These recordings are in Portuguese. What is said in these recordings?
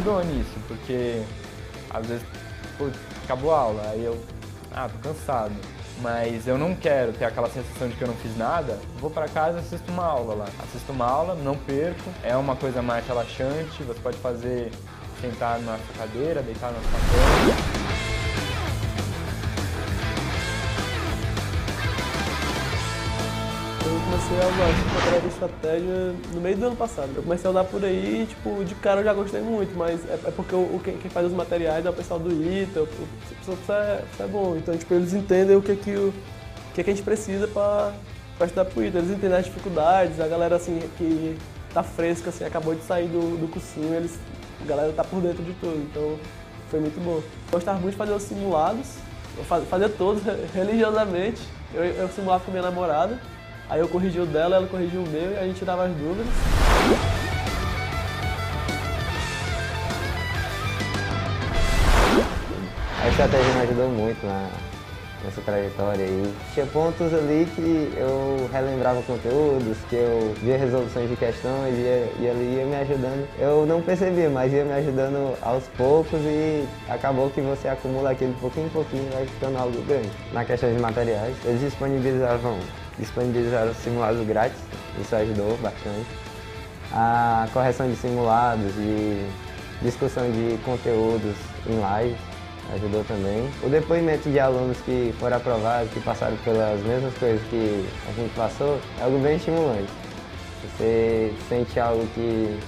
ajudou nisso, porque às vezes, putz, acabou a aula, aí eu, ah, tô cansado, mas eu não quero ter aquela sensação de que eu não fiz nada, vou para casa e assisto uma aula lá. Assisto uma aula, não perco, é uma coisa mais relaxante, você pode fazer sentar na cadeira, deitar na sua cama. comecei assim, a usar material de estratégia no meio do ano passado. Eu comecei a andar por aí e, tipo, de cara eu já gostei muito, mas é, é porque o, quem, quem, faz os materiais é o pessoal do ITA, o, pessoal é, é bom. Então, tipo, eles entendem o que, é que, o, o que, é que a gente precisa para estudar pro ITA. Eles entendem as dificuldades, a galera, assim, que tá fresca, assim, acabou de sair do, do cursinho, eles, a galera tá por dentro de tudo, então foi muito bom. Gostava muito de fazer os simulados, fazer todos religiosamente. Eu, eu simulava com minha namorada, Aí eu corrigi o dela, ela corrigiu o meu e a gente tirava as dúvidas. A estratégia me ajudou muito na, nessa trajetória aí. Tinha pontos ali que eu relembrava conteúdos, que eu via resoluções de questões e, e ali ia me ajudando. Eu não percebi, mas ia me ajudando aos poucos e acabou que você acumula aquele pouquinho em pouquinho e vai ficando algo grande. Na questão de materiais, eles disponibilizavam disponibilizaram simulados grátis, isso ajudou bastante. A correção de simulados, de discussão de conteúdos em lives, ajudou também. O depoimento de alunos que foram aprovados, que passaram pelas mesmas coisas que a gente passou, é algo bem estimulante. Você sente algo que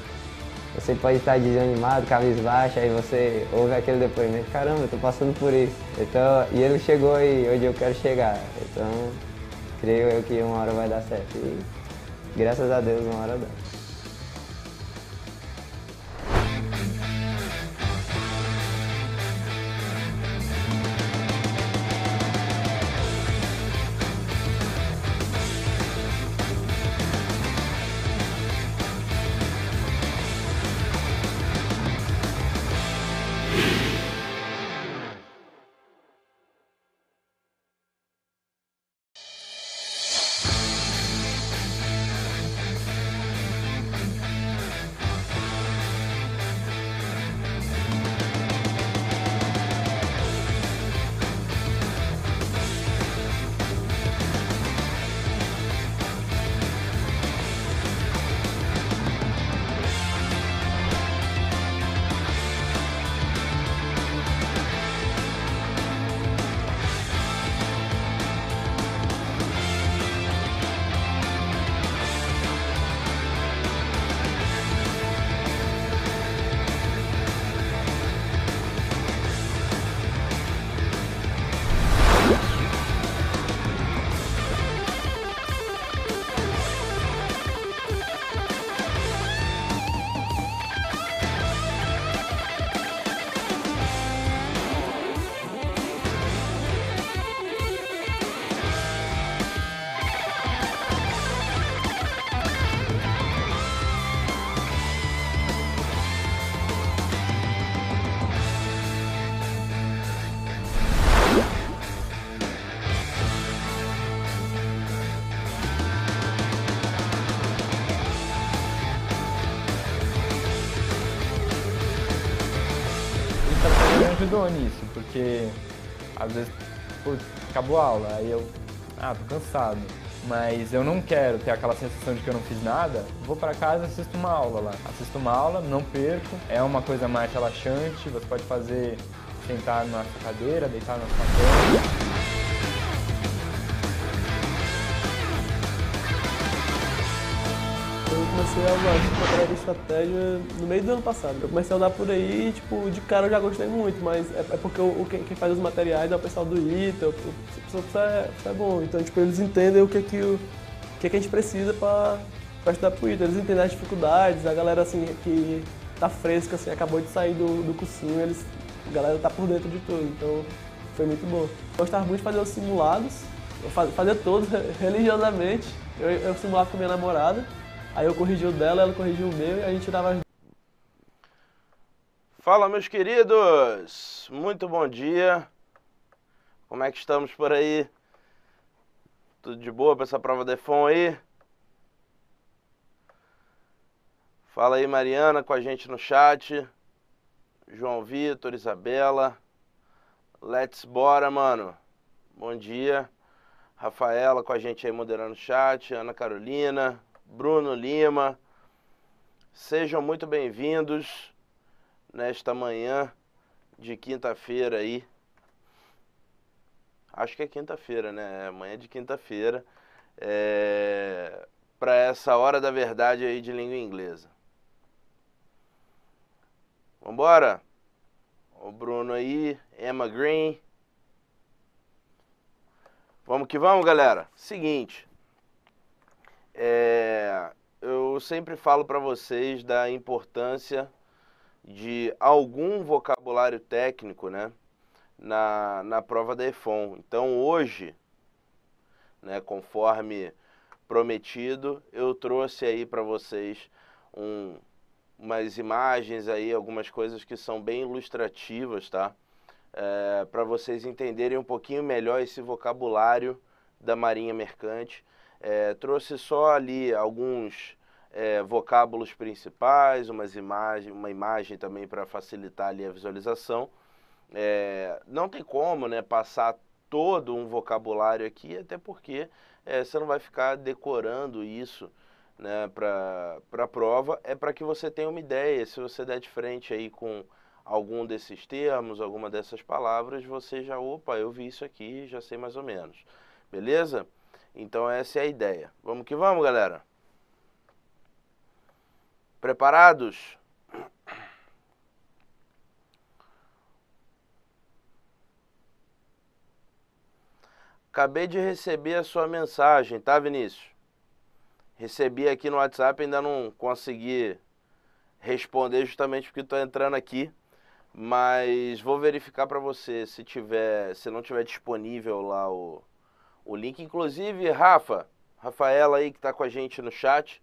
você pode estar desanimado, cabisbaixo, aí você ouve aquele depoimento, caramba, eu tô passando por isso. Então, e ele chegou aí onde eu quero chegar. Então, creio eu que uma hora vai dar certo. E graças a Deus, uma hora dá. acabou a aula, aí eu, ah, tô cansado, mas eu não quero ter aquela sensação de que eu não fiz nada, vou para casa e assisto uma aula lá. Assisto uma aula, não perco, é uma coisa mais relaxante, você pode fazer sentar na cadeira, deitar na sua cama. comecei a usar tipo, material de estratégia no meio do ano passado. Eu comecei a andar por aí e, tipo, de cara eu já gostei muito, mas é, é porque o, quem, quem, faz os materiais é o pessoal do ITA, o pessoal é, é bom. Então, tipo, eles entendem o que, é que, o, o que, é que a gente precisa para estudar pro ITA. Eles entendem as dificuldades, a galera, assim, que tá fresca, assim, acabou de sair do, do cursinho, eles, a galera tá por dentro de tudo, então foi muito bom. Gostar gostava muito de fazer os simulados, fazer todos religiosamente, eu, eu simulava com minha namorada, Aí eu corrigi o dela, ela corrigiu o meu e a gente dava Fala, meus queridos! Muito bom dia! Como é que estamos por aí? Tudo de boa para essa prova de Defon aí? Fala aí, Mariana, com a gente no chat. João Vitor, Isabela. Let's bora, mano. Bom dia. Rafaela com a gente aí moderando o chat. Ana Carolina, Bruno Lima. Sejam muito bem-vindos nesta manhã de quinta-feira aí. Acho que é quinta-feira, né? É manhã de quinta-feira. É... Para essa hora da verdade aí de língua inglesa. Vambora? O Bruno aí, Emma Green. Vamos que vamos, galera. Seguinte. É, eu sempre falo para vocês da importância de algum vocabulário técnico, né? Na, na prova da EFON. Então hoje, né, conforme prometido, eu trouxe aí para vocês um, umas imagens aí, algumas coisas que são bem ilustrativas, tá? É, para vocês entenderem um pouquinho melhor esse vocabulário da Marinha Mercante é, trouxe só ali alguns é, vocábulos principais, umas imagens, uma imagem também para facilitar ali a visualização. É, não tem como né, passar todo um vocabulário aqui, até porque é, você não vai ficar decorando isso né, para a prova, é para que você tenha uma ideia. Se você der de frente aí com algum desses termos, alguma dessas palavras, você já, opa, eu vi isso aqui, já sei mais ou menos. Beleza? Então essa é a ideia. Vamos que vamos, galera. Preparados? Acabei de receber a sua mensagem, tá, Vinícius? Recebi aqui no WhatsApp, ainda não consegui responder justamente porque estou entrando aqui, mas vou verificar para você se tiver, se não tiver disponível lá o o link, inclusive, Rafa, Rafaela aí que está com a gente no chat,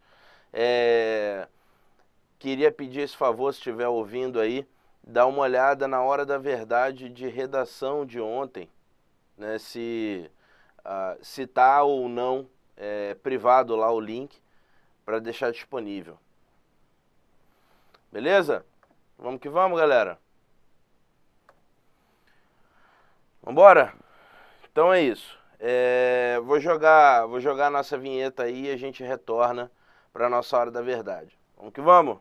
é... queria pedir esse favor, se estiver ouvindo aí, dá uma olhada na hora da verdade de redação de ontem, né? Se uh, se tá ou não é, privado lá o link para deixar disponível. Beleza? Vamos que vamos, galera. Vambora? Então é isso. É, vou jogar, vou jogar a nossa vinheta aí e a gente retorna para a nossa hora da verdade. Vamos que vamos.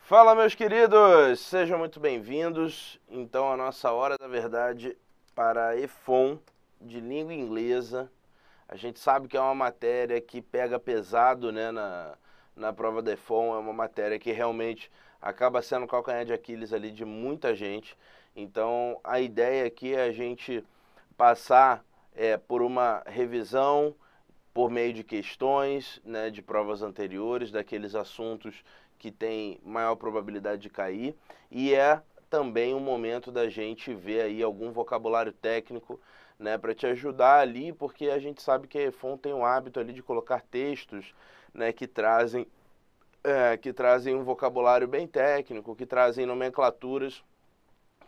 Fala, meus queridos, sejam muito bem-vindos. Então, a nossa hora da verdade para EFON de língua inglesa a gente sabe que é uma matéria que pega pesado né, na, na prova da EFON, é uma matéria que realmente acaba sendo o calcanhar de Aquiles ali de muita gente. Então a ideia aqui é a gente passar é, por uma revisão por meio de questões né, de provas anteriores, daqueles assuntos que têm maior probabilidade de cair, e é também um momento da gente ver aí algum vocabulário técnico né, para te ajudar ali, porque a gente sabe que a EFON tem o hábito ali de colocar textos né, que trazem é, que trazem um vocabulário bem técnico, que trazem nomenclaturas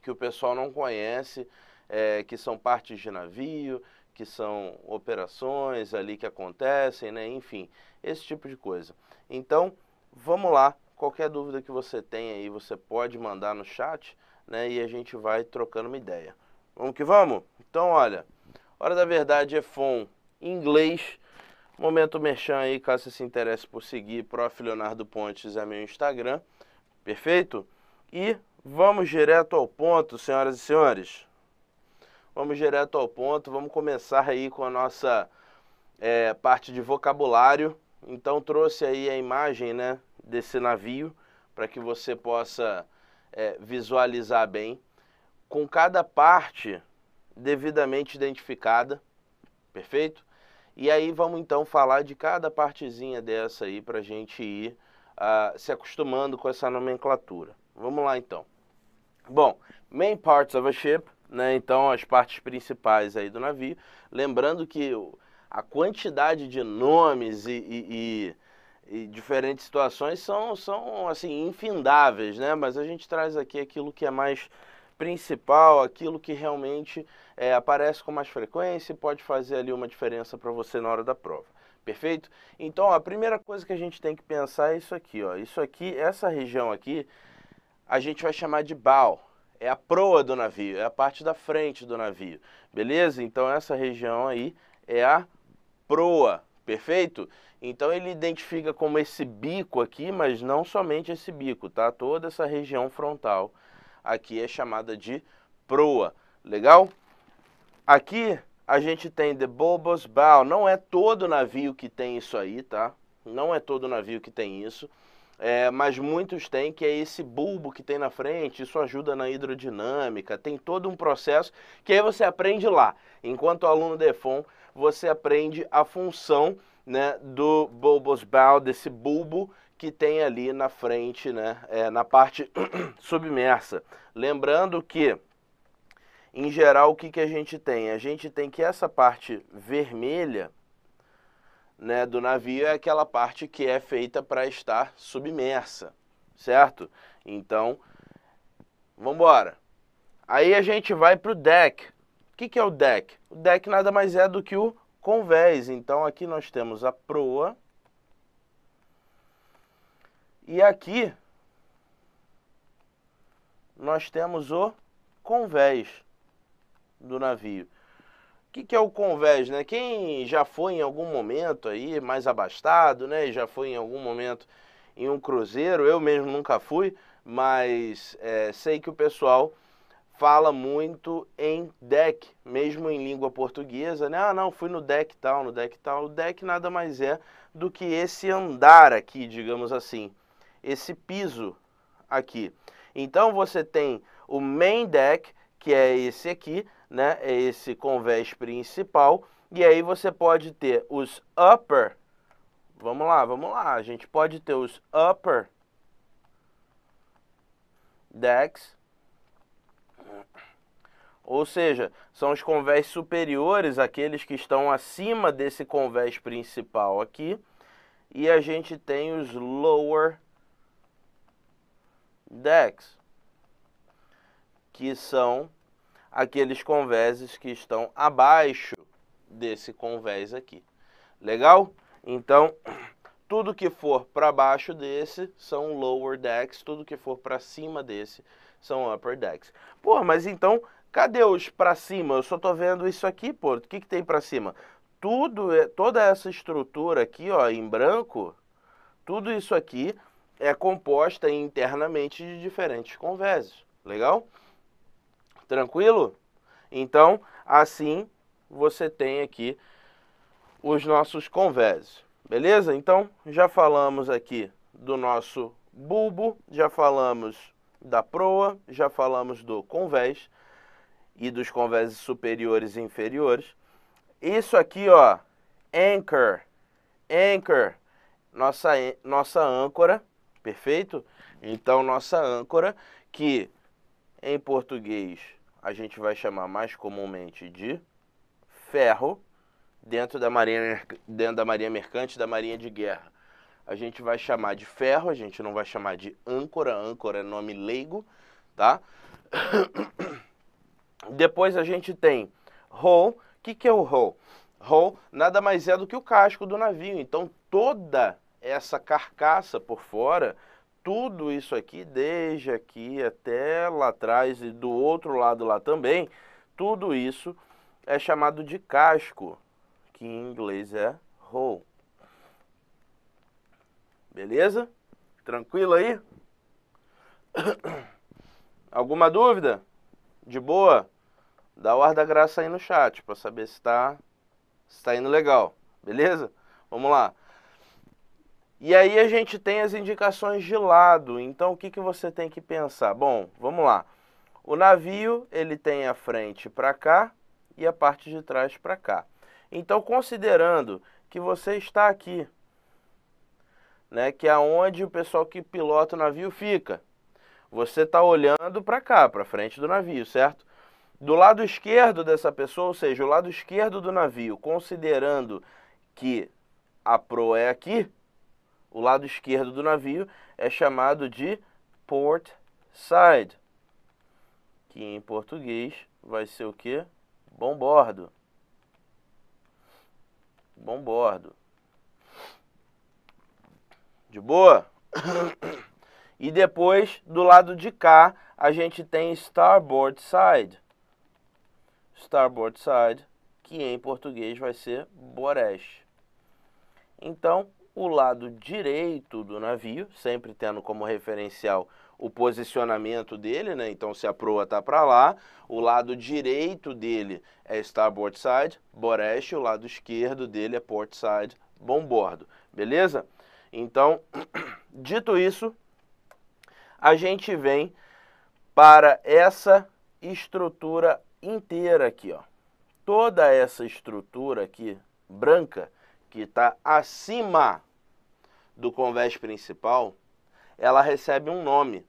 que o pessoal não conhece, é, que são partes de navio, que são operações ali que acontecem, né? enfim, esse tipo de coisa. Então, vamos lá. Qualquer dúvida que você tenha aí, você pode mandar no chat, né? E a gente vai trocando uma ideia. Vamos que vamos! Então, olha, Hora da Verdade é FOM em inglês. Momento merchan aí, caso você se interesse por seguir. Prof. Leonardo Pontes é meu Instagram. Perfeito? E vamos direto ao ponto, senhoras e senhores. Vamos direto ao ponto. Vamos começar aí com a nossa é, parte de vocabulário. Então trouxe aí a imagem né, desse navio para que você possa é, visualizar bem. Com cada parte devidamente identificada, perfeito? E aí vamos então falar de cada partezinha dessa aí para a gente ir uh, se acostumando com essa nomenclatura. Vamos lá então. Bom, main parts of a ship, né? Então as partes principais aí do navio. Lembrando que a quantidade de nomes e, e, e, e diferentes situações são, são assim infindáveis, né? Mas a gente traz aqui aquilo que é mais principal, aquilo que realmente é, aparece com mais frequência e pode fazer ali uma diferença para você na hora da prova. Perfeito? Então, a primeira coisa que a gente tem que pensar é isso aqui, ó. Isso aqui, essa região aqui, a gente vai chamar de bal. É a proa do navio, é a parte da frente do navio. Beleza? Então, essa região aí é a proa, perfeito? Então ele identifica como esse bico aqui, mas não somente esse bico, tá? Toda essa região frontal aqui é chamada de proa, legal? Aqui a gente tem The Bobos Bow. Não é todo navio que tem isso aí, tá? Não é todo navio que tem isso. É, mas muitos têm, que é esse bulbo que tem na frente, isso ajuda na hidrodinâmica, tem todo um processo que aí você aprende lá. Enquanto aluno EFON, você aprende a função né, do bulbos bow, desse bulbo que tem ali na frente, né, é, na parte submersa. Lembrando que em geral, o que, que a gente tem? A gente tem que essa parte vermelha né, do navio é aquela parte que é feita para estar submersa, certo? Então, vamos embora. Aí a gente vai para o deck. O que, que é o deck? O deck nada mais é do que o convés. Então, aqui nós temos a proa. E aqui nós temos o convés do navio. O que, que, é o convés, né? Quem já foi em algum momento aí mais abastado, né? Já foi em algum momento em um cruzeiro, eu mesmo nunca fui, mas é, sei que o pessoal fala muito em deck, mesmo em língua portuguesa, né? Ah, não, fui no deck tal, no deck tal. O deck nada mais é do que esse andar aqui, digamos assim, esse piso aqui. Então você tem o main deck, que é esse aqui, né? É esse convés principal. E aí você pode ter os upper. Vamos lá, vamos lá. A gente pode ter os upper decks. Ou seja, são os convés superiores, aqueles que estão acima desse convés principal aqui. E a gente tem os lower decks, que são aqueles convéses que estão abaixo desse convés aqui. Legal? Então, tudo que for para baixo desse são lower decks, tudo que for para cima desse são upper decks. Pô, mas então, cadê os para cima? Eu só tô vendo isso aqui, pô. O que que tem para cima? Tudo, é, toda essa estrutura aqui, ó, em branco, tudo isso aqui é composta internamente de diferentes convéses. Legal? Tranquilo? Então, assim você tem aqui os nossos convéses. Beleza? Então, já falamos aqui do nosso bulbo, já falamos da proa, já falamos do convés e dos convéses superiores e inferiores. Isso aqui, ó, anchor, anchor, nossa, nossa âncora, perfeito? Então, nossa âncora, que em português a gente vai chamar mais comumente de ferro dentro da marinha, dentro da marinha mercante, da marinha de guerra. A gente vai chamar de ferro, a gente não vai chamar de âncora, âncora é nome leigo, tá? Depois a gente tem hull O que, que é o hull hull nada mais é do que o casco do navio. Então toda essa carcaça por fora tudo isso aqui, desde aqui até lá atrás e do outro lado lá também, tudo isso é chamado de casco, que em inglês é roll. Beleza? Tranquilo aí? Alguma dúvida? De boa? Dá o ar da graça aí no chat para saber se está se tá indo legal. Beleza? Vamos lá. E aí a gente tem as indicações de lado. Então o que, que você tem que pensar? Bom, vamos lá. O navio ele tem a frente para cá e a parte de trás para cá. Então considerando que você está aqui, né, que é onde o pessoal que pilota o navio fica. Você está olhando para cá, para frente do navio, certo? Do lado esquerdo dessa pessoa, ou seja, o lado esquerdo do navio, considerando que a proa é aqui, o lado esquerdo do navio é chamado de port side, que em português vai ser o que? Bom bordo. Bom bordo. De boa? E depois, do lado de cá, a gente tem starboard side. Starboard side, que em português vai ser boreste. Então, o lado direito do navio, sempre tendo como referencial o posicionamento dele, né? Então se a proa está para lá, o lado direito dele é starboard side, boreste, o lado esquerdo dele é port side, bom bordo, beleza? Então, dito isso, a gente vem para essa estrutura inteira aqui, ó. Toda essa estrutura aqui branca que está acima do convés principal, ela recebe um nome.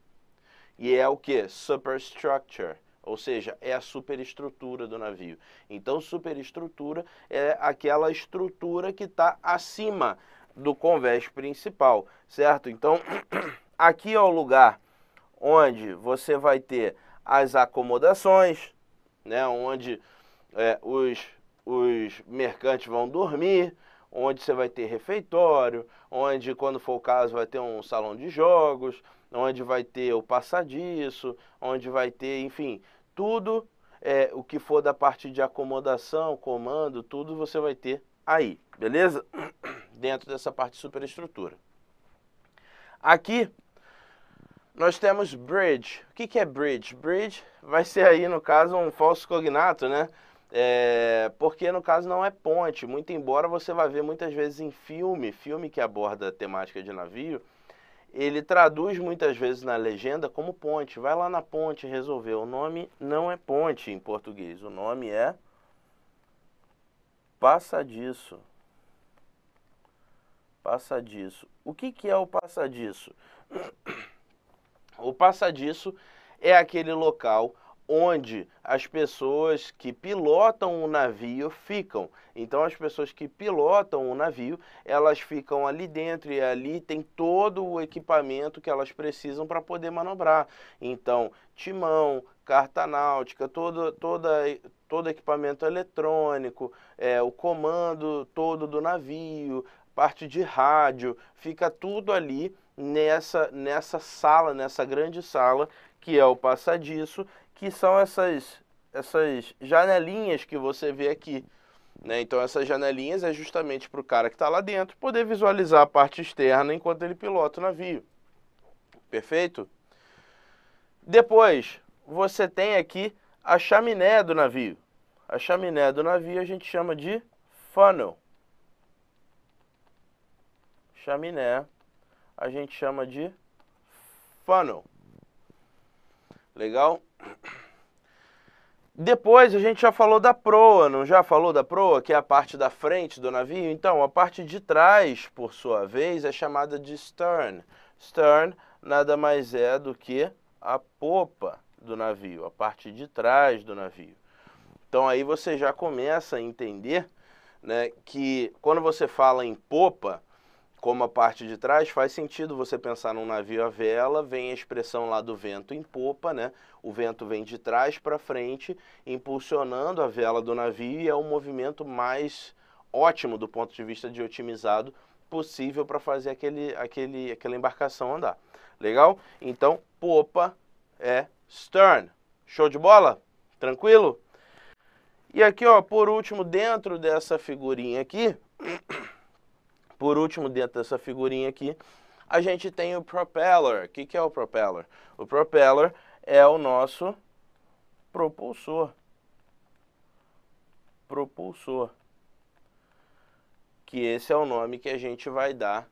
E é o que? Superstructure. Ou seja, é a superestrutura do navio. Então, superestrutura é aquela estrutura que está acima do convés principal, certo? Então, aqui é o lugar onde você vai ter as acomodações, né? onde é, os, os mercantes vão dormir, onde você vai ter refeitório, onde, quando for o caso, vai ter um salão de jogos, onde vai ter o passadiço, onde vai ter, enfim, tudo é, o que for da parte de acomodação, comando, tudo você vai ter aí, beleza? Dentro dessa parte de superestrutura. Aqui nós temos bridge. O que, é bridge? Bridge vai ser aí, no caso, um falso cognato, né? É, porque no caso não é ponte, muito embora você vá ver muitas vezes em filme, filme que aborda a temática de navio, ele traduz muitas vezes na legenda como ponte. Vai lá na ponte resolver. O nome não é ponte em português, o nome é passadiço. Passadiço. O que, que é o passadiço? O passadiço é aquele local onde as pessoas que pilotam o navio ficam. Então as pessoas que pilotam o navio, elas ficam ali dentro e ali tem todo o equipamento que elas precisam para poder manobrar. Então, timão, carta náutica, todo, toda, todo equipamento eletrônico, é, o comando todo do navio, parte de rádio, fica tudo ali nessa, nessa sala, nessa grande sala que é o passadiço, que são essas, essas janelinhas que você vê aqui. Né? Então essas janelinhas é justamente para o cara que está lá dentro poder visualizar a parte externa enquanto ele pilota o navio. Perfeito? Depois, você tem aqui a chaminé do navio. A chaminé do navio a gente chama de funnel. Chaminé a gente chama de funnel. Legal? Depois a gente já falou da proa, não já falou da proa, que é a parte da frente do navio? Então, a parte de trás, por sua vez, é chamada de stern. Stern nada mais é do que a popa do navio, a parte de trás do navio. Então aí você já começa a entender né, que quando você fala em popa, como a parte de trás, faz sentido você pensar num navio à vela, vem a expressão lá do vento em popa, né? O vento vem de trás para frente, impulsionando a vela do navio e é o movimento mais ótimo do ponto de vista de otimizado possível para fazer aquele, aquele, aquela embarcação andar. Legal? Então, popa é stern. Show de bola? Tranquilo? E aqui, ó, por último, dentro dessa figurinha aqui, Por último, dentro dessa figurinha aqui, a gente tem o propeller. O que, que é o propeller? O propeller é o nosso propulsor. Propulsor. Que esse é o nome que a gente vai dar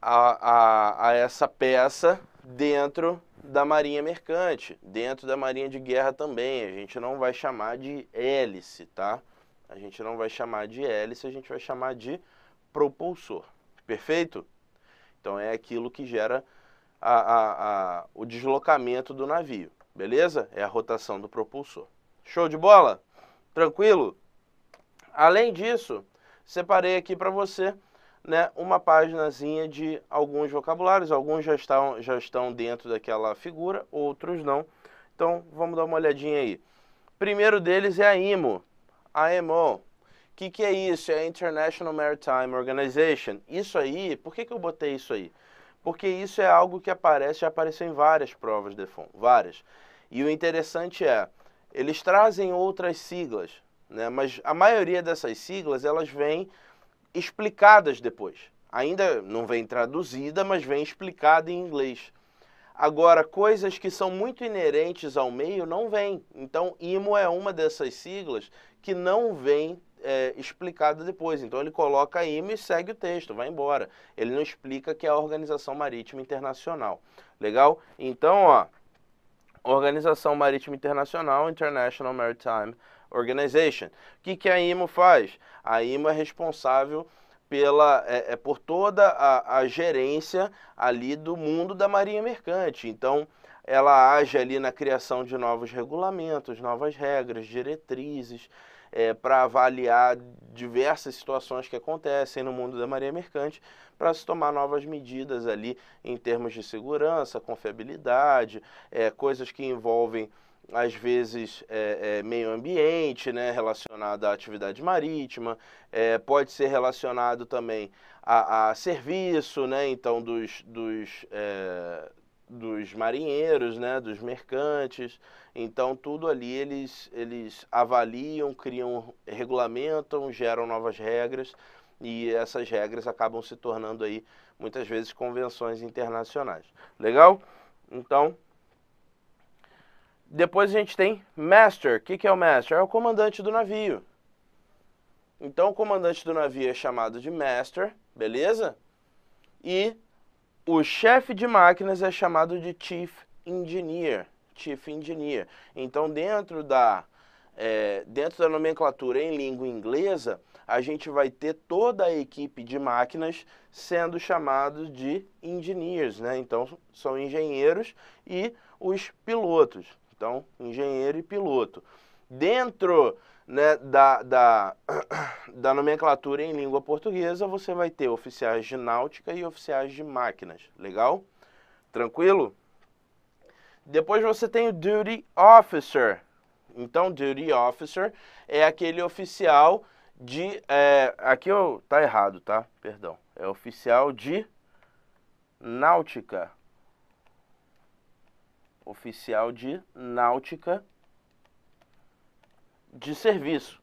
a, a, a essa peça dentro da Marinha Mercante, dentro da Marinha de Guerra também. A gente não vai chamar de hélice, tá? A gente não vai chamar de hélice, a gente vai chamar de propulsor. Perfeito? Então é aquilo que gera a, a, a, o deslocamento do navio, beleza? É a rotação do propulsor. Show de bola? Tranquilo? Além disso, separei aqui para você né, uma paginazinha de alguns vocabulários. Alguns já estão, já estão dentro daquela figura, outros não. Então vamos dar uma olhadinha aí. Primeiro deles é a IMO, a IMO, que, que é isso? É a International Maritime Organization. Isso aí, por que, que eu botei isso aí? Porque isso é algo que aparece, já apareceu em várias provas DEFON, várias. E o interessante é, eles trazem outras siglas, né? mas a maioria dessas siglas, elas vêm explicadas depois. Ainda não vem traduzida, mas vem explicada em inglês. Agora, coisas que são muito inerentes ao meio não vêm. Então, IMO é uma dessas siglas que não vem é, explicado depois. Então ele coloca a IMO e segue o texto, vai embora. Ele não explica que é a Organização Marítima Internacional. Legal? Então, ó, Organização Marítima Internacional, International Maritime Organization. O que, que a IMO faz? A IMO é responsável pela, é, é por toda a, a gerência ali do mundo da marinha mercante. Então, ela age ali na criação de novos regulamentos, novas regras, diretrizes, é, para avaliar diversas situações que acontecem no mundo da marinha mercante, para se tomar novas medidas ali em termos de segurança, confiabilidade, é, coisas que envolvem às vezes é, é, meio ambiente, né, relacionado à atividade marítima, é, pode ser relacionado também a, a serviço, né, então dos, dos, é, dos marinheiros, né, dos mercantes, então, tudo ali eles, eles avaliam, criam, regulamentam, geram novas regras e essas regras acabam se tornando aí muitas vezes convenções internacionais. Legal? Então, depois a gente tem master. O que, que é o master? É o comandante do navio. Então, o comandante do navio é chamado de master, beleza? E o chefe de máquinas é chamado de chief engineer. Chief Engineer. Então, dentro da, é, dentro da nomenclatura em língua inglesa, a gente vai ter toda a equipe de máquinas sendo chamados de engineers, né? Então, são engenheiros e os pilotos. Então, engenheiro e piloto. Dentro né, da, da, da, nomenclatura em língua portuguesa, você vai ter oficiais de náutica e oficiais de máquinas. Legal? Tranquilo? Depois você tem o duty officer. Então, duty officer é aquele oficial de. É, aqui eu, tá errado, tá? Perdão. É oficial de náutica. Oficial de náutica de serviço.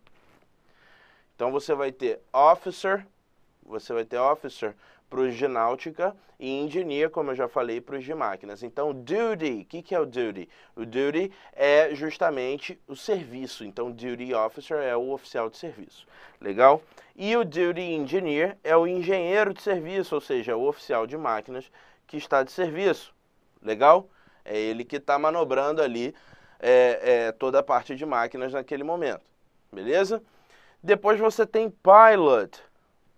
Então você vai ter officer, você vai ter officer para os de náutica e engineer, como eu já falei, para os de máquinas. Então, duty, o que, que é o duty? O duty é justamente o serviço, então duty officer é o oficial de serviço, legal? E o duty engineer é o engenheiro de serviço, ou seja, o oficial de máquinas que está de serviço, legal? É ele que está manobrando ali é, é, toda a parte de máquinas naquele momento, beleza? Depois você tem pilot,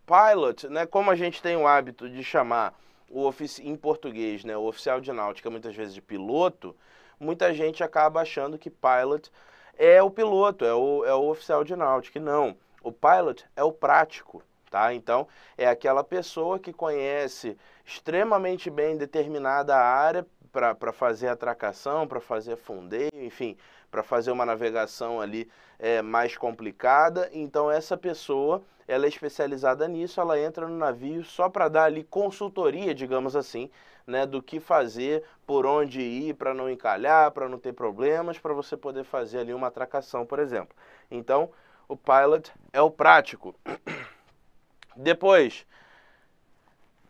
pilot, né, como a gente tem o hábito de chamar o em português, né, o oficial de náutica muitas vezes de piloto, muita gente acaba achando que pilot é o piloto, é o, é o oficial de náutica. Não, o pilot é o prático, tá? Então, é aquela pessoa que conhece extremamente bem determinada área para fazer atracação, para fazer fundeio, enfim, para fazer uma navegação ali é, mais complicada. Então essa pessoa, ela é especializada nisso, ela entra no navio só para dar ali consultoria, digamos assim, né, do que fazer, por onde ir para não encalhar, para não ter problemas, para você poder fazer ali uma atracação, por exemplo. Então, o pilot é o prático. Depois,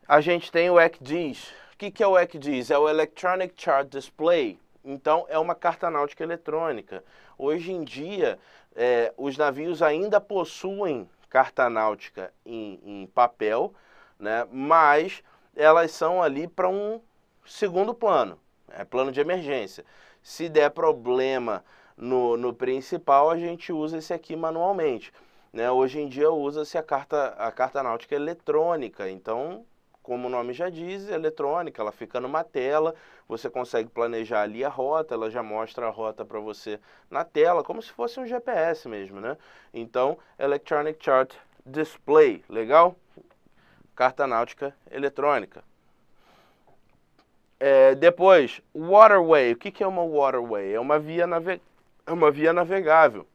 a gente tem o ECDIS. O que, que é o ECDIS? É o Electronic Chart Display. Então, é uma carta náutica eletrônica. Hoje em dia, é, os navios ainda possuem carta náutica em, em papel, né? mas elas são ali para um segundo plano é plano de emergência. Se der problema no, no principal, a gente usa esse aqui manualmente. Né? Hoje em dia usa-se a carta, a carta náutica eletrônica, então como o nome já diz, é eletrônica, ela fica numa tela, você consegue planejar ali a rota, ela já mostra a rota para você na tela, como se fosse um GPS mesmo, né? Então, Electronic Chart Display, legal? Carta náutica eletrônica. É, depois, waterway. O que, que é uma waterway? É uma via, nave... É uma via navegável.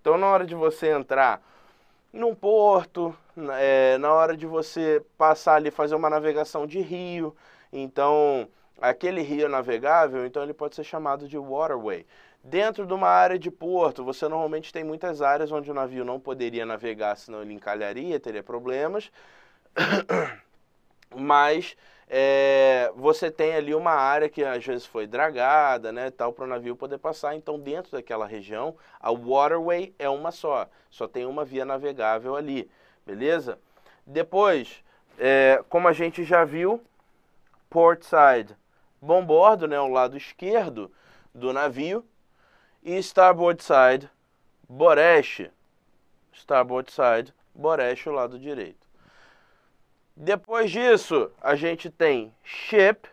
Então, na hora de você entrar num porto, é, na hora de você passar ali, fazer uma navegação de rio. Então, aquele rio é navegável, então ele pode ser chamado de waterway. Dentro de uma área de porto, você normalmente tem muitas áreas onde o navio não poderia navegar, senão ele encalharia, teria problemas. Mas é, você tem ali uma área que às vezes foi dragada, né, tal, para o navio poder passar. Então, dentro daquela região, a waterway é uma só, só tem uma via navegável ali beleza? Depois, é, como a gente já viu, port side, bom bordo, né, o lado esquerdo do navio, e starboard side, boreste, starboard side, boreste, o lado direito. Depois disso, a gente tem ship,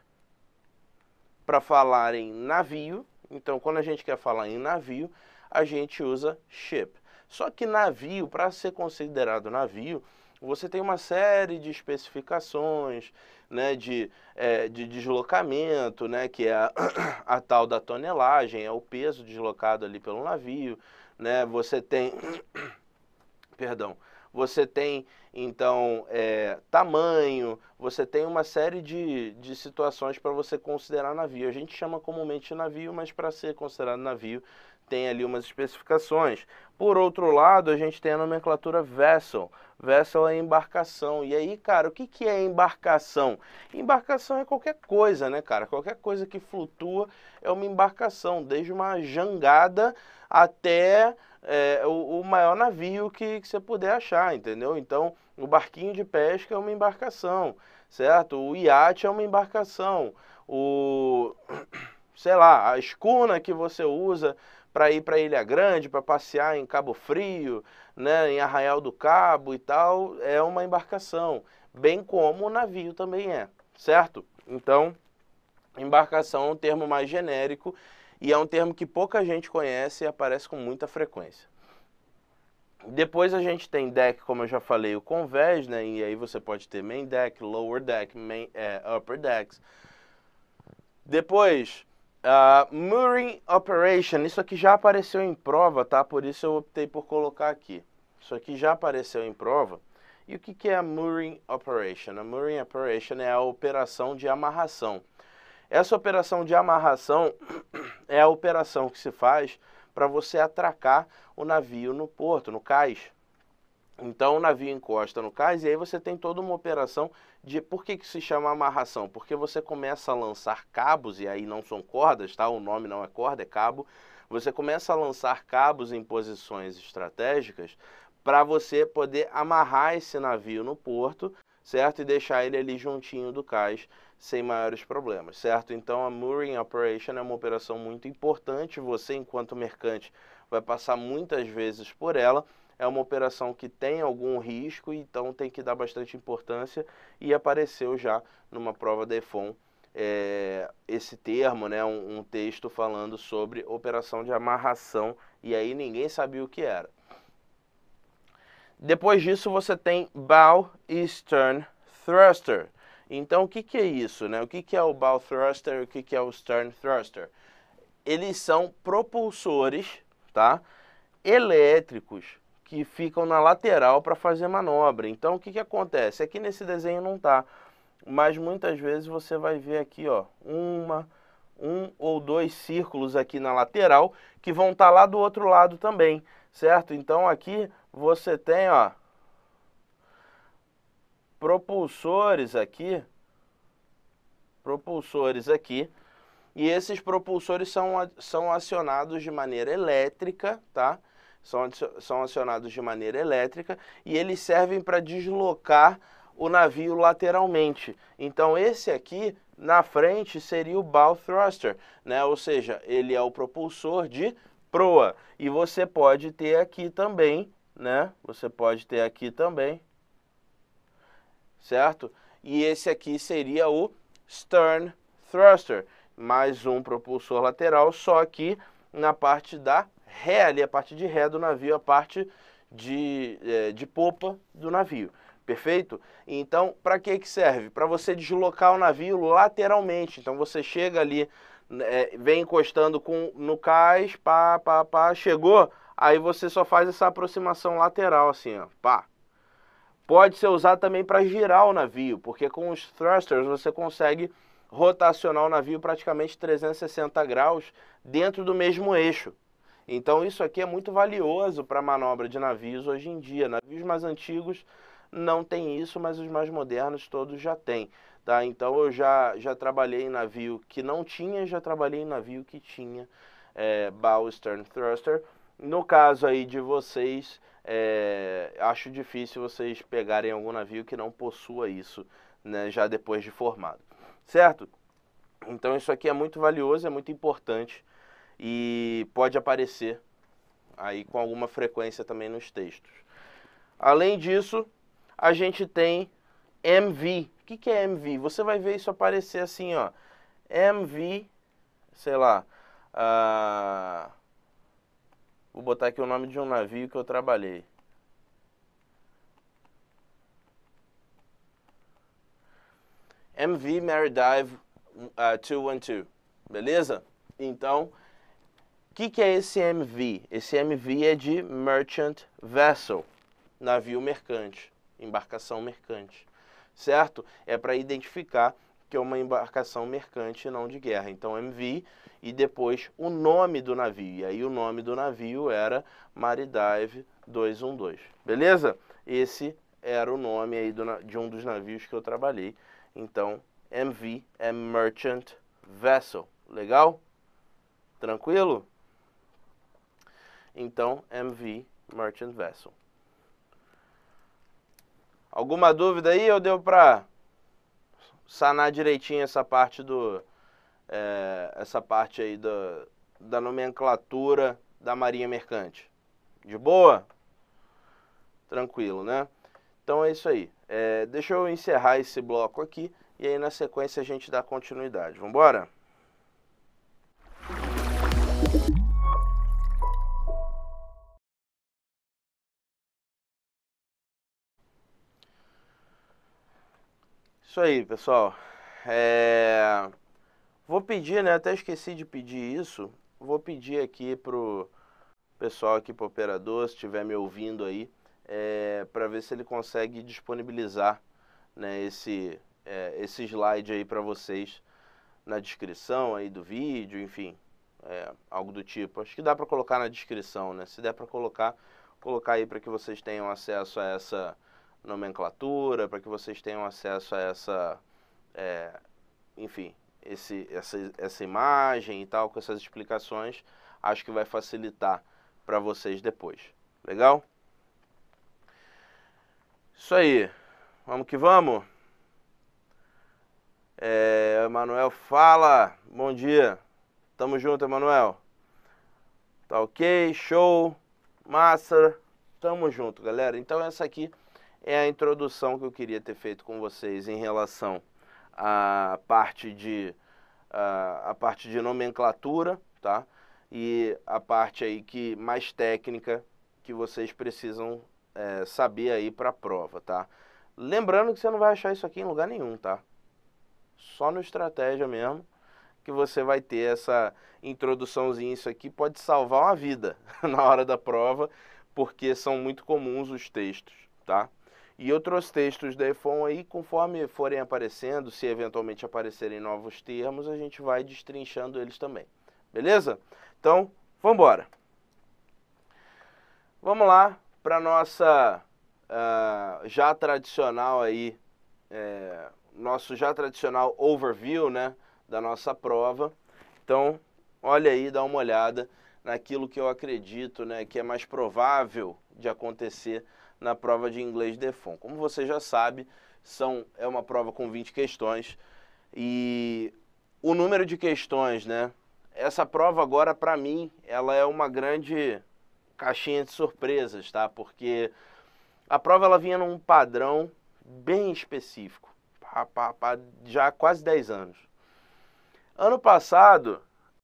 para falar em navio, então quando a gente quer falar em navio, a gente usa ship. Só que navio, para ser considerado navio, você tem uma série de especificações, né, de, é, de deslocamento, né, que é a, a, tal da tonelagem, é o peso deslocado ali pelo navio, né, você tem, perdão, você tem então é, tamanho, você tem uma série de, de situações para você considerar navio. A gente chama comumente navio, mas para ser considerado navio tem ali umas especificações. Por outro lado, a gente tem a nomenclatura vessel. Vessel é embarcação. E aí, cara, o que, que é embarcação? Embarcação é qualquer coisa, né, cara? Qualquer coisa que flutua é uma embarcação, desde uma jangada até é, o, o, maior navio que, que você puder achar, entendeu? Então, o barquinho de pesca é uma embarcação, certo? O iate é uma embarcação. O sei lá, a escuna que você usa para ir para Ilha Grande, para passear em Cabo Frio, né, em Arraial do Cabo e tal, é uma embarcação, bem como o navio também é, certo? Então, embarcação é um termo mais genérico e é um termo que pouca gente conhece e aparece com muita frequência. Depois a gente tem deck, como eu já falei, o convés, né? E aí você pode ter main deck, lower deck, main, é, upper decks. Depois Uh, Mooring Operation, isso aqui já apareceu em prova, tá? Por isso eu optei por colocar aqui. Isso aqui já apareceu em prova. E o que, que é a Mooring Operation? A Mooring Operation é a operação de amarração. Essa operação de amarração é a operação que se faz para você atracar o navio no porto, no cais. Então o navio encosta no cais e aí você tem toda uma operação de por que, que se chama amarração? Porque você começa a lançar cabos, e aí não são cordas, tá? O nome não é corda, é cabo. Você começa a lançar cabos em posições estratégicas para você poder amarrar esse navio no porto, certo? E deixar ele ali juntinho do cais sem maiores problemas, certo? Então a mooring operation é uma operação muito importante, você enquanto mercante vai passar muitas vezes por ela é uma operação que tem algum risco, então tem que dar bastante importância e apareceu já numa prova da EFON é, eh, esse termo, né, um, um texto falando sobre operação de amarração e aí ninguém sabia o que era. Depois disso você tem bow e stern thruster. Então o que, que é isso, né? O que, que é o bow thruster e o que, que é o stern thruster? Eles são propulsores, tá? Elétricos que ficam na lateral para fazer manobra. Então o que, que acontece? Aqui nesse desenho não está, mas muitas vezes você vai ver aqui ó, uma, um ou dois círculos aqui na lateral que vão estar tá lá do outro lado também, certo? Então aqui você tem ó, propulsores aqui, propulsores aqui, e esses propulsores são, são acionados de maneira elétrica, tá? são, são acionados de maneira elétrica e eles servem para deslocar o navio lateralmente. Então esse aqui na frente seria o bow thruster, né? Ou seja, ele é o propulsor de proa. E você pode ter aqui também, né? Você pode ter aqui também, certo? E esse aqui seria o stern thruster, mais um propulsor lateral, só que na parte da ré ali, a parte de ré do navio, a parte de, é, de popa do navio. Perfeito? Então, para que, que serve? Para você deslocar o navio lateralmente. Então, você chega ali, né, é, vem encostando com, no cais, pá, pá, pá, chegou, aí você só faz essa aproximação lateral, assim, ó, pá. Pode ser usado também para girar o navio, porque com os thrusters você consegue rotacionar o navio praticamente 360 graus dentro do mesmo eixo. Então isso aqui é muito valioso para manobra de navios hoje em dia. Navios mais antigos não tem isso, mas os mais modernos todos já têm. Tá? Então eu já, já trabalhei em navio que não tinha, já trabalhei em navio que tinha é, bow stern thruster. No caso aí de vocês, é, acho difícil vocês pegarem algum navio que não possua isso, né, já depois de formado, certo? Então isso aqui é muito valioso, é muito importante e pode aparecer aí com alguma frequência também nos textos. Além disso, a gente tem MV. O que, que é MV? Você vai ver isso aparecer assim, ó. MV, sei lá. Uh, vou botar aqui o nome de um navio que eu trabalhei. MV Maridive uh, ah, 212, beleza? Então, o que, que é esse MV? Esse MV é de Merchant Vessel, navio mercante, embarcação mercante, certo? É para identificar que é uma embarcação mercante e não de guerra. Então MV e depois o nome do navio. E aí o nome do navio era Maridive 212. Beleza? Esse era o nome aí do, de um dos navios que eu trabalhei. Então MV é Merchant Vessel. Legal? Tranquilo? Então, MV Merchant Vessel. Alguma dúvida aí ou deu para sanar direitinho essa parte do é, essa parte aí da, da nomenclatura da Marinha Mercante? De boa? Tranquilo, né? Então é isso aí. É, deixa eu encerrar esse bloco aqui e aí na sequência a gente dá continuidade. Vamos embora? Isso aí, pessoal. É... Vou pedir, né? Até esqueci de pedir isso. Vou pedir aqui pro pessoal aqui, pro operador, se estiver me ouvindo aí, é... para ver se ele consegue disponibilizar né, esse, é, esse slide aí para vocês na descrição aí do vídeo, enfim, é, algo do tipo. Acho que dá para colocar na descrição, né? Se der para colocar, colocar aí para que vocês tenham acesso a essa nomenclatura, para que vocês tenham acesso a essa, é, enfim, esse, essa, essa imagem e tal, com essas explicações, acho que vai facilitar para vocês depois. Legal? Isso aí. Vamos que vamos. É, Emanuel fala. Bom dia. Tamo junto, Emanuel. Tá ok? Show. Massa. Tamo junto, galera. Então essa aqui é a introdução que eu queria ter feito com vocês em relação à parte de, à, parte de nomenclatura, tá? E a parte aí que mais técnica que vocês precisam é, saber aí para a prova, tá? Lembrando que você não vai achar isso aqui em lugar nenhum, tá? Só no estratégia mesmo que você vai ter essa introduçãozinha. Isso aqui pode salvar uma vida na hora da prova, porque são muito comuns os textos, tá? e outros textos da EFON aí, conforme forem aparecendo, se eventualmente aparecerem novos termos, a gente vai destrinchando eles também. Beleza? Então, vamos embora. Vamos lá para nossa uh, já tradicional aí, é, nosso já tradicional overview, né, da nossa prova. Então, olha aí, dá uma olhada naquilo que eu acredito, né, que é mais provável de acontecer na prova de inglês DEFON. Como você já sabe, são, é uma prova com 20 questões e o número de questões, né? Essa prova agora, para mim, ela é uma grande caixinha de surpresas, tá? Porque a prova ela vinha num padrão bem específico, pá, pá, pá, já há quase 10 anos. Ano passado,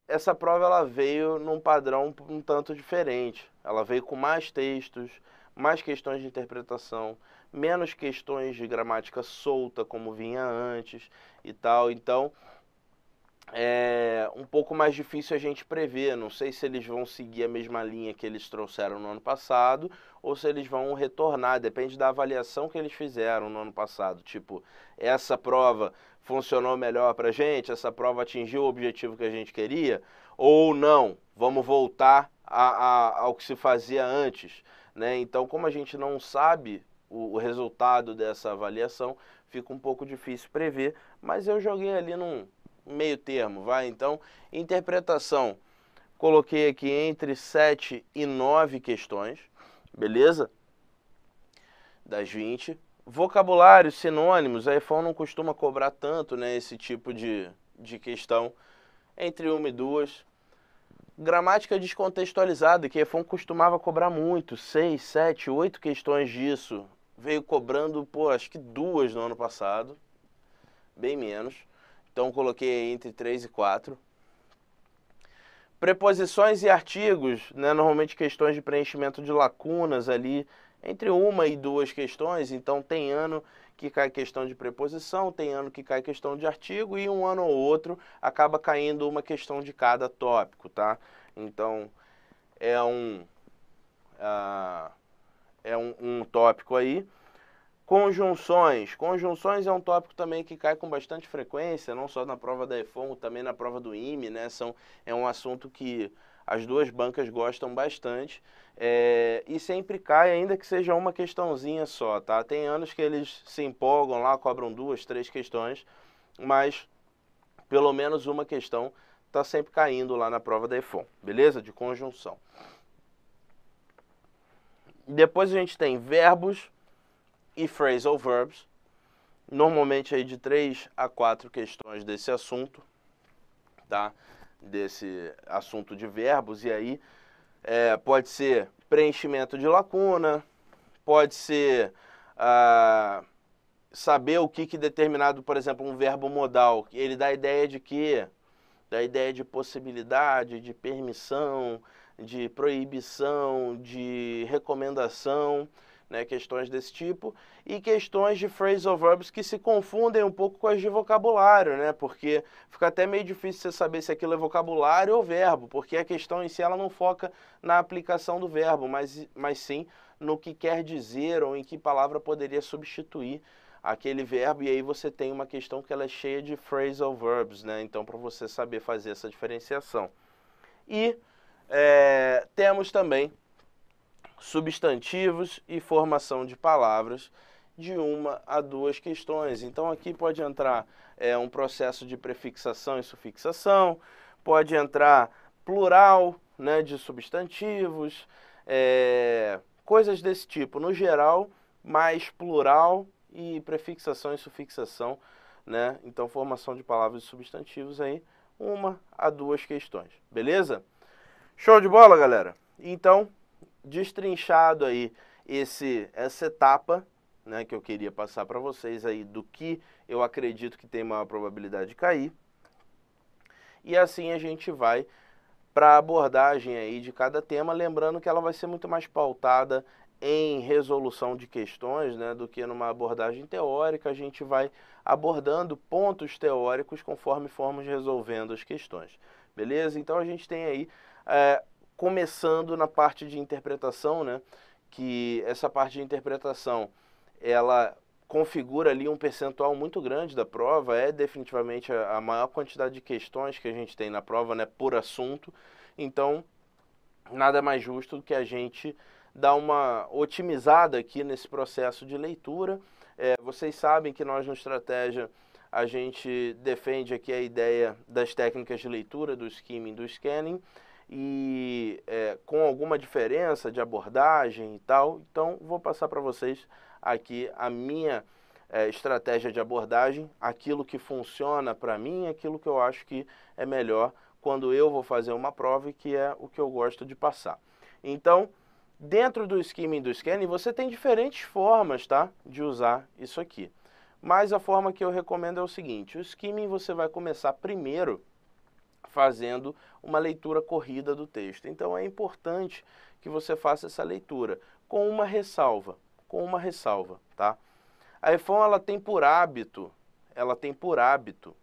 essa prova ela veio num padrão um tanto diferente. Ela veio com mais textos, mais questões de interpretação, menos questões de gramática solta, como vinha antes e tal. Então, é um pouco mais difícil a gente prever. Não sei se eles vão seguir a mesma linha que eles trouxeram no ano passado ou se eles vão retornar. Depende da avaliação que eles fizeram no ano passado. Tipo, essa prova funcionou melhor para a gente? Essa prova atingiu o objetivo que a gente queria? Ou não? Vamos voltar a, a, ao que se fazia antes. Né? Então, como a gente não sabe o, o resultado dessa avaliação, fica um pouco difícil prever, mas eu joguei ali num meio termo, vai? Então, interpretação, coloquei aqui entre 7 e 9 questões, beleza? Das 20. Vocabulário, sinônimos, a iPhone não costuma cobrar tanto, né, esse tipo de, de questão, entre uma e duas, gramática descontextualizada, que a EFON costumava cobrar muito, seis, sete, oito questões disso. Veio cobrando, pô, acho que duas no ano passado, bem menos. Então coloquei entre três e quatro. Preposições e artigos, né, normalmente questões de preenchimento de lacunas ali, entre uma e duas questões, então tem ano que cai questão de preposição, tem ano que cai questão de artigo e um ano ou outro acaba caindo uma questão de cada tópico, tá? Então é um uh, é um, um tópico aí. Conjunções. Conjunções é um tópico também que cai com bastante frequência, não só na prova da EFOM, também na prova do IME, né? São, é um assunto que as duas bancas gostam bastante é, e sempre cai, ainda que seja uma questãozinha só, tá? Tem anos que eles se empolgam lá, cobram duas, três questões, mas pelo menos uma questão está sempre caindo lá na prova da EFON, beleza? De conjunção. Depois a gente tem verbos e phrasal verbs, normalmente aí de três a quatro questões desse assunto, tá? desse assunto de verbos, e aí é, pode ser preenchimento de lacuna, pode ser ah, saber o que, que determinado, por exemplo, um verbo modal, ele dá a ideia de que da ideia de possibilidade, de permissão, de proibição, de recomendação né, questões desse tipo, e questões de phrasal verbs que se confundem um pouco com as de vocabulário, né, porque fica até meio difícil você saber se aquilo é vocabulário ou verbo, porque a questão em si ela não foca na aplicação do verbo, mas, mas sim no que quer dizer ou em que palavra poderia substituir aquele verbo, e aí você tem uma questão que ela é cheia de phrasal verbs, né, então para você saber fazer essa diferenciação. E é, temos também substantivos e formação de palavras de uma a duas questões. Então aqui pode entrar é, um processo de prefixação e sufixação, pode entrar plural né, de substantivos, é, coisas desse tipo. No geral, mais plural e prefixação e sufixação, né? Então formação de palavras e substantivos aí, uma a duas questões, beleza? Show de bola, galera? Então, destrinchado aí esse, essa etapa né, que eu queria passar para vocês aí do que eu acredito que tem maior probabilidade de cair. E assim a gente vai para a abordagem aí de cada tema, lembrando que ela vai ser muito mais pautada em resolução de questões né, do que numa abordagem teórica. A gente vai abordando pontos teóricos conforme formos resolvendo as questões. Beleza? Então a gente tem aí é, começando na parte de interpretação, né? Que essa parte de interpretação, ela configura ali um percentual muito grande da prova, é definitivamente a, a maior quantidade de questões que a gente tem na prova, né, por assunto. Então, nada mais justo do que a gente dar uma otimizada aqui nesse processo de leitura. É, vocês sabem que nós no Estratégia a gente defende aqui a ideia das técnicas de leitura, do skimming, do scanning, e é, com alguma diferença de abordagem e tal. Então, vou passar para vocês aqui a minha é, estratégia de abordagem, aquilo que funciona para mim, aquilo que eu acho que é melhor quando eu vou fazer uma prova e que é o que eu gosto de passar. Então, dentro do skimming do scanning, você tem diferentes formas tá, de usar isso aqui. Mas a forma que eu recomendo é o seguinte, o skimming você vai começar primeiro fazendo uma leitura corrida do texto. Então é importante que você faça essa leitura com uma ressalva, com uma ressalva, tá? A EFON ela tem por hábito, ela tem por hábito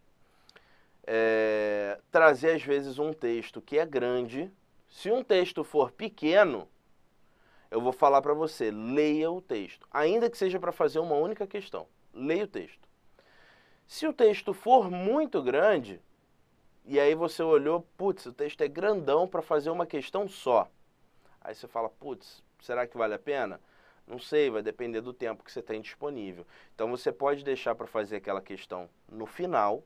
é, trazer às vezes um texto que é grande. Se um texto for pequeno, eu vou falar para você, leia o texto, ainda que seja para fazer uma única questão. Leia o texto. Se o texto for muito grande, e aí você olhou, putz, o texto é grandão para fazer uma questão só. Aí você fala, putz, será que vale a pena? Não sei, vai depender do tempo que você tem disponível. Então você pode deixar para fazer aquela questão no final,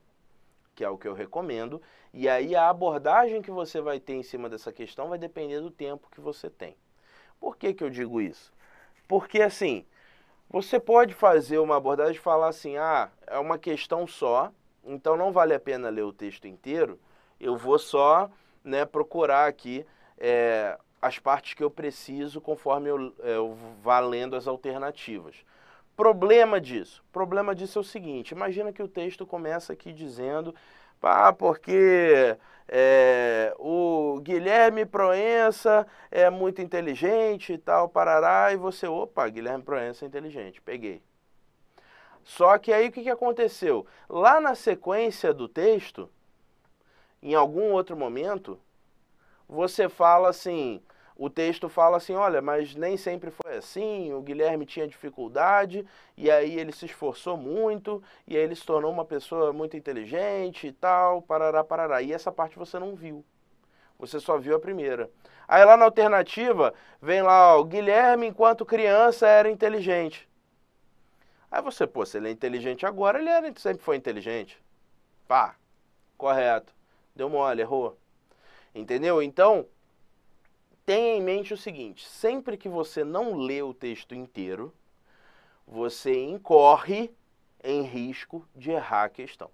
que é o que eu recomendo, e aí a abordagem que você vai ter em cima dessa questão vai depender do tempo que você tem. Por que, que eu digo isso? Porque assim, você pode fazer uma abordagem e falar assim: ah, é uma questão só, então não vale a pena ler o texto inteiro, eu vou só né, procurar aqui é, as partes que eu preciso conforme eu, é, eu vá lendo as alternativas. Problema disso? Problema disso é o seguinte: imagina que o texto começa aqui dizendo ah, porque é, o Guilherme Proença é muito inteligente e tal, parará, e você, opa, Guilherme Proença é inteligente, peguei. Só que aí o que, aconteceu? Lá na sequência do texto, em algum outro momento, você fala assim, o texto fala assim, olha, mas nem sempre foi assim, o Guilherme tinha dificuldade, e aí ele se esforçou muito, e aí ele se tornou uma pessoa muito inteligente e tal, parará, parará. E essa parte você não viu. Você só viu a primeira. Aí lá na alternativa, vem lá, ó, o Guilherme, enquanto criança, era inteligente. Aí você, pô, se ele é inteligente agora, ele era, sempre foi inteligente. Pá, correto. Deu mole, errou. Entendeu? Então, tenha em mente o seguinte: sempre que você não lê o texto inteiro, você incorre em risco de errar a questão.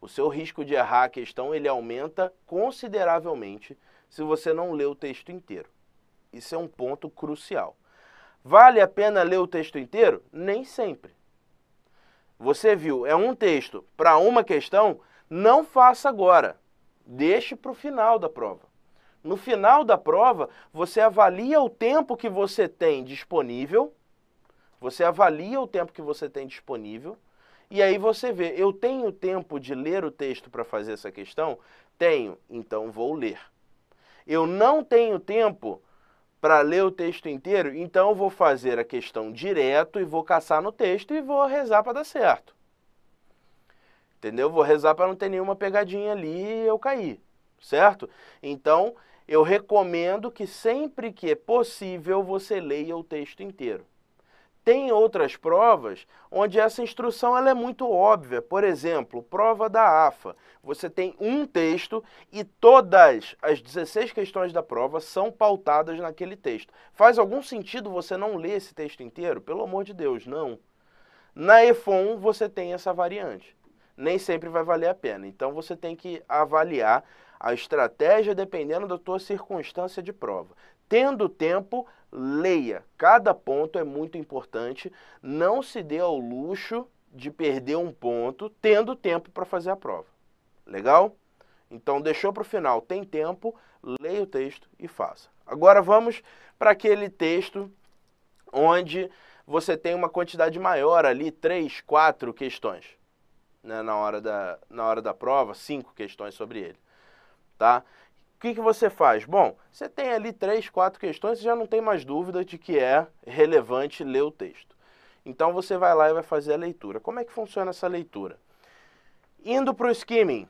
O seu risco de errar a questão ele aumenta consideravelmente se você não lê o texto inteiro. Isso é um ponto crucial. Vale a pena ler o texto inteiro? Nem sempre. Você viu, é um texto para uma questão, não faça agora. Deixe para o final da prova. No final da prova, você avalia o tempo que você tem disponível. Você avalia o tempo que você tem disponível. E aí você vê, eu tenho tempo de ler o texto para fazer essa questão? Tenho, então vou ler. Eu não tenho tempo, para ler o texto inteiro, então eu vou fazer a questão direto e vou caçar no texto e vou rezar para dar certo. Entendeu? Vou rezar para não ter nenhuma pegadinha ali e eu cair, certo? Então, eu recomendo que sempre que é possível você leia o texto inteiro. Tem outras provas onde essa instrução ela é muito óbvia. Por exemplo, prova da AFA. Você tem um texto e todas as 16 questões da prova são pautadas naquele texto. Faz algum sentido você não ler esse texto inteiro? Pelo amor de Deus, não. Na EFON você tem essa variante. Nem sempre vai valer a pena. Então você tem que avaliar a estratégia dependendo da tua circunstância de prova. Tendo tempo, leia. Cada ponto é muito importante. Não se dê ao luxo de perder um ponto tendo tempo para fazer a prova. Legal? Então, deixou para o final, tem tempo, leia o texto e faça. Agora vamos para aquele texto onde você tem uma quantidade maior ali, três, quatro questões né, na, hora da, na hora da prova, cinco questões sobre ele. Tá? o que, que você faz? Bom, você tem ali três, quatro questões, você já não tem mais dúvida de que é relevante ler o texto. Então você vai lá e vai fazer a leitura. Como é que funciona essa leitura? Indo para o skimming.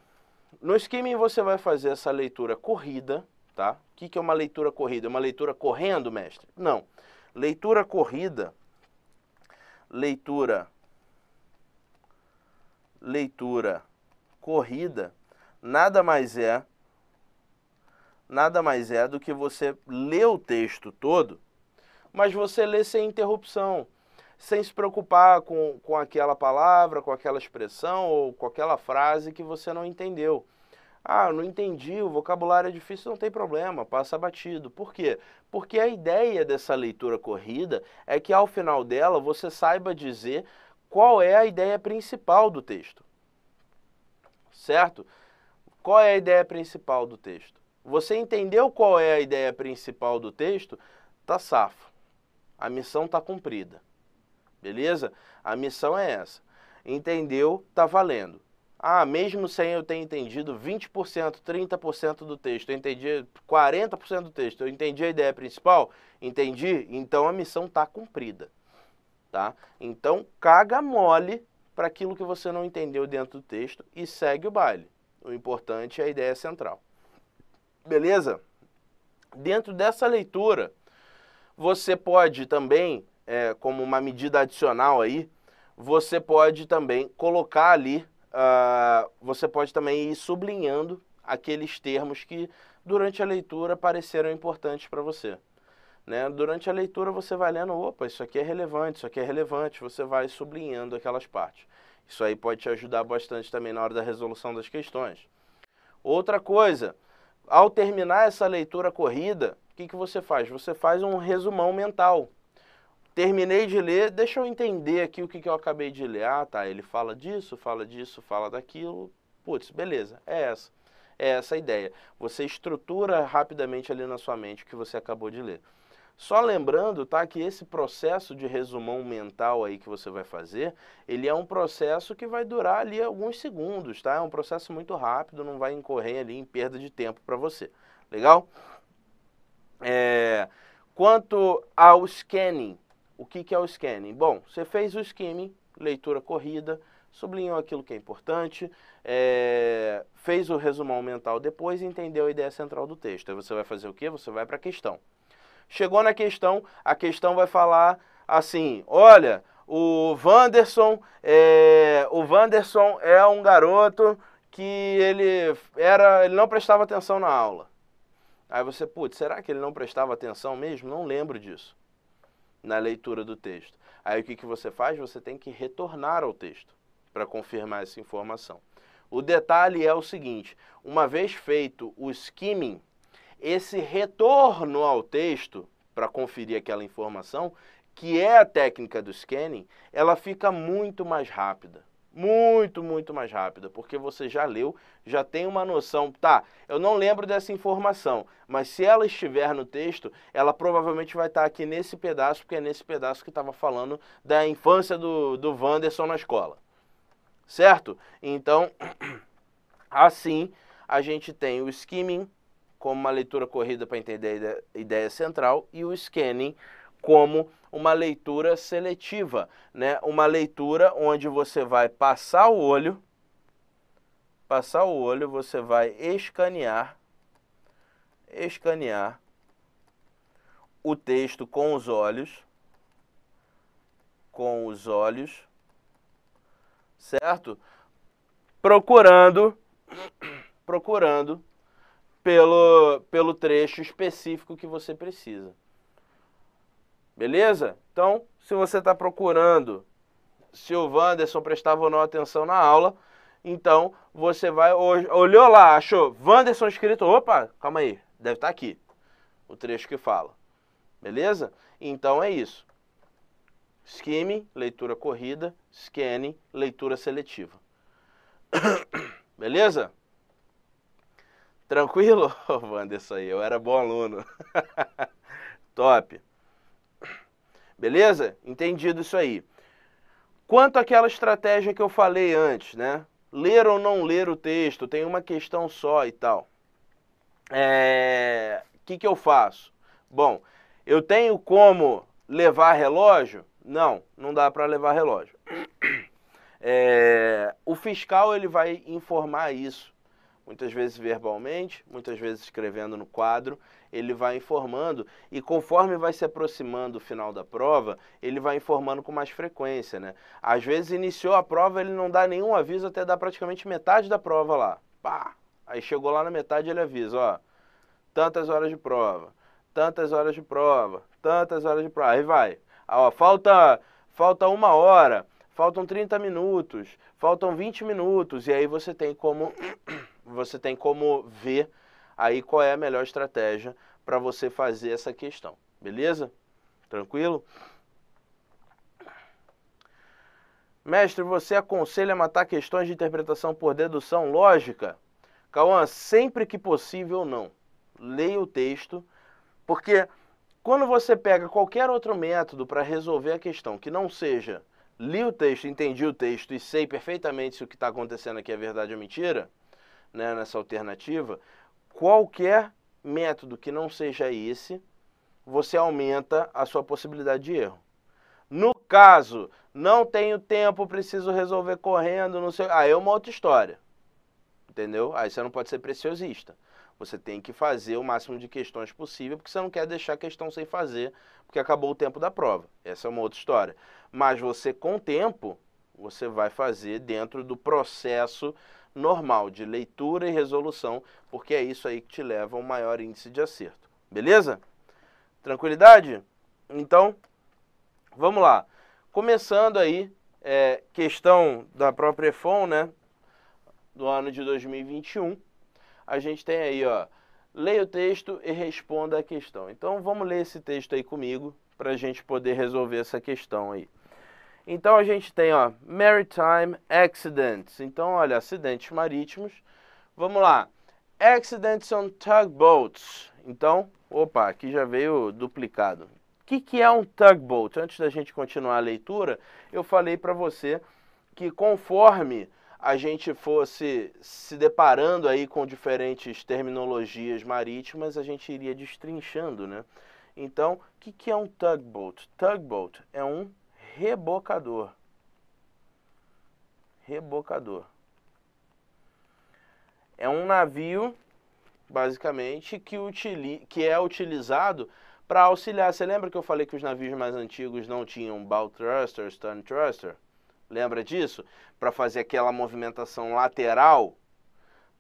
No skimming você vai fazer essa leitura corrida, tá? O que, que é uma leitura corrida? É uma leitura correndo, mestre? Não. Leitura corrida, leitura, leitura corrida, nada mais é nada mais é do que você ler o texto todo, mas você lê sem interrupção, sem se preocupar com, com aquela palavra, com aquela expressão ou com aquela frase que você não entendeu. Ah, não entendi, o vocabulário é difícil, não tem problema, passa batido. Por quê? Porque a ideia dessa leitura corrida é que ao final dela você saiba dizer qual é a ideia principal do texto. Certo? Qual é a ideia principal do texto? Você entendeu qual é a ideia principal do texto? Tá safo. A missão tá cumprida. Beleza? A missão é essa. Entendeu? Tá valendo. Ah, mesmo sem eu ter entendido 20%, 30% do texto, eu entendi 40% do texto, eu entendi a ideia principal, entendi, então a missão tá cumprida. Tá? Então caga mole para aquilo que você não entendeu dentro do texto e segue o baile. O importante é a ideia central. Beleza? Dentro dessa leitura, você pode também, é, como uma medida adicional aí, você pode também colocar ali, uh, você pode também ir sublinhando aqueles termos que durante a leitura pareceram importantes para você. Né? Durante a leitura você vai lendo, opa, isso aqui é relevante, isso aqui é relevante, você vai sublinhando aquelas partes. Isso aí pode te ajudar bastante também na hora da resolução das questões. Outra coisa, ao terminar essa leitura corrida, o que, que você faz? Você faz um resumão mental. Terminei de ler, deixa eu entender aqui o que, que eu acabei de ler. Ah, tá, ele fala disso, fala disso, fala daquilo. Putz, beleza, é essa. É essa a ideia. Você estrutura rapidamente ali na sua mente o que você acabou de ler. Só lembrando, tá, que esse processo de resumão mental aí que você vai fazer, ele é um processo que vai durar ali alguns segundos, tá? É um processo muito rápido, não vai incorrer ali em perda de tempo para você. Legal? É... Quanto ao scanning, o que, que é o scanning? Bom, você fez o skimming, leitura corrida, sublinhou aquilo que é importante, é, fez o resumão mental depois e entendeu a ideia central do texto. Aí você vai fazer o quê? Você vai para a questão. Chegou na questão, a questão vai falar assim: olha, o Vanderson é, eh, o Wanderson é um garoto que ele era ele não prestava atenção na aula. Aí você, putz, será que ele não prestava atenção mesmo? Não lembro disso na leitura do texto. Aí o que, que você faz? Você tem que retornar ao texto para confirmar essa informação. O detalhe é o seguinte: uma vez feito o skimming, esse retorno ao texto para conferir aquela informação, que é a técnica do scanning, ela fica muito mais rápida. Muito, muito mais rápida, porque você já leu, já tem uma noção. Tá, eu não lembro dessa informação, mas se ela estiver no texto, ela provavelmente vai estar tá aqui nesse pedaço, porque é nesse pedaço que estava falando da infância do, do Wanderson na escola. Certo? Então, assim, a gente tem o skimming, como uma leitura corrida para entender a ideia central e o scanning como uma leitura seletiva, né? Uma leitura onde você vai passar o olho, passar o olho, você vai escanear, escanear o texto com os olhos, com os olhos, certo? Procurando, procurando pelo, pelo trecho específico que você precisa. Beleza? Então, se você está procurando se o Wanderson prestava ou não atenção na aula, então você vai, olhou lá, achou Wanderson escrito, opa, calma aí, deve estar tá aqui o trecho que fala. Beleza? Então é isso. Skimming, leitura corrida, scanning, leitura seletiva. Beleza? Tranquilo, Wanderson aí, eu era bom aluno. Top. Beleza? Entendido isso aí. Quanto àquela estratégia que eu falei antes, né? Ler ou não ler o texto, tem uma questão só e tal. É... O que, que eu faço? Bom, eu tenho como levar relógio? Não, não dá para levar relógio. É... O fiscal ele vai informar isso muitas vezes verbalmente, muitas vezes escrevendo no quadro, ele vai informando e conforme vai se aproximando o final da prova, ele vai informando com mais frequência, né? Às vezes iniciou a prova, ele não dá nenhum aviso até dar praticamente metade da prova lá. Pá! Aí chegou lá na metade, ele avisa, ó, tantas horas de prova, tantas horas de prova, tantas horas de prova, aí vai. Ó, falta falta uma hora faltam 30 minutos, faltam 20 minutos, e aí você tem como você tem como ver aí qual é a melhor estratégia para você fazer essa questão. Beleza? Tranquilo? Mestre, você aconselha matar questões de interpretação por dedução lógica? Cauã, sempre que possível, não. Leia o texto, porque quando você pega qualquer outro método para resolver a questão que não seja li o texto, entendi o texto e sei perfeitamente se o que está acontecendo aqui é verdade ou mentira, né, nessa alternativa, qualquer método que não seja esse, você aumenta a sua possibilidade de erro. No caso, não tenho tempo, preciso resolver correndo, não sei. Aí é uma outra história. Entendeu? Aí você não pode ser preciosista. Você tem que fazer o máximo de questões possível, porque você não quer deixar a questão sem fazer, porque acabou o tempo da prova. Essa é uma outra história. Mas você, com o tempo, você vai fazer dentro do processo normal de leitura e resolução, porque é isso aí que te leva a um maior índice de acerto. Beleza? Tranquilidade? Então, vamos lá. Começando aí, é, questão da própria EFON, né? Do ano de 2021 a gente tem aí, ó, leia o texto e responda a questão. Então vamos ler esse texto aí comigo para a gente poder resolver essa questão aí. Então a gente tem, ó, maritime accidents. Então, olha, acidentes marítimos. Vamos lá. Accidents on tugboats. Então, opa, aqui já veio duplicado. O que, que é um tugboat? Antes da gente continuar a leitura, eu falei para você que conforme a gente fosse se deparando aí com diferentes terminologias marítimas, a gente iria destrinchando, né? Então, o que, que é um tugboat? Tugboat é um rebocador. Rebocador. É um navio, basicamente, que, utili que é utilizado para auxiliar. Você lembra que eu falei que os navios mais antigos não tinham bow thruster, stern thruster? Lembra disso? para fazer aquela movimentação lateral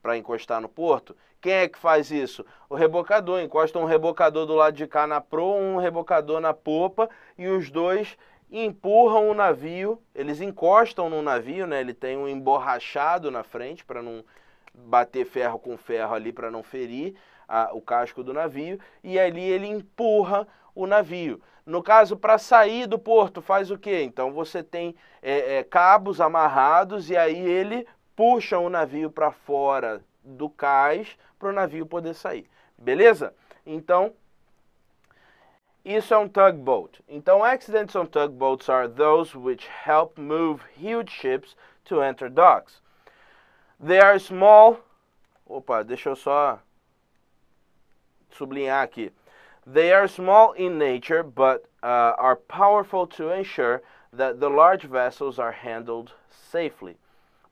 para encostar no porto, quem é que faz isso? O rebocador. Encosta um rebocador do lado de cá na proa, um rebocador na popa e os dois empurram o navio. Eles encostam no navio, né? Ele tem um emborrachado na frente para não bater ferro com ferro ali para não ferir a, ah, o casco do navio e ali ele empurra o navio. No caso, para sair do porto, faz o quê? Então você tem é, é, cabos amarrados e aí ele puxa o navio para fora do cais para o navio poder sair. Beleza? Então, isso é um tugboat. Então, accidents on tugboats are those which help move huge ships to enter docks. They are small. Opa, deixa eu só sublinhar aqui. They are small in nature, but uh, are powerful to ensure that the large vessels are handled safely.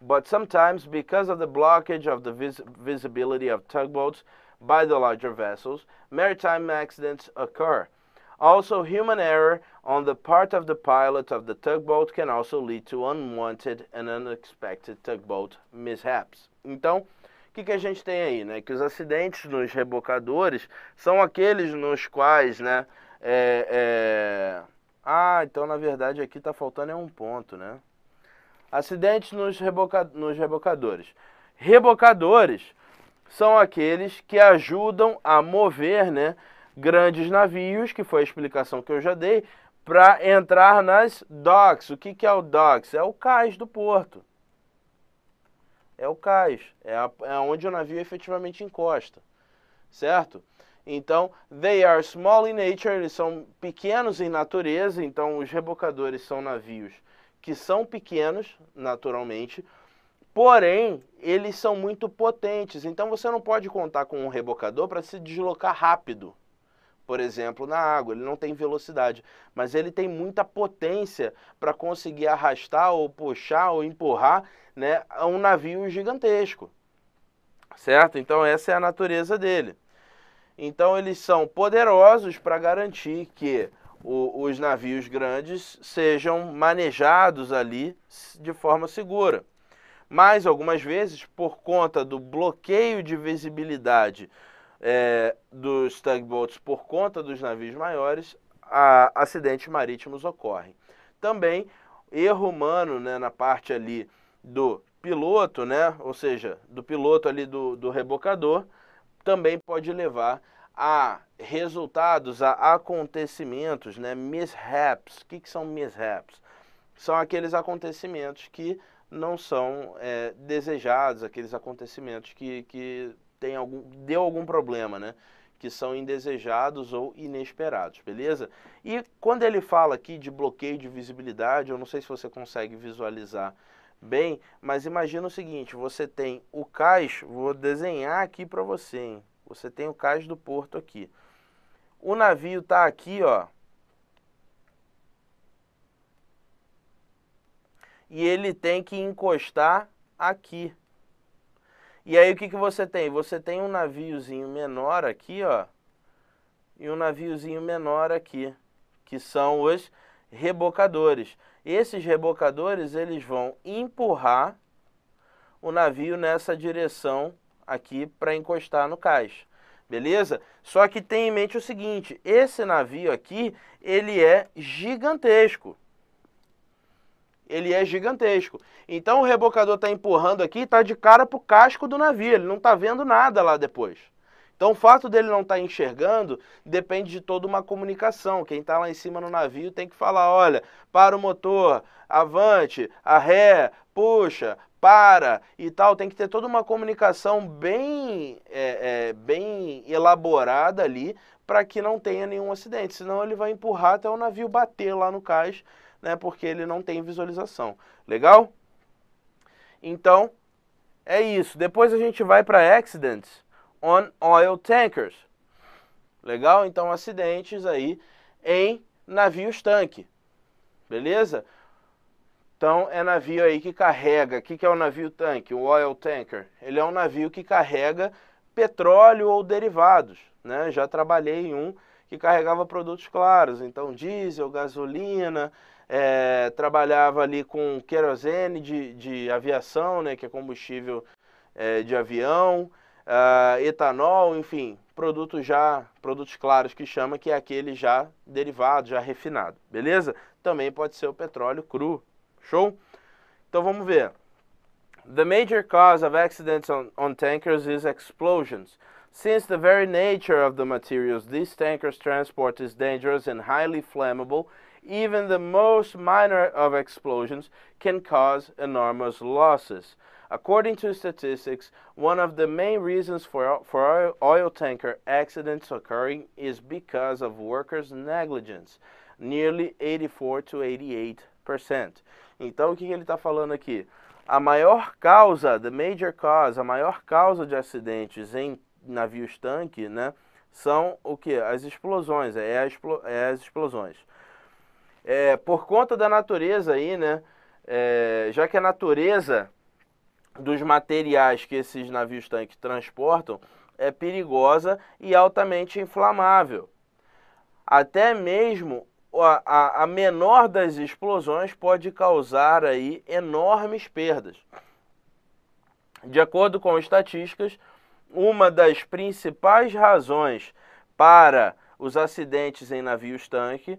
But sometimes, because of the blockage of the vis visibility of tugboats by the larger vessels, maritime accidents occur. Also, human error on the part of the pilot of the tugboat can also lead to unwanted and unexpected tugboat mishaps. Então, que, que a gente tem aí? Né? Que os acidentes nos rebocadores são aqueles nos quais, né? É, é... Ah, então na verdade aqui está faltando é um ponto, né? Acidentes nos, reboca... nos rebocadores. Rebocadores são aqueles que ajudam a mover né, grandes navios, que foi a explicação que eu já dei, para entrar nas docks. O que, que é o docks? É o cais do porto é o cais, é, a, é onde o navio efetivamente encosta, certo? Então, they are small in nature, eles são pequenos em natureza, então os rebocadores são navios que são pequenos naturalmente, porém eles são muito potentes, então você não pode contar com um rebocador para se deslocar rápido por exemplo, na água. Ele não tem velocidade, mas ele tem muita potência para conseguir arrastar ou puxar ou empurrar né, um navio gigantesco. Certo? Então, essa é a natureza dele. Então, eles são poderosos para garantir que o, os navios grandes sejam manejados ali de forma segura. Mas, algumas vezes, por conta do bloqueio de visibilidade é, dos tugboats por conta dos navios maiores, a, acidentes marítimos ocorrem. Também erro humano né, na parte ali do piloto, né, ou seja, do piloto ali do, do rebocador, também pode levar a resultados, a acontecimentos, né, mishaps. O que, que são mishaps? São aqueles acontecimentos que não são é, desejados, aqueles acontecimentos que, que tem algum, deu algum problema, né? Que são indesejados ou inesperados, beleza? E quando ele fala aqui de bloqueio de visibilidade, eu não sei se você consegue visualizar bem, mas imagina o seguinte: você tem o cais, vou desenhar aqui para você, hein? Você tem o cais do porto aqui. O navio está aqui, ó. E ele tem que encostar aqui. E aí o que, que você tem? Você tem um naviozinho menor aqui, ó, e um naviozinho menor aqui, que são os rebocadores. Esses rebocadores, eles vão empurrar o navio nessa direção aqui para encostar no cais. Beleza? Só que tenha em mente o seguinte, esse navio aqui, ele é gigantesco ele é gigantesco. Então o rebocador está empurrando aqui, está de cara para o casco do navio, ele não está vendo nada lá depois. Então o fato dele não estar tá enxergando depende de toda uma comunicação. Quem está lá em cima no navio tem que falar, olha, para o motor, avante, a ré, puxa, para e tal. Tem que ter toda uma comunicação bem, é, é, bem elaborada ali para que não tenha nenhum acidente. Senão ele vai empurrar até o navio bater lá no cais né, porque ele não tem visualização. Legal? Então, é isso. Depois a gente vai para accidents on oil tankers. Legal? Então, acidentes aí em navios tanque. Beleza? Então, é navio aí que carrega. O que, que é o um navio tanque? O oil tanker. Ele é um navio que carrega petróleo ou derivados. Né? Já trabalhei em um que carregava produtos claros, então diesel, gasolina, é, trabalhava ali com querosene de, de aviação, né, que é combustível é, de avião, uh, etanol, enfim, produtos já, produtos claros que chama, que é aquele já derivado, já refinado, beleza? Também pode ser o petróleo cru, show? Então vamos ver. The major cause of accidents on, on tankers is explosions. Since the very nature of the materials these tankers transport is dangerous and highly flammable, even the most minor of explosions can cause enormous losses. According to statistics, one of the main reasons for, for oil tanker accidents occurring is because of workers' negligence, nearly 84 to 88%. Então, o que ele está falando aqui? A maior causa, the major cause, a maior causa de acidentes em navios tanque, né, são o que? As explosões, é, é a é as explosões é, por conta da natureza aí, né? É, já que a natureza dos materiais que esses navios tanques transportam é perigosa e altamente inflamável. Até mesmo a, a, a menor das explosões pode causar aí enormes perdas. De acordo com estatísticas, uma das principais razões para os acidentes em navios tanque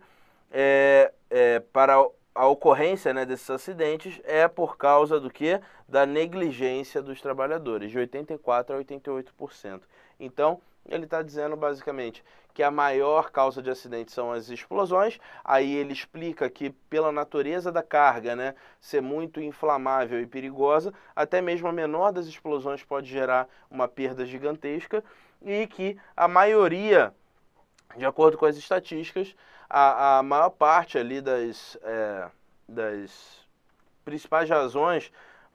é, é, para a ocorrência né, desses acidentes é por causa do que? Da negligência dos trabalhadores, de 84% a 88%. Então, ele está dizendo basicamente que a maior causa de acidente são as explosões. Aí ele explica que, pela natureza da carga né, ser muito inflamável e perigosa, até mesmo a menor das explosões pode gerar uma perda gigantesca e que a maioria, de acordo com as estatísticas, a, a maior parte ali das, é, das principais razões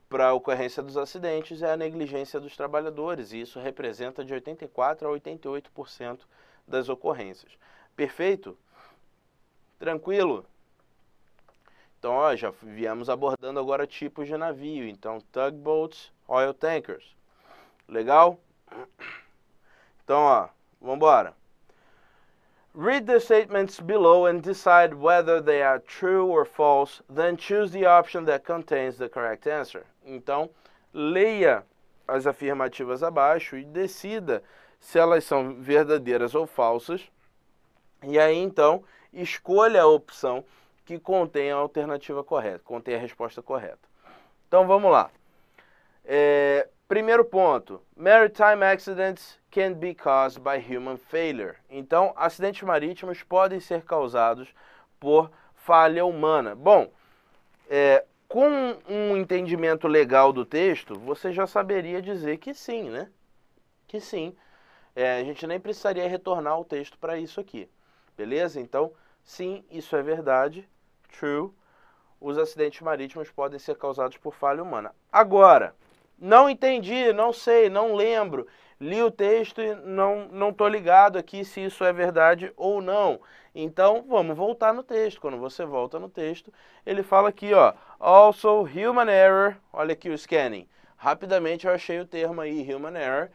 para a ocorrência dos acidentes é a negligência dos trabalhadores, e isso representa de 84% a 88% das ocorrências. Perfeito? Tranquilo? Então, ó, já viemos abordando agora tipos de navio, então tugboats, oil tankers. Legal? Então, ó, vamos embora. Read the statements below and decide whether they are true or false, then choose the option that contains the correct answer. Então, leia as afirmativas abaixo e decida se elas são verdadeiras ou falsas. E aí então, escolha a opção que contém a alternativa correta, contém a resposta correta. Então vamos lá. É, Primeiro ponto: Maritime accidents can be caused by human failure. Então, acidentes marítimos podem ser causados por falha humana. Bom, é, com um entendimento legal do texto, você já saberia dizer que sim, né? Que sim. É, a gente nem precisaria retornar o texto para isso aqui. Beleza? Então, sim, isso é verdade. True. Os acidentes marítimos podem ser causados por falha humana. Agora, não entendi, não sei, não lembro. Li o texto e não não tô ligado aqui se isso é verdade ou não. Então, vamos voltar no texto. Quando você volta no texto, ele fala aqui, ó, also human error. Olha aqui o scanning. Rapidamente eu achei o termo aí, human error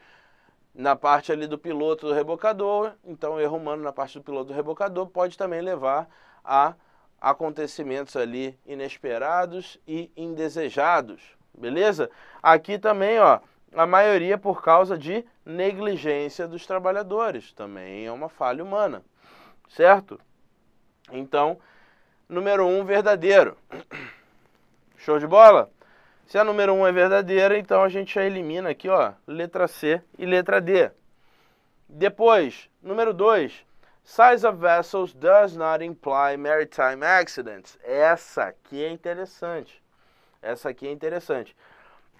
na parte ali do piloto do rebocador, então erro humano na parte do piloto do rebocador pode também levar a acontecimentos ali inesperados e indesejados beleza? Aqui também, ó, a maioria por causa de negligência dos trabalhadores, também é uma falha humana, certo? Então, número um, verdadeiro. Show de bola? Se a número 1 um é verdadeira, então a gente já elimina aqui, ó, letra C e letra D. Depois, número 2, size of vessels does not imply maritime accidents. Essa aqui é interessante essa aqui é interessante.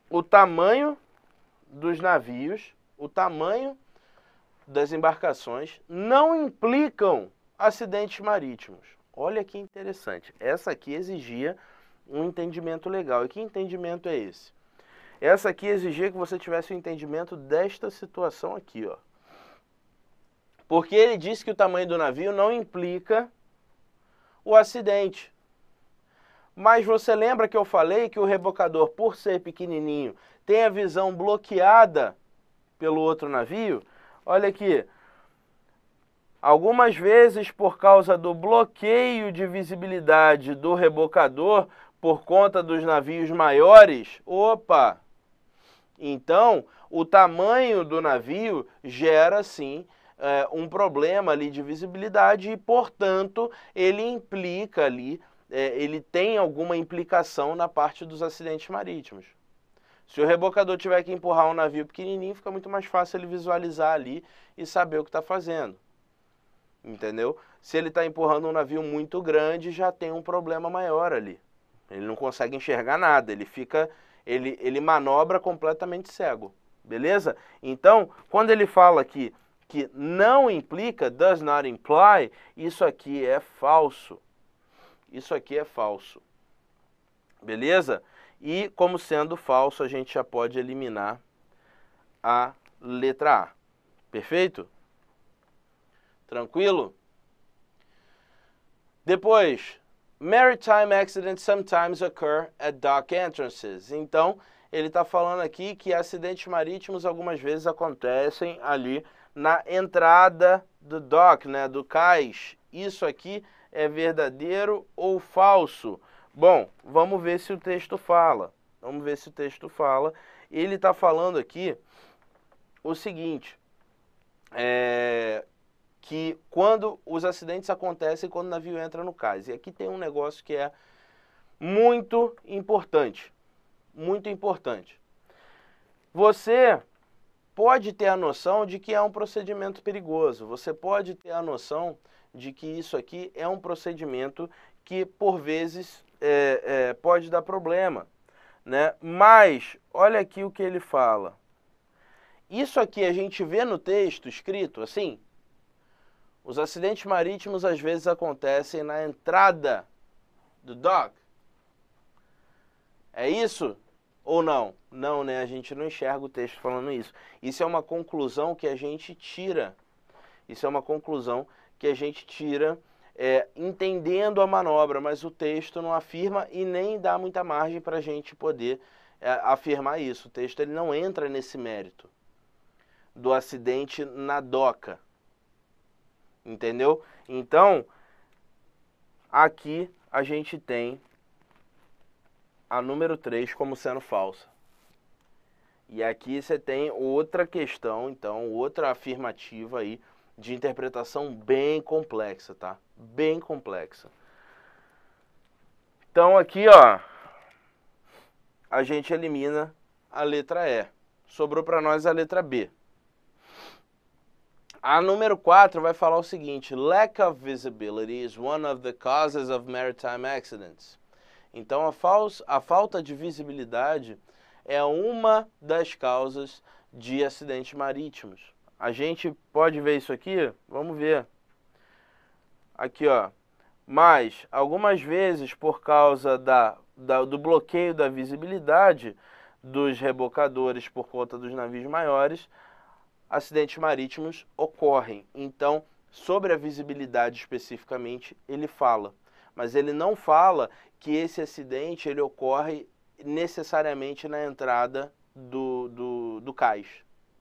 O tamanho dos navios, o tamanho das embarcações não implicam acidentes marítimos. Olha que interessante. Essa aqui exigia um entendimento legal. E que entendimento é esse? Essa aqui exigia que você tivesse o um entendimento desta situação aqui, ó. Porque ele disse que o tamanho do navio não implica o acidente. Mas você lembra que eu falei que o rebocador, por ser pequenininho, tem a visão bloqueada pelo outro navio? Olha aqui. Algumas vezes, por causa do bloqueio de visibilidade do rebocador, por conta dos navios maiores, opa! Então, o tamanho do navio gera sim eh, um problema ali de visibilidade e, portanto, ele implica ali é, ele tem alguma implicação na parte dos acidentes marítimos. Se o rebocador tiver que empurrar um navio pequenininho, fica muito mais fácil ele visualizar ali e saber o que está fazendo. Entendeu? Se ele está empurrando um navio muito grande, já tem um problema maior ali. Ele não consegue enxergar nada, ele fica, ele, ele manobra completamente cego. Beleza? Então, quando ele fala que, que não implica, does not imply, isso aqui é falso. Isso aqui é falso. Beleza? E como sendo falso, a gente já pode eliminar a letra A. Perfeito? Tranquilo? Depois, maritime accidents sometimes occur at dock entrances. Então, ele está falando aqui que acidentes marítimos algumas vezes acontecem ali na entrada do dock, né, do cais. Isso aqui é verdadeiro ou falso? Bom, vamos ver se o texto fala. Vamos ver se o texto fala. Ele está falando aqui o seguinte: é, que quando os acidentes acontecem quando o navio entra no cais. E aqui tem um negócio que é muito importante. Muito importante. Você pode ter a noção de que é um procedimento perigoso, você pode ter a noção de que isso aqui é um procedimento que, por vezes, é, é, pode dar problema. Né? Mas, olha aqui o que ele fala. Isso aqui a gente vê no texto escrito assim: os acidentes marítimos às vezes acontecem na entrada do dock. É isso ou não? Não, né? A gente não enxerga o texto falando isso. Isso é uma conclusão que a gente tira. Isso é uma conclusão que a gente tira é, entendendo a manobra, mas o texto não afirma e nem dá muita margem para a gente poder é, afirmar isso. O texto ele não entra nesse mérito do acidente na doca. Entendeu? Então, aqui a gente tem a número 3 como sendo falsa. E aqui você tem outra questão, então, outra afirmativa aí de interpretação bem complexa, tá? Bem complexa. Então aqui, ó, a gente elimina a letra E. Sobrou para nós a letra B. A número 4 vai falar o seguinte: lack of visibility is one of the causes of maritime accidents. Então a, falsa, a falta de visibilidade é uma das causas de acidentes marítimos. A gente pode ver isso aqui? Vamos ver. Aqui, ó. Mas, algumas vezes, por causa da, da do bloqueio da visibilidade dos rebocadores por conta dos navios maiores, acidentes marítimos ocorrem. Então, sobre a visibilidade especificamente, ele fala. Mas ele não fala que esse acidente ele ocorre necessariamente na entrada do, do, do cais,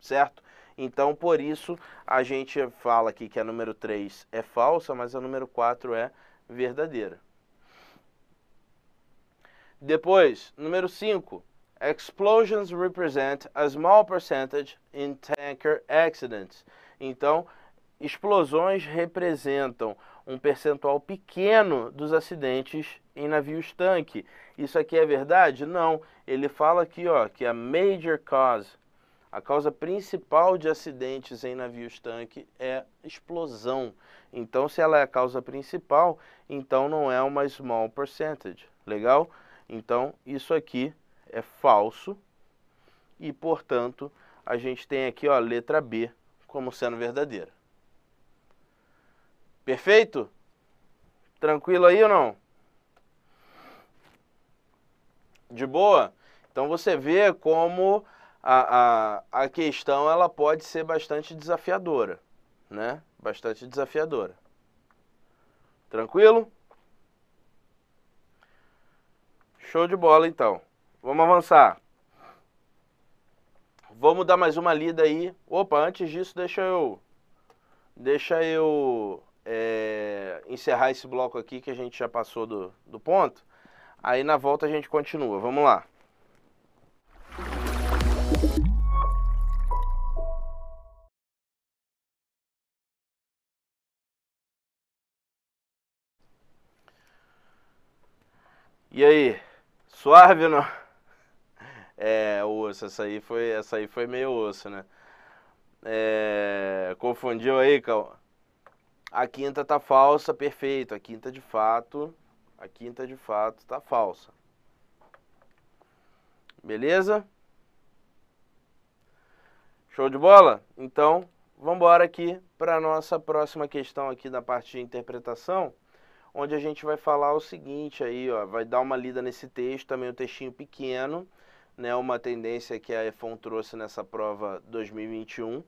certo? Então, por isso, a gente fala aqui que a número 3 é falsa, mas a número 4 é verdadeira. Depois, número 5. Explosions represent a small percentage in tanker accidents. Então, explosões representam um percentual pequeno dos acidentes em navios tanque. Isso aqui é verdade? Não. Ele fala aqui ó, que a major cause a causa principal de acidentes em navios tanque é explosão. Então, se ela é a causa principal, então não é uma small percentage. Legal? Então, isso aqui é falso e, portanto, a gente tem aqui ó, a letra B como sendo verdadeira. Perfeito? Tranquilo aí ou não? De boa? Então você vê como a, a, a questão ela pode ser bastante desafiadora, né? Bastante desafiadora. Tranquilo? Show de bola então. Vamos avançar. Vamos dar mais uma lida aí. Opa, antes disso, deixa eu. Deixa eu é, encerrar esse bloco aqui que a gente já passou do, do ponto. Aí na volta a gente continua. Vamos lá. E aí, suave ou não? É, osso, essa aí foi, essa aí foi meio osso, né? É, confundiu aí, Cal? A quinta tá falsa, perfeito. A quinta de fato, a quinta de fato tá falsa. Beleza? Show de bola? Então, vamos embora aqui para nossa próxima questão aqui da parte de interpretação onde a gente vai falar o seguinte aí, ó, vai dar uma lida nesse texto, também um textinho pequeno, né, uma tendência que a EFON trouxe nessa prova 2021,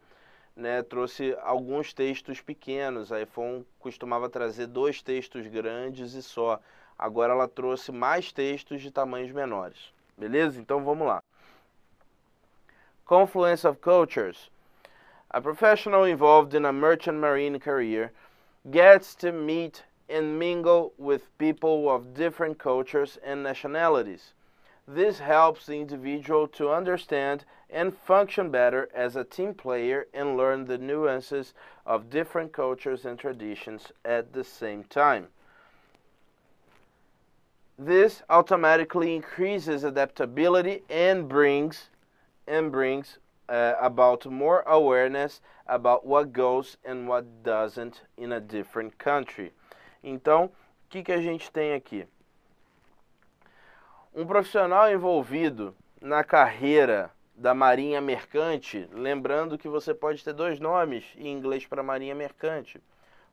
né, trouxe alguns textos pequenos, a EFON costumava trazer dois textos grandes e só, agora ela trouxe mais textos de tamanhos menores, beleza? Então vamos lá. Confluence of Cultures. A professional involved in a merchant marine career gets to meet and mingle with people of different cultures and nationalities. This helps the individual to understand and function better as a team player and learn the nuances of different cultures and traditions at the same time. This automatically increases adaptability and brings and brings uh, about more awareness about what goes and what doesn't in a different country. Então, o que, que a gente tem aqui? Um profissional envolvido na carreira da Marinha Mercante, lembrando que você pode ter dois nomes em inglês para Marinha Mercante.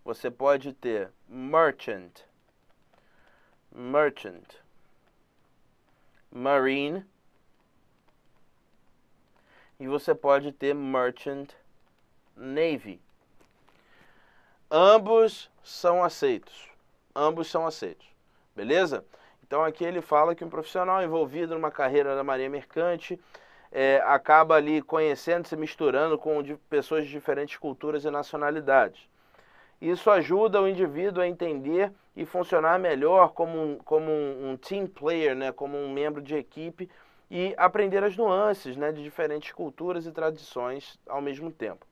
Você pode ter merchant, merchant, marine, e você pode ter merchant navy. Ambos são aceitos. Ambos são aceitos. Beleza? Então aqui ele fala que um profissional envolvido numa carreira da marinha mercante é, acaba ali conhecendo, se misturando com de pessoas de diferentes culturas e nacionalidades. Isso ajuda o indivíduo a entender e funcionar melhor como um, como um, um team player, né? como um membro de equipe e aprender as nuances né? de diferentes culturas e tradições ao mesmo tempo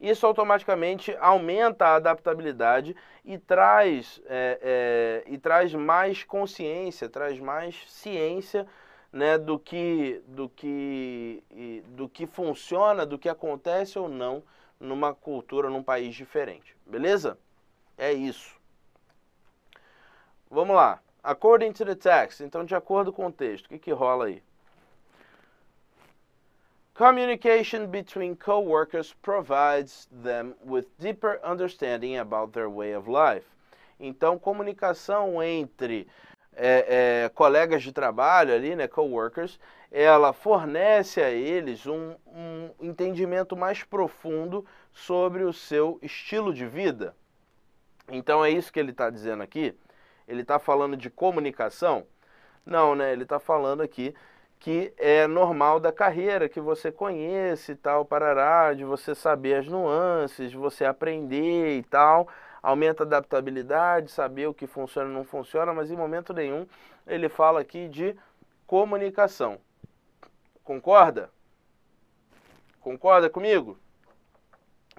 isso automaticamente aumenta a adaptabilidade e traz, é, é, e traz mais consciência, traz mais ciência né, do, que, do, que, do que funciona, do que acontece ou não numa cultura, num país diferente. Beleza? É isso. Vamos lá. According to the text, então de acordo com o texto, o que, que rola aí? Communication between coworkers provides them with deeper understanding about their way of life. Então, comunicação entre é, é, colegas de trabalho ali, né, coworkers, ela fornece a eles um, um entendimento mais profundo sobre o seu estilo de vida. Então é isso que ele está dizendo aqui. Ele está falando de comunicação? Não, né? Ele está falando aqui que é normal da carreira, que você conhece e tal, parará, de você saber as nuances, de você aprender e tal, aumenta a adaptabilidade, saber o que funciona e não funciona, mas em momento nenhum ele fala aqui de comunicação. Concorda? Concorda comigo?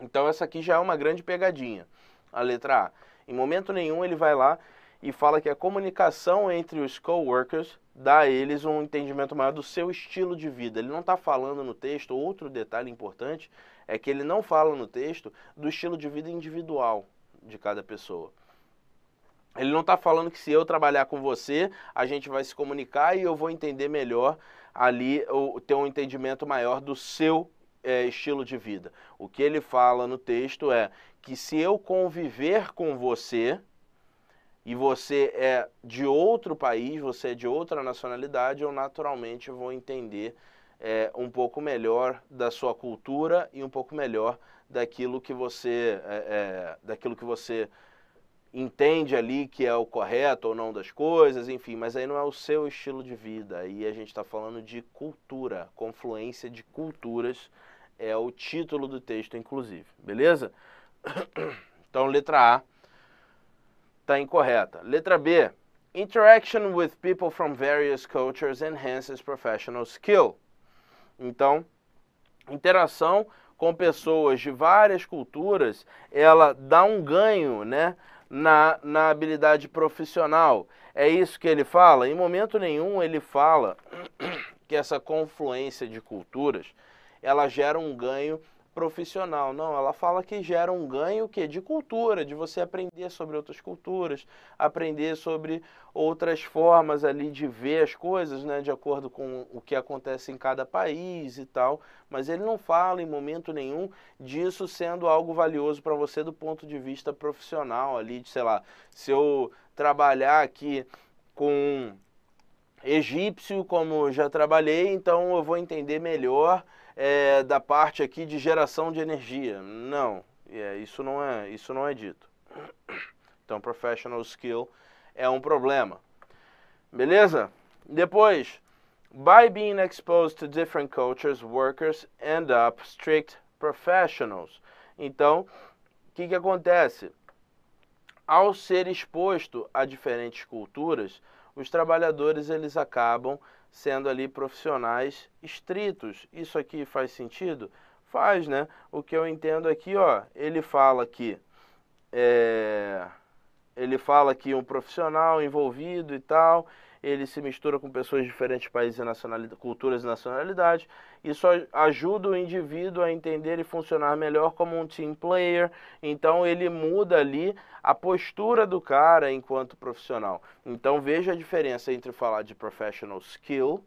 Então essa aqui já é uma grande pegadinha, a letra A. Em momento nenhum ele vai lá e fala que a comunicação entre os coworkers dá a eles um entendimento maior do seu estilo de vida. Ele não está falando no texto, outro detalhe importante é que ele não fala no texto do estilo de vida individual de cada pessoa. Ele não está falando que se eu trabalhar com você, a gente vai se comunicar e eu vou entender melhor ali, ou ter um entendimento maior do seu é, estilo de vida. O que ele fala no texto é que se eu conviver com você, e você é de outro país, você é de outra nacionalidade, eu naturalmente vou entender é, um pouco melhor da sua cultura e um pouco melhor daquilo que você é, é, daquilo que você entende ali que é o correto ou não das coisas, enfim, mas aí não é o seu estilo de vida. Aí a gente está falando de cultura, confluência de culturas é o título do texto, inclusive, beleza? Então, letra A está incorreta. Letra B. Interaction with people from various cultures enhances professional skill. Então, interação com pessoas de várias culturas, ela dá um ganho, né? Na, na habilidade profissional. É isso que ele fala? Em momento nenhum ele fala que essa confluência de culturas ela gera um ganho profissional. Não, ela fala que gera um ganho que de cultura, de você aprender sobre outras culturas, aprender sobre outras formas ali de ver as coisas, né, de acordo com o que acontece em cada país e tal. Mas ele não fala em momento nenhum disso sendo algo valioso para você do ponto de vista profissional ali, de sei lá, se eu trabalhar aqui com egípcio como já trabalhei, então eu vou entender melhor é, da parte aqui de geração de energia. Não, é, isso, não é, isso não é dito. Então, professional skill é um problema. Beleza? Depois, by being exposed to different cultures, workers end up strict professionals. Então, o que, que acontece? Ao ser exposto a diferentes culturas, os trabalhadores eles acabam sendo ali profissionais estritos. Isso aqui faz sentido? Faz, né? O que eu entendo aqui, ó, ele fala que é, ele fala que um profissional envolvido e tal, ele se mistura com pessoas de diferentes países e nacionalidades, culturas e nacionalidades, isso ajuda o indivíduo a entender e funcionar melhor como um team player. Então ele muda ali a postura do cara enquanto profissional. Então veja a diferença entre falar de professional skill,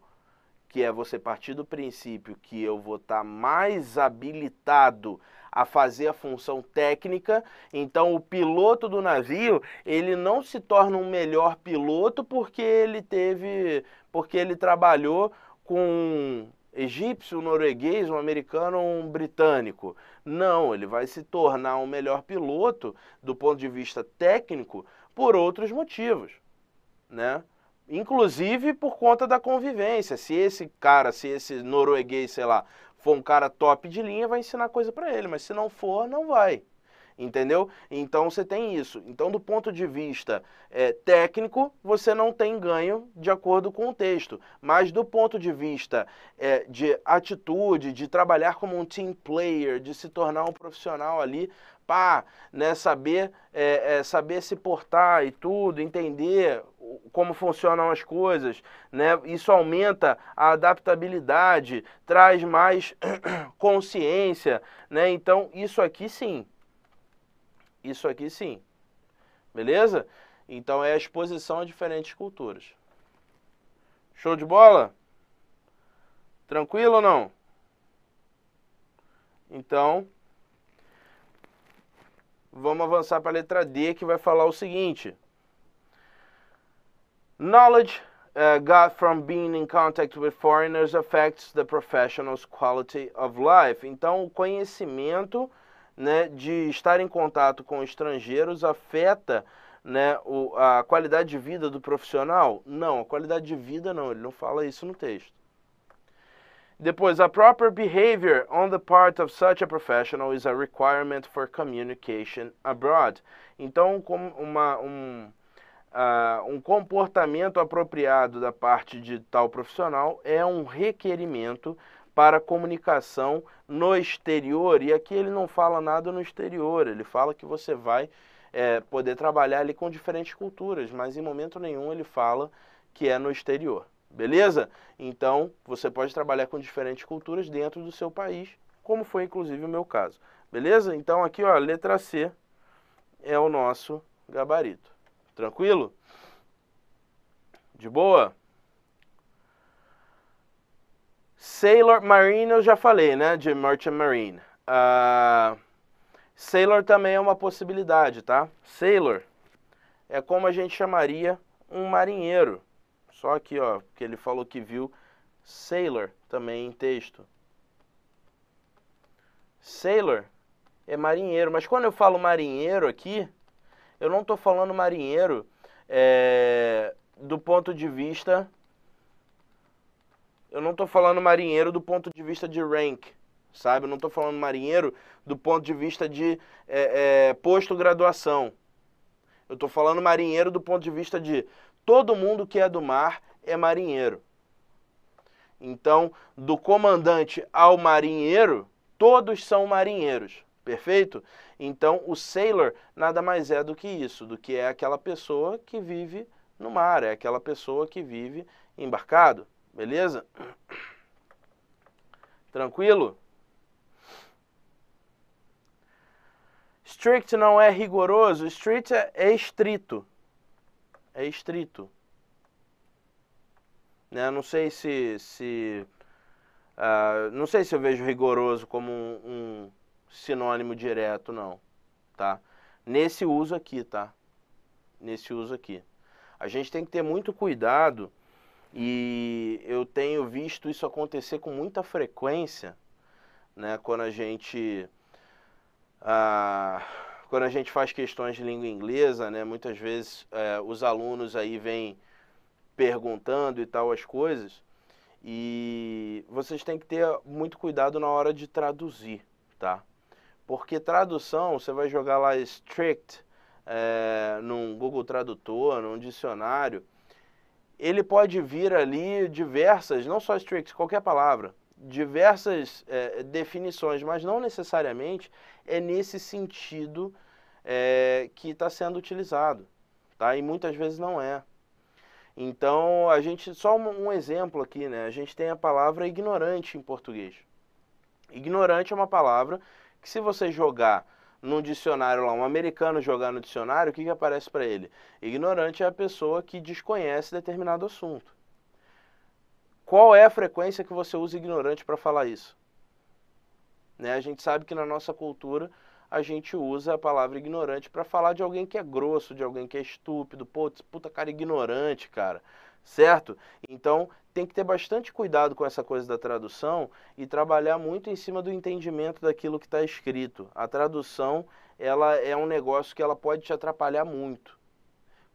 que é você partir do princípio que eu vou estar tá mais habilitado a fazer a função técnica. Então, o piloto do navio, ele não se torna um melhor piloto porque ele teve, porque ele trabalhou com egípcio, um norueguês, um americano ou um britânico. Não, ele vai se tornar um melhor piloto do ponto de vista técnico por outros motivos, né? Inclusive por conta da convivência. Se esse cara, se esse norueguês, sei lá, for um cara top de linha, vai ensinar coisa para ele, mas se não for, não vai entendeu? Então você tem isso. Então, do ponto de vista é, técnico, você não tem ganho de acordo com o texto, mas do ponto de vista é, de atitude, de trabalhar como um team player, de se tornar um profissional ali, pá, né, saber, é, é, saber se portar e tudo, entender como funcionam as coisas, né? Isso aumenta a adaptabilidade, traz mais consciência, né? Então isso aqui sim, isso aqui sim. Beleza? Então é a exposição a diferentes culturas. Show de bola? Tranquilo ou não? Então, vamos avançar para a letra D, que vai falar o seguinte: Knowledge uh, eh, got from being in contact with foreigners affects the professional's quality of life. Então, o conhecimento né, de estar em contato com estrangeiros afeta né, o, a qualidade de vida do profissional? Não, a qualidade de vida não, ele não fala isso no texto. Depois, a proper behavior on the part of such a professional is a requirement for communication abroad. Então, como uma, um, uh, um comportamento apropriado da parte de tal profissional é um requerimento para comunicação no exterior. E aqui ele não fala nada no exterior, ele fala que você vai é, poder trabalhar ali com diferentes culturas, mas em momento nenhum ele fala que é no exterior. Beleza? Então você pode trabalhar com diferentes culturas dentro do seu país, como foi inclusive o meu caso. Beleza? Então aqui, ó, letra C é o nosso gabarito. Tranquilo? De boa? Sailor Marine eu já falei, né? De Merchant Marine. Uh, Sailor também é uma possibilidade, tá? Sailor é como a gente chamaria um marinheiro. Só aqui, ó, que ele falou que viu Sailor também em texto. Sailor é marinheiro, mas quando eu falo marinheiro aqui, eu não estou falando marinheiro é, do ponto de vista eu não tô falando marinheiro do ponto de vista de rank, sabe? Eu não tô falando marinheiro do ponto de vista de é, é, posto graduação. Eu tô falando marinheiro do ponto de vista de todo mundo que é do mar é marinheiro. Então, do comandante ao marinheiro, todos são marinheiros, perfeito? Então, o sailor nada mais é do que isso, do que é aquela pessoa que vive no mar, é aquela pessoa que vive embarcado. Beleza? Tranquilo? Strict não é rigoroso, strict é, é, estrito. É estrito. Né? Não sei se. se uh, não sei se eu vejo rigoroso como um, um sinônimo direto, não. Tá? Nesse uso aqui, tá? Nesse uso aqui. A gente tem que ter muito cuidado e eu tenho visto isso acontecer com muita frequência, né? Quando a gente ah, quando a gente faz questões de língua inglesa, né? Muitas vezes eh, os alunos aí vêm perguntando e tal as coisas. E vocês têm que ter muito cuidado na hora de traduzir, tá? Porque tradução, você vai jogar lá strict é, num Google Tradutor, num dicionário, ele pode vir ali diversas, não só strict, qualquer palavra, diversas é, definições, mas não necessariamente é nesse sentido é, que está sendo utilizado, tá? E muitas vezes não é. Então, a gente, só um, um exemplo aqui, né? A gente tem a palavra ignorante em português. Ignorante é uma palavra que se você jogar num dicionário lá, um americano jogar no dicionário, o que, que aparece para ele? Ignorante é a pessoa que desconhece determinado assunto. Qual é a frequência que você usa ignorante para falar isso? Né? A gente sabe que na nossa cultura a gente usa a palavra ignorante para falar de alguém que é grosso, de alguém que é estúpido, pô, puta cara ignorante, cara certo? Então tem que ter bastante cuidado com essa coisa da tradução e trabalhar muito em cima do entendimento daquilo que está escrito. A tradução ela é um negócio que ela pode te atrapalhar muito.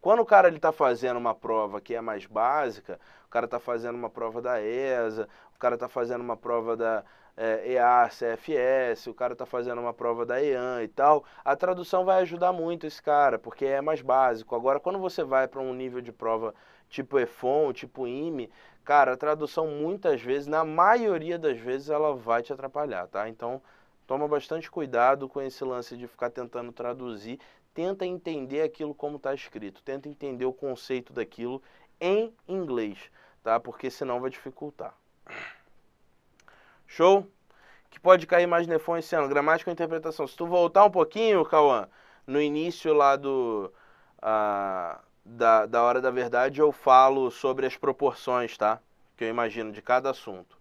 Quando o cara está fazendo uma prova que é mais básica, o cara está fazendo uma prova da ESA, o cara está fazendo uma prova da é, eh, CFS, o cara está fazendo uma prova da EAN e tal, a tradução vai ajudar muito esse cara, porque é mais básico. Agora, quando você vai para um nível de prova tipo EFON, tipo IME, cara, a tradução muitas vezes, na maioria das vezes, ela vai te atrapalhar, tá? Então, toma bastante cuidado com esse lance de ficar tentando traduzir. Tenta entender aquilo como está escrito, tenta entender o conceito daquilo em inglês, tá? Porque senão vai dificultar. Show? Que pode cair mais nefon esse ano, gramática ou interpretação. Se tu voltar um pouquinho, Cauã, no início lá do. Uh da, da hora da verdade eu falo sobre as proporções, tá? Que eu imagino de cada assunto.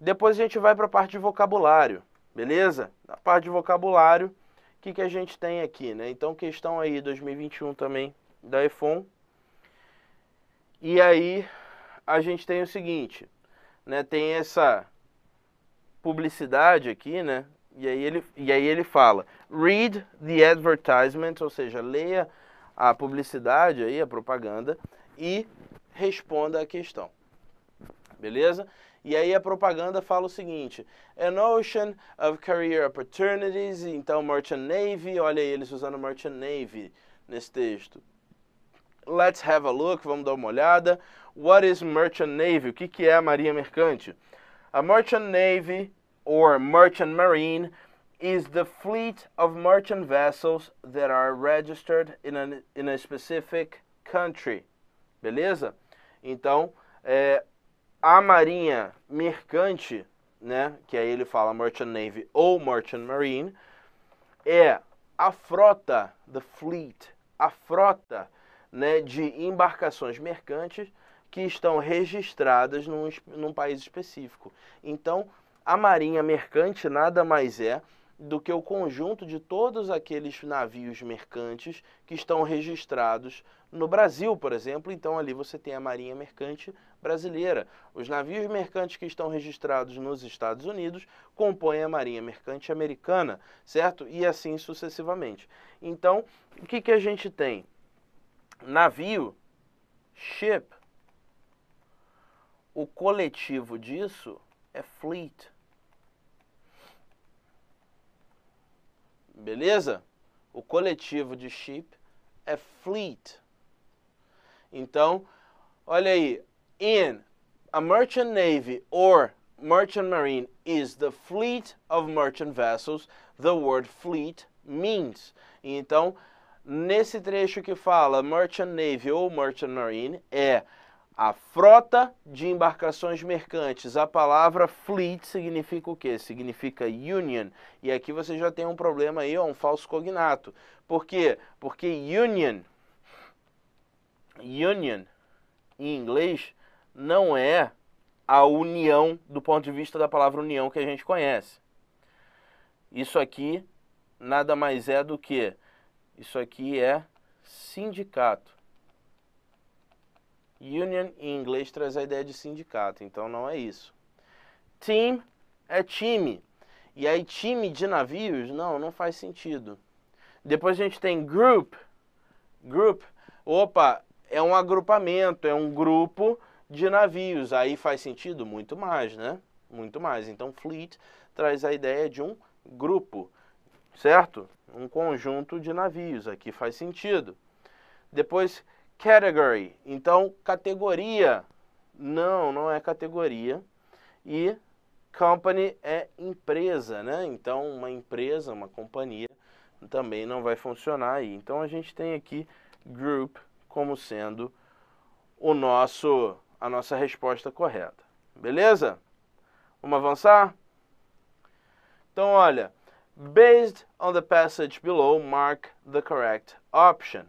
Depois a gente vai para a parte de vocabulário, beleza? Na parte de vocabulário, o que, que a gente tem aqui, né? Então, questão aí 2021 também da EFON. E aí a gente tem o seguinte, né? Tem essa publicidade aqui, né? E aí ele, e aí ele fala: read the advertisement, ou seja, leia a publicidade aí, a propaganda e responda a questão. Beleza? E aí a propaganda fala o seguinte: An ocean of career opportunities, então Merchant Navy, olha aí eles usando Merchant Navy nesse texto. Let's have a look, vamos dar uma olhada. What is Merchant Navy? O que, que é a Marinha Mercante? A Merchant Navy, or Merchant Marine, is the fleet of merchant vessels that are registered in a, in a specific country. Beleza? Então, é, a marinha mercante, né, que aí ele fala merchant navy ou merchant marine, é a frota, the fleet, a frota né, de embarcações mercantes que estão registradas num, num país específico. Então, a marinha mercante nada mais é do que o conjunto de todos aqueles navios mercantes que estão registrados no Brasil, por exemplo. Então, ali você tem a Marinha Mercante Brasileira. Os navios mercantes que estão registrados nos Estados Unidos compõem a Marinha Mercante Americana, certo? E assim sucessivamente. Então, o que, que a gente tem? Navio, ship. O coletivo disso é fleet. Beleza? O coletivo de ship é fleet. Então, olha aí. In a merchant navy or merchant marine is the fleet of merchant vessels, the word fleet means. Então, nesse trecho que fala merchant navy ou merchant marine é a frota de embarcações mercantes. A palavra fleet significa o quê? Significa union. E aqui você já tem um problema aí, ó, um falso cognato. Por quê? Porque union, union em inglês não é a união do ponto de vista da palavra união que a gente conhece. Isso aqui nada mais é do que isso aqui é sindicato. Union em inglês traz a ideia de sindicato, então não é isso. Team é time. E aí time de navios, não, não faz sentido. Depois a gente tem group. Group, opa, é um agrupamento, é um grupo de navios. Aí faz sentido muito mais, né? Muito mais. Então fleet traz a ideia de um grupo, certo? Um conjunto de navios, aqui faz sentido. Depois category. Então, categoria. Não, não é categoria. E company é empresa, né? Então, uma empresa, uma companhia também não vai funcionar aí. Então, a gente tem aqui group como sendo o nosso a nossa resposta correta. Beleza? Vamos avançar? Então, olha, based on the passage below, mark the correct option.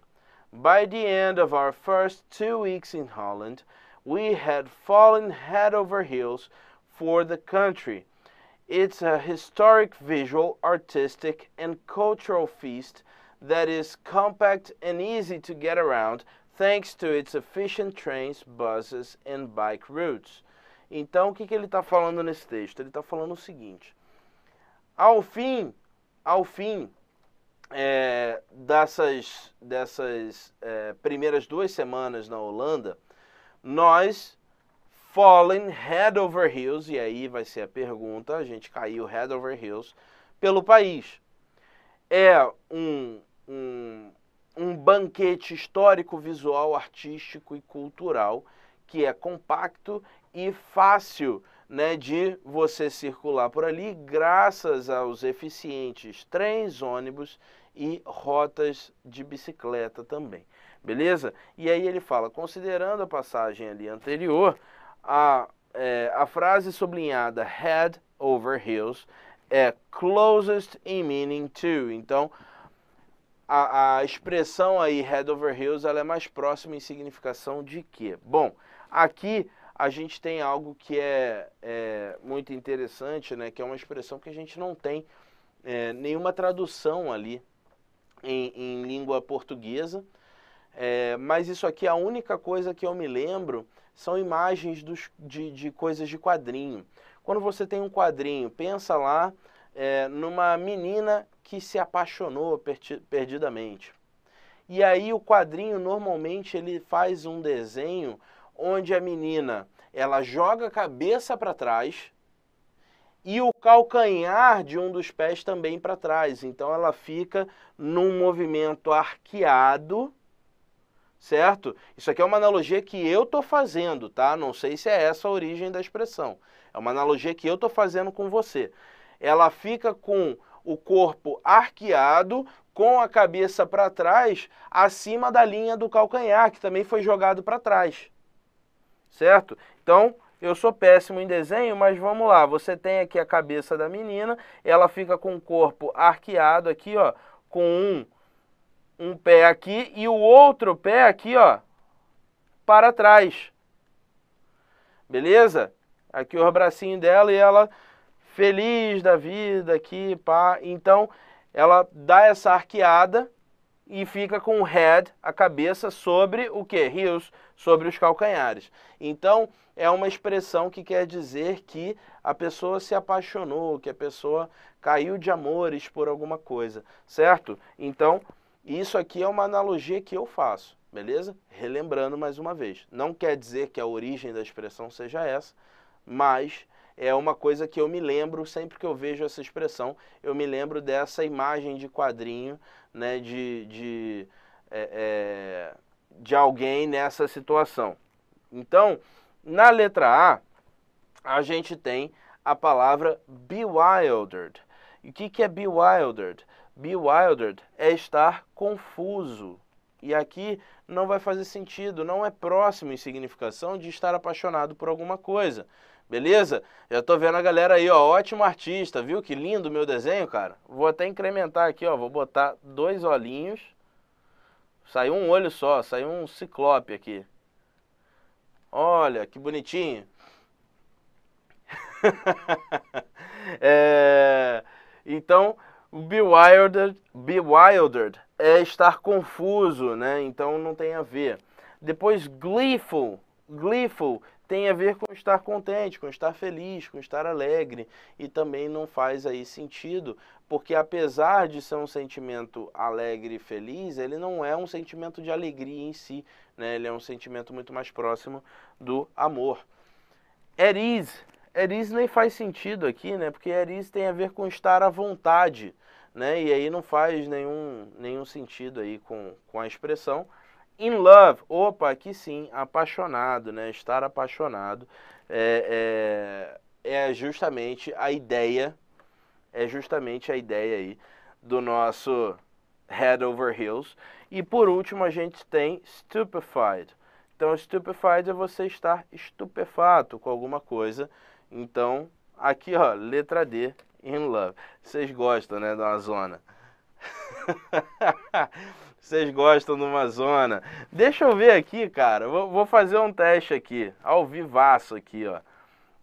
By the end of our first two weeks in Holland, we had fallen head over heels for the country. It's a historic visual, artistic, and cultural feast that is compact and easy to get around thanks to its efficient trains, buses and bike routes. Então, o que, que ele está falando nesse texto? Ele está falando o seguinte: ao fim, ao fim, é, dessas, dessas é, primeiras duas semanas na Holanda, nós fallen head over heels, e aí vai ser a pergunta, a gente caiu head over heels pelo país. É um, um, um banquete histórico, visual, artístico e cultural que é compacto e fácil né, de você circular por ali, graças aos eficientes trens, ônibus e rotas de bicicleta também. Beleza? E aí ele fala, considerando a passagem ali anterior, a, é, a frase sublinhada head over heels é closest in meaning to. Então, a, a expressão aí head over heels ela é mais próxima em significação de quê? Bom, aqui a gente tem algo que é, é muito interessante, né? Que é uma expressão que a gente não tem é, nenhuma tradução ali em, em língua portuguesa. É, mas isso aqui, a única coisa que eu me lembro são imagens dos, de, de coisas de quadrinho. Quando você tem um quadrinho, pensa lá é, numa menina que se apaixonou perdidamente. E aí o quadrinho normalmente ele faz um desenho onde a menina ela joga a cabeça para trás, e o calcanhar de um dos pés também para trás. Então ela fica num movimento arqueado, certo? Isso aqui é uma analogia que eu estou fazendo, tá? Não sei se é essa a origem da expressão. É uma analogia que eu estou fazendo com você. Ela fica com o corpo arqueado, com a cabeça para trás, acima da linha do calcanhar, que também foi jogado para trás, certo? Então eu sou péssimo em desenho, mas vamos lá. Você tem aqui a cabeça da menina, ela fica com o corpo arqueado aqui, ó, com um, um pé aqui e o outro pé aqui, ó, para trás. Beleza? Aqui o bracinho dela e ela feliz da vida aqui, pá. Então, ela dá essa arqueada e fica com o head, a cabeça, sobre o que? Heels, sobre os calcanhares. Então, é uma expressão que quer dizer que a pessoa se apaixonou, que a pessoa caiu de amores por alguma coisa, certo? Então, isso aqui é uma analogia que eu faço, beleza? Relembrando mais uma vez. Não quer dizer que a origem da expressão seja essa, mas é uma coisa que eu me lembro sempre que eu vejo essa expressão. Eu me lembro dessa imagem de quadrinho né, de, de, é, é, de alguém nessa situação. Então, na letra A, a gente tem a palavra bewildered. E o que, que é bewildered? Bewildered é estar confuso. E aqui não vai fazer sentido, não é próximo em significação de estar apaixonado por alguma coisa. Beleza? Já tô vendo a galera aí, ó. Ótimo artista, viu? Que lindo meu desenho, cara. Vou até incrementar aqui, ó. Vou botar dois olhinhos. Saiu um olho só, saiu um ciclope aqui. Olha, que bonitinho. é, então, be wildered, be wildered é estar confuso, né? Então não tem a ver. Depois, gleeful. Gleeful tem a ver com estar contente, com estar feliz, com estar alegre e também não faz aí sentido, porque apesar de ser um sentimento alegre e feliz, ele não é um sentimento de alegria em si, né? Ele é um sentimento muito mais próximo do amor. Eris, Eris nem faz sentido aqui, né? Porque Eris tem a ver com estar à vontade, né? E aí não faz nenhum, nenhum sentido aí com, com a expressão. In love, opa, aqui sim, apaixonado, né? Estar apaixonado é, é, é justamente a ideia, é justamente a ideia aí do nosso Head Over Heels. E por último a gente tem Stupefied. Então, Stupefied é você estar estupefato com alguma coisa. Então, aqui ó, letra D, In Love. Vocês gostam, né, da zona? Vocês gostam de uma zona. Deixa eu ver aqui, cara. Vou, vou fazer um teste aqui. Ao vivaço aqui, ó.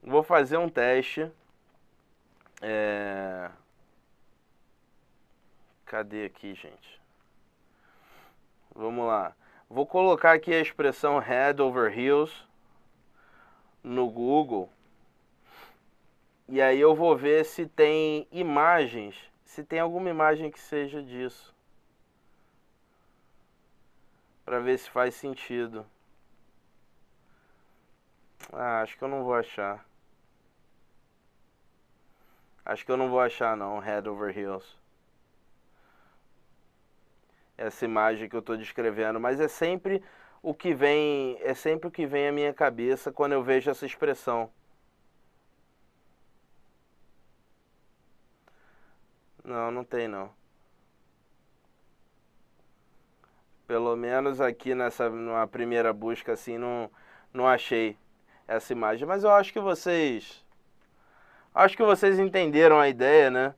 Vou fazer um teste. É... Cadê aqui, gente? Vamos lá. Vou colocar aqui a expressão head over heels no Google. E aí eu vou ver se tem imagens, se tem alguma imagem que seja disso para ver se faz sentido. Ah, acho que eu não vou achar. Acho que eu não vou achar não, Head Over Heels. Essa imagem que eu estou descrevendo, mas é sempre o que vem, é sempre o que vem à minha cabeça quando eu vejo essa expressão. Não, não tem não. Pelo menos aqui nessa numa primeira busca assim não, não achei essa imagem, mas eu acho que vocês acho que vocês entenderam a ideia, né?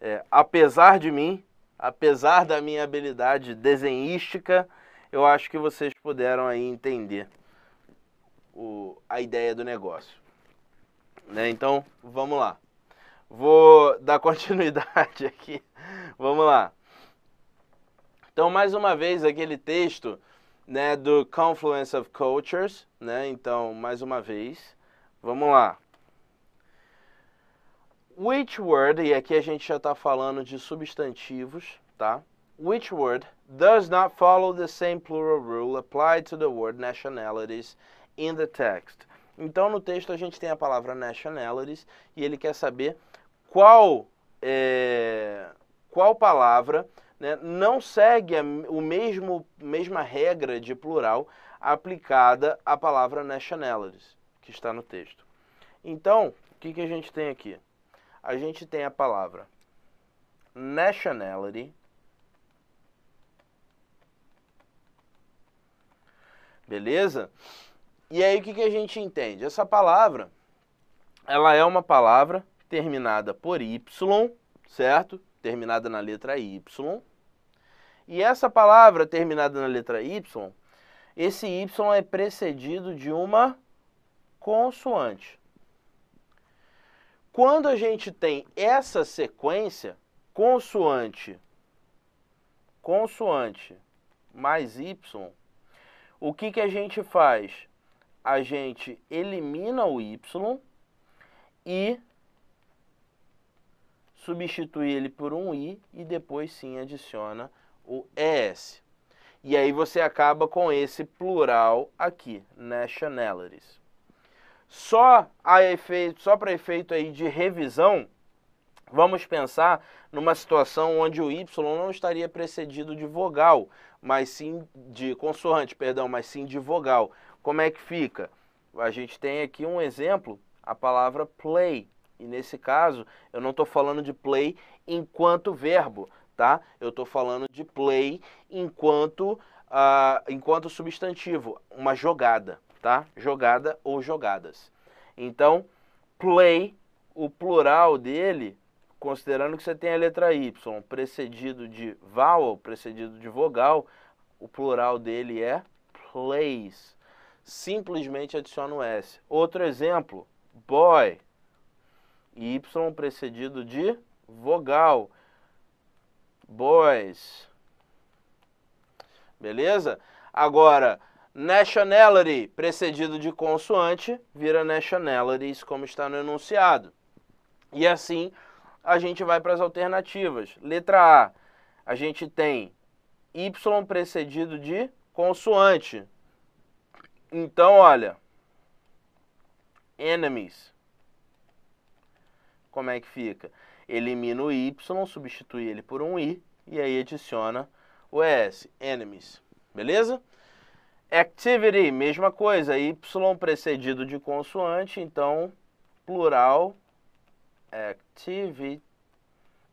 É, apesar de mim, apesar da minha habilidade desenhística, eu acho que vocês puderam aí entender o, a ideia do negócio. Né? Então, vamos lá. Vou dar continuidade aqui. Vamos lá. Então, mais uma vez, aquele texto né, do Confluence of Cultures, né? Então, mais uma vez, vamos lá. Which word, e aqui a gente já está falando de substantivos, tá? Which word does not follow the same plural rule applied to the word nationalities in the text? Então, no texto a gente tem a palavra nationalities e ele quer saber qual, é, qual palavra né, não segue a, o mesmo mesma regra de plural aplicada à palavra nationalities, que está no texto. Então, o que, que a gente tem aqui? A gente tem a palavra nationality. Beleza? E aí o que, que a gente entende? Essa palavra, ela é uma palavra terminada por Y, certo? terminada na letra Y. E essa palavra terminada na letra Y, esse Y é precedido de uma consoante. Quando a gente tem essa sequência, consoante, consoante mais Y, o que, que a gente faz? A gente elimina o Y e substitui ele por um i e depois sim adiciona o es. E aí você acaba com esse plural aqui, nationalities. Só a efeito, só para efeito aí de revisão, vamos pensar numa situação onde o y não estaria precedido de vogal, mas sim de consoante, perdão, mas sim de vogal. Como é que fica? A gente tem aqui um exemplo, a palavra play. E nesse caso, eu não estou falando de play enquanto verbo, tá? Eu estou falando de play enquanto, uh, enquanto substantivo, uma jogada, tá? Jogada ou jogadas. Então, play, o plural dele, considerando que você tem a letra Y precedido de vowel, precedido de vogal, o plural dele é plays. Simplesmente adiciona o S. Outro exemplo, boy. Y precedido de vogal. Boys. Beleza? Agora, nationality precedido de consoante vira nationalities, como está no enunciado. E assim a gente vai para as alternativas. Letra A, a gente tem Y precedido de consoante. Então, olha, enemies como é que fica? Elimina o Y, substitui ele por um I e aí adiciona o S, enemies, beleza? Activity, mesma coisa, Y precedido de consoante, então plural activity.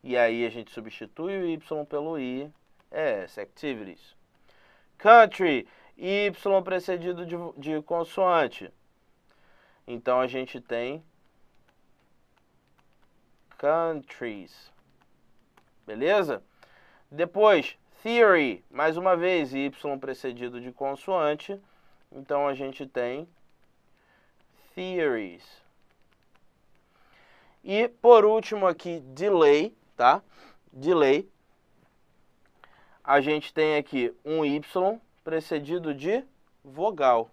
E aí a gente substitui o Y pelo I, é S, activities. Country, Y precedido de, de consoante. Então a gente tem countries. Beleza? Depois, theory, mais uma vez, y precedido de consoante. Então a gente tem theories. E por último aqui, delay, tá? Delay. A gente tem aqui um y precedido de vogal.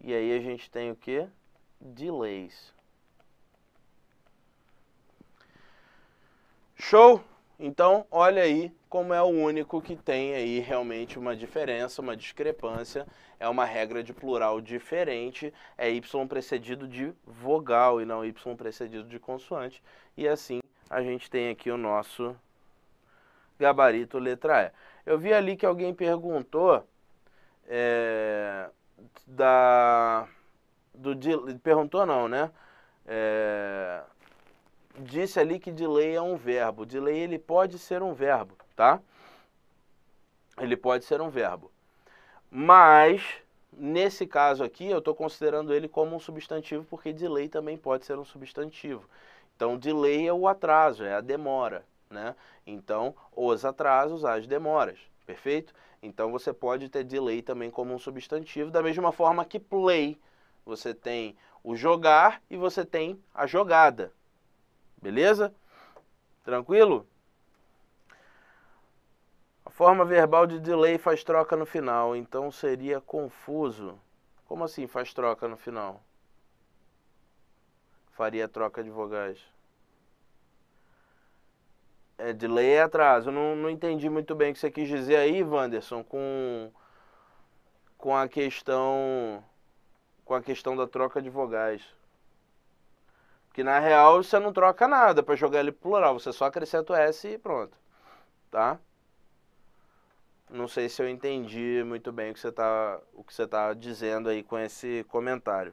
E aí a gente tem o que? Delays. Show? Então, olha aí como é o único que tem aí realmente uma diferença, uma discrepância, é uma regra de plural diferente, é y precedido de vogal e não y precedido de consoante, e assim a gente tem aqui o nosso gabarito letra E. Eu vi ali que alguém perguntou é, da do perguntou não, né? É, disse ali que delay é um verbo. Delay ele pode ser um verbo, tá? Ele pode ser um verbo. Mas, nesse caso aqui, eu estou considerando ele como um substantivo, porque delay também pode ser um substantivo. Então, delay é o atraso, é a demora, né? Então, os atrasos, as demoras, perfeito? Então, você pode ter delay também como um substantivo, da mesma forma que play. Você tem o jogar e você tem a jogada, Beleza? Tranquilo? A forma verbal de delay faz troca no final, então seria confuso. Como assim faz troca no final? Faria troca de vogais. É, delay é atraso. Não, não entendi muito bem o que você quis dizer aí, Wanderson, com, com a questão com a questão da troca de vogais. Que na real você não troca nada para jogar ele plural, você só acrescenta o S e pronto. Tá? Não sei se eu entendi muito bem o que você tá, o que você tá dizendo aí com esse comentário.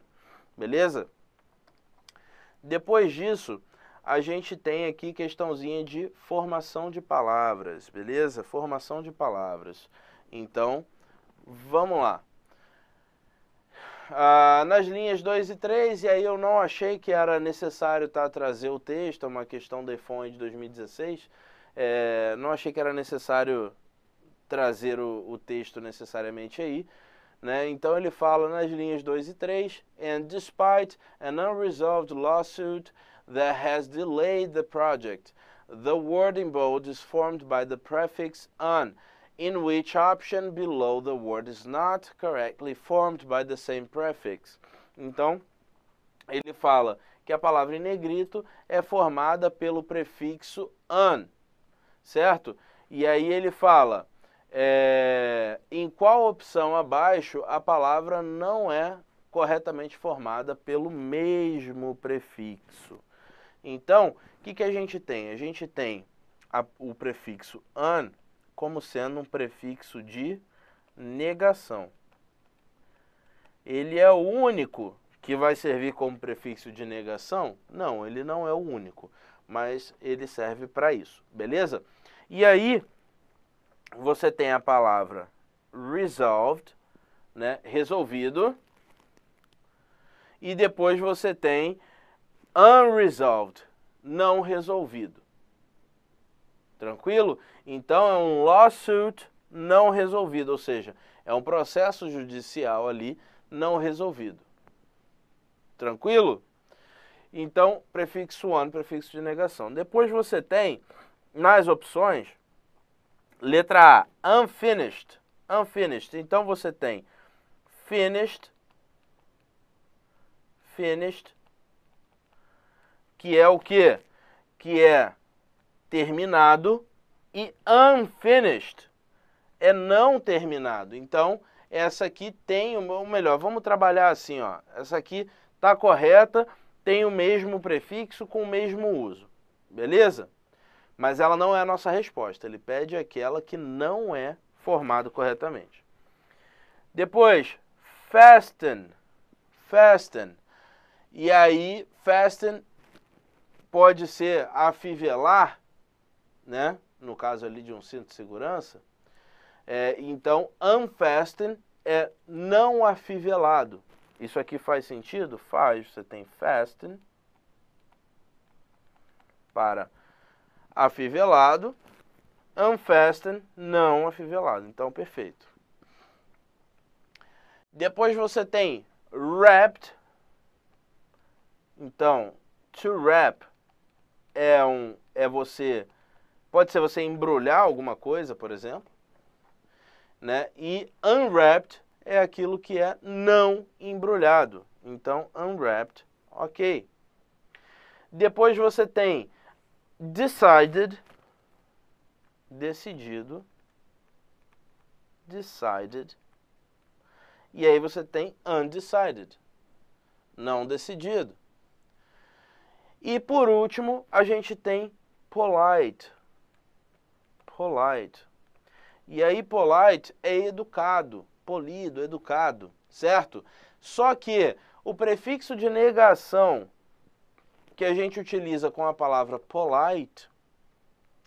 Beleza? Depois disso, a gente tem aqui questãozinha de formação de palavras, beleza? Formação de palavras. Então, vamos lá. Ah, nas linhas 2 e 3, e aí eu não achei que era necessário tá, trazer o texto, é uma questão de FON de 2016, é, não achei que era necessário trazer o, o texto necessariamente aí. Né? Então ele fala nas linhas 2 e 3, and despite an unresolved lawsuit that has delayed the project, the word in bold is formed by the prefix an in which option below the word is not correctly formed by the same prefix. Então, ele fala que a palavra em negrito é formada pelo prefixo an, certo? E aí ele fala é, em qual opção abaixo a palavra não é corretamente formada pelo mesmo prefixo. Então, o que, que a gente tem? A gente tem a, o prefixo an, como sendo um prefixo de negação. Ele é o único que vai servir como prefixo de negação? Não, ele não é o único, mas ele serve para isso, beleza? E aí você tem a palavra resolved, né, resolvido, e depois você tem unresolved, não resolvido. Tranquilo? Então é um lawsuit não resolvido, ou seja, é um processo judicial ali não resolvido. Tranquilo? Então, prefixo on, prefixo de negação. Depois você tem nas opções letra A, unfinished, unfinished. Então você tem finished, finished, que é o que? Que é terminado e unfinished é não terminado. Então, essa aqui tem o melhor, vamos trabalhar assim, ó. Essa aqui tá correta, tem o mesmo prefixo com o mesmo uso. Beleza? Mas ela não é a nossa resposta. Ele pede aquela que não é formado corretamente. Depois, fasten. Fasten. E aí, fasten pode ser afivelar né? No caso ali de um cinto de segurança. É, então, unfastened é não afivelado. Isso aqui faz sentido? Faz. Você tem fasten para afivelado, unfasten não afivelado. Então, perfeito. Depois você tem wrapped. Então, to wrap é, um, é você Pode ser você embrulhar alguma coisa, por exemplo. Né? E unwrapped é aquilo que é não embrulhado. Então, unwrapped, ok. Depois você tem decided, decidido, decided. E aí você tem undecided, não decidido. E por último, a gente tem polite, polite. E aí polite é educado, polido, educado, certo? Só que o prefixo de negação que a gente utiliza com a palavra polite,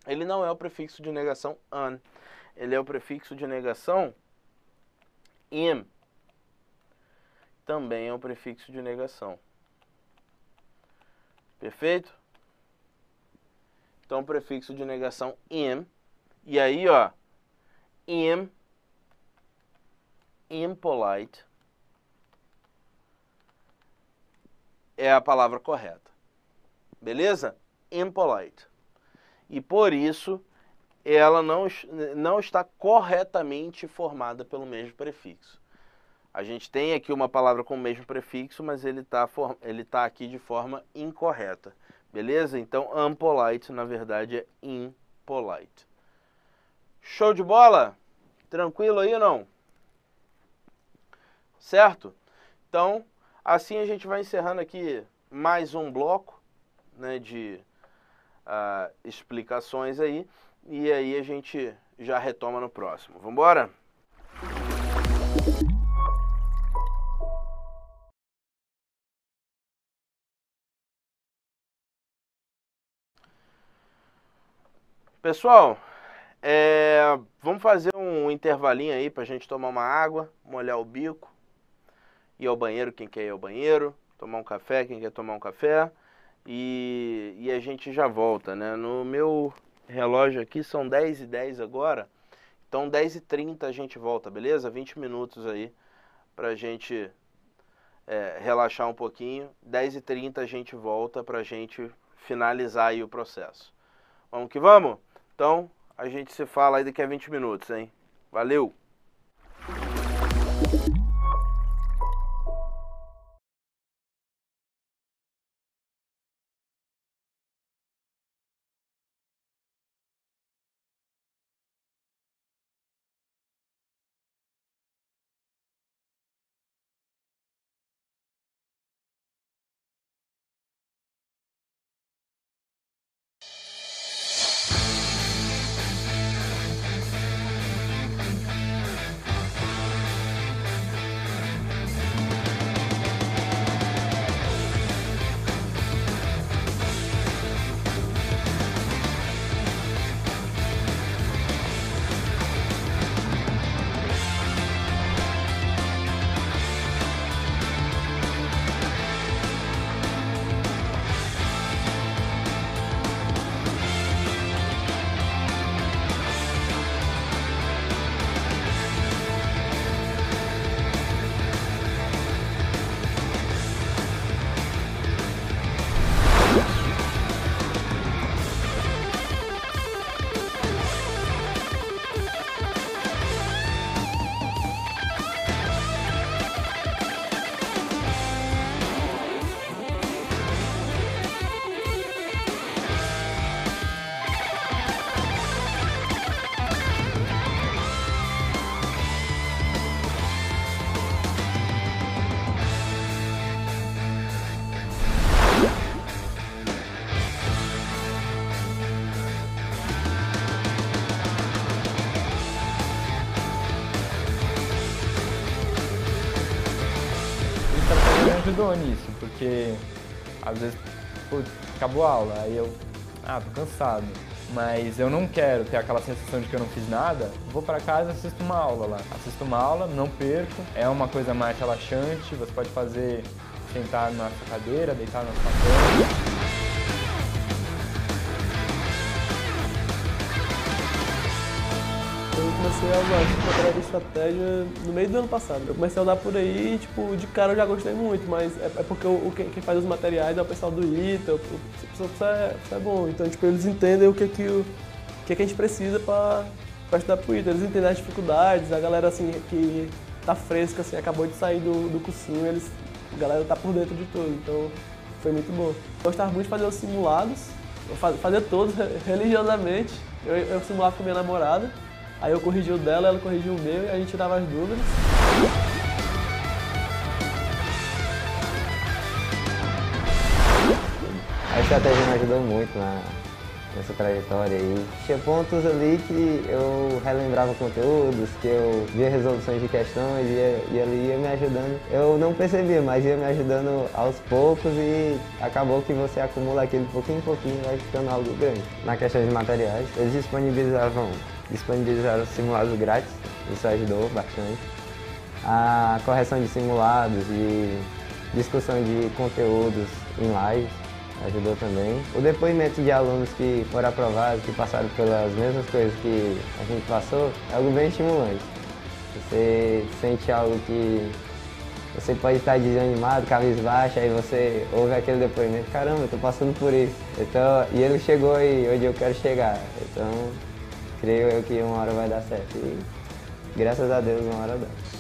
ele não é o prefixo de negação an. Ele é o prefixo de negação im. Também é o prefixo de negação. Perfeito? Então, o prefixo de negação im e aí, ó, impolite é a palavra correta. Beleza? Impolite. E por isso ela não, não está corretamente formada pelo mesmo prefixo. A gente tem aqui uma palavra com o mesmo prefixo, mas ele está ele tá aqui de forma incorreta. Beleza? Então, unpolite, na verdade, é impolite. Show de bola? Tranquilo aí não? Certo? Então, assim a gente vai encerrando aqui mais um bloco né, de uh, explicações aí. E aí a gente já retoma no próximo. Vamos embora? Pessoal, é, vamos fazer um intervalinho aí pra gente tomar uma água, molhar o bico, ir ao banheiro, quem quer ir ao banheiro, tomar um café, quem quer tomar um café. E, e a gente já volta, né? No meu relógio aqui são 10 e 10 agora. Então 10 e 30 a gente volta, beleza? 20 minutos aí pra gente é, relaxar um pouquinho. 10 e 30 a gente volta pra gente finalizar aí o processo. Vamos que vamos? Então, a gente se fala aí daqui a 20 minutos, hein? Valeu! acabou a aula. Aí eu, ah, tô cansado. Mas eu não quero ter aquela sensação de que eu não fiz nada. Vou para casa e assisto uma aula lá. Assisto uma aula, não perco. É uma coisa mais relaxante. Você pode fazer sentar na sua cadeira, deitar na sua cama. comecei a usar esse tipo, de estratégia no meio do ano passado. Eu comecei a andar por aí e, tipo, de cara eu já gostei muito, mas é, é porque o, quem, quem, faz os materiais é o pessoal do ITA, o pessoal é, é bom. Então, tipo, eles entendem o que, que, o, que, que a gente precisa para estudar pro ITA. Eles entendem as dificuldades, a galera, assim, que tá fresca, assim, acabou de sair do, do cursinho, eles, a galera tá por dentro de tudo, então foi muito bom. Eu gostava muito de fazer os simulados, fazer todos religiosamente. Eu, eu simulava com minha namorada. Aí eu corrigi o dela, ela corrigiu o meu e a gente tirava as dúvidas. A estratégia me ajudou muito na, nessa trajetória aí. Tinha pontos ali que eu relembrava conteúdos, que eu via resoluções de questões e, e ali ia me ajudando. Eu não percebia, mas ia me ajudando aos poucos e acabou que você acumula aquele pouquinho em pouquinho e vai ficando algo grande. Na questão de materiais, eles disponibilizavam disponibilizaram simulados grátis, isso ajudou bastante. A correção de simulados e discussão de conteúdos em lives ajudou também. O depoimento de alunos que foram aprovados, que passaram pelas mesmas coisas que a gente passou, é algo bem estimulante. Você sente algo que você pode estar desanimado, cabisbaixo, aí você ouve aquele depoimento, caramba, eu tô passando por isso. Então, e ele chegou aí onde eu quero chegar. Então, Creio eu que uma hora vai dar certo. E graças a Deus, uma hora dá.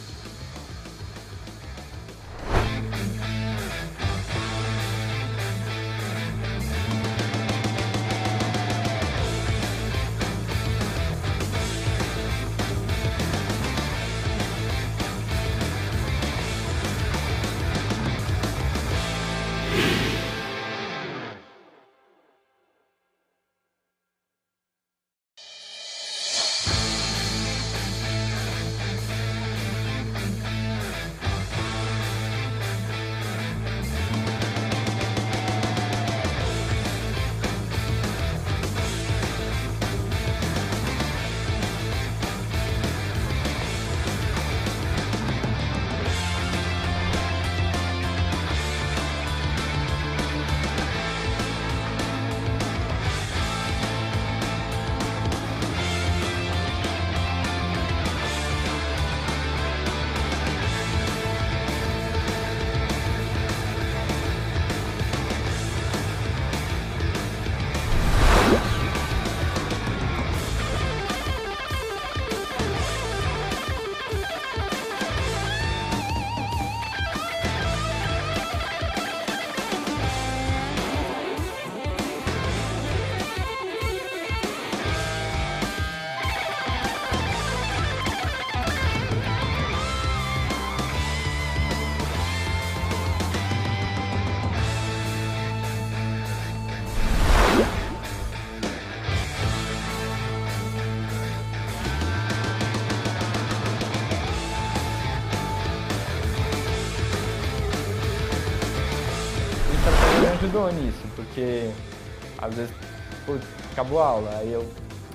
aula. Aí eu,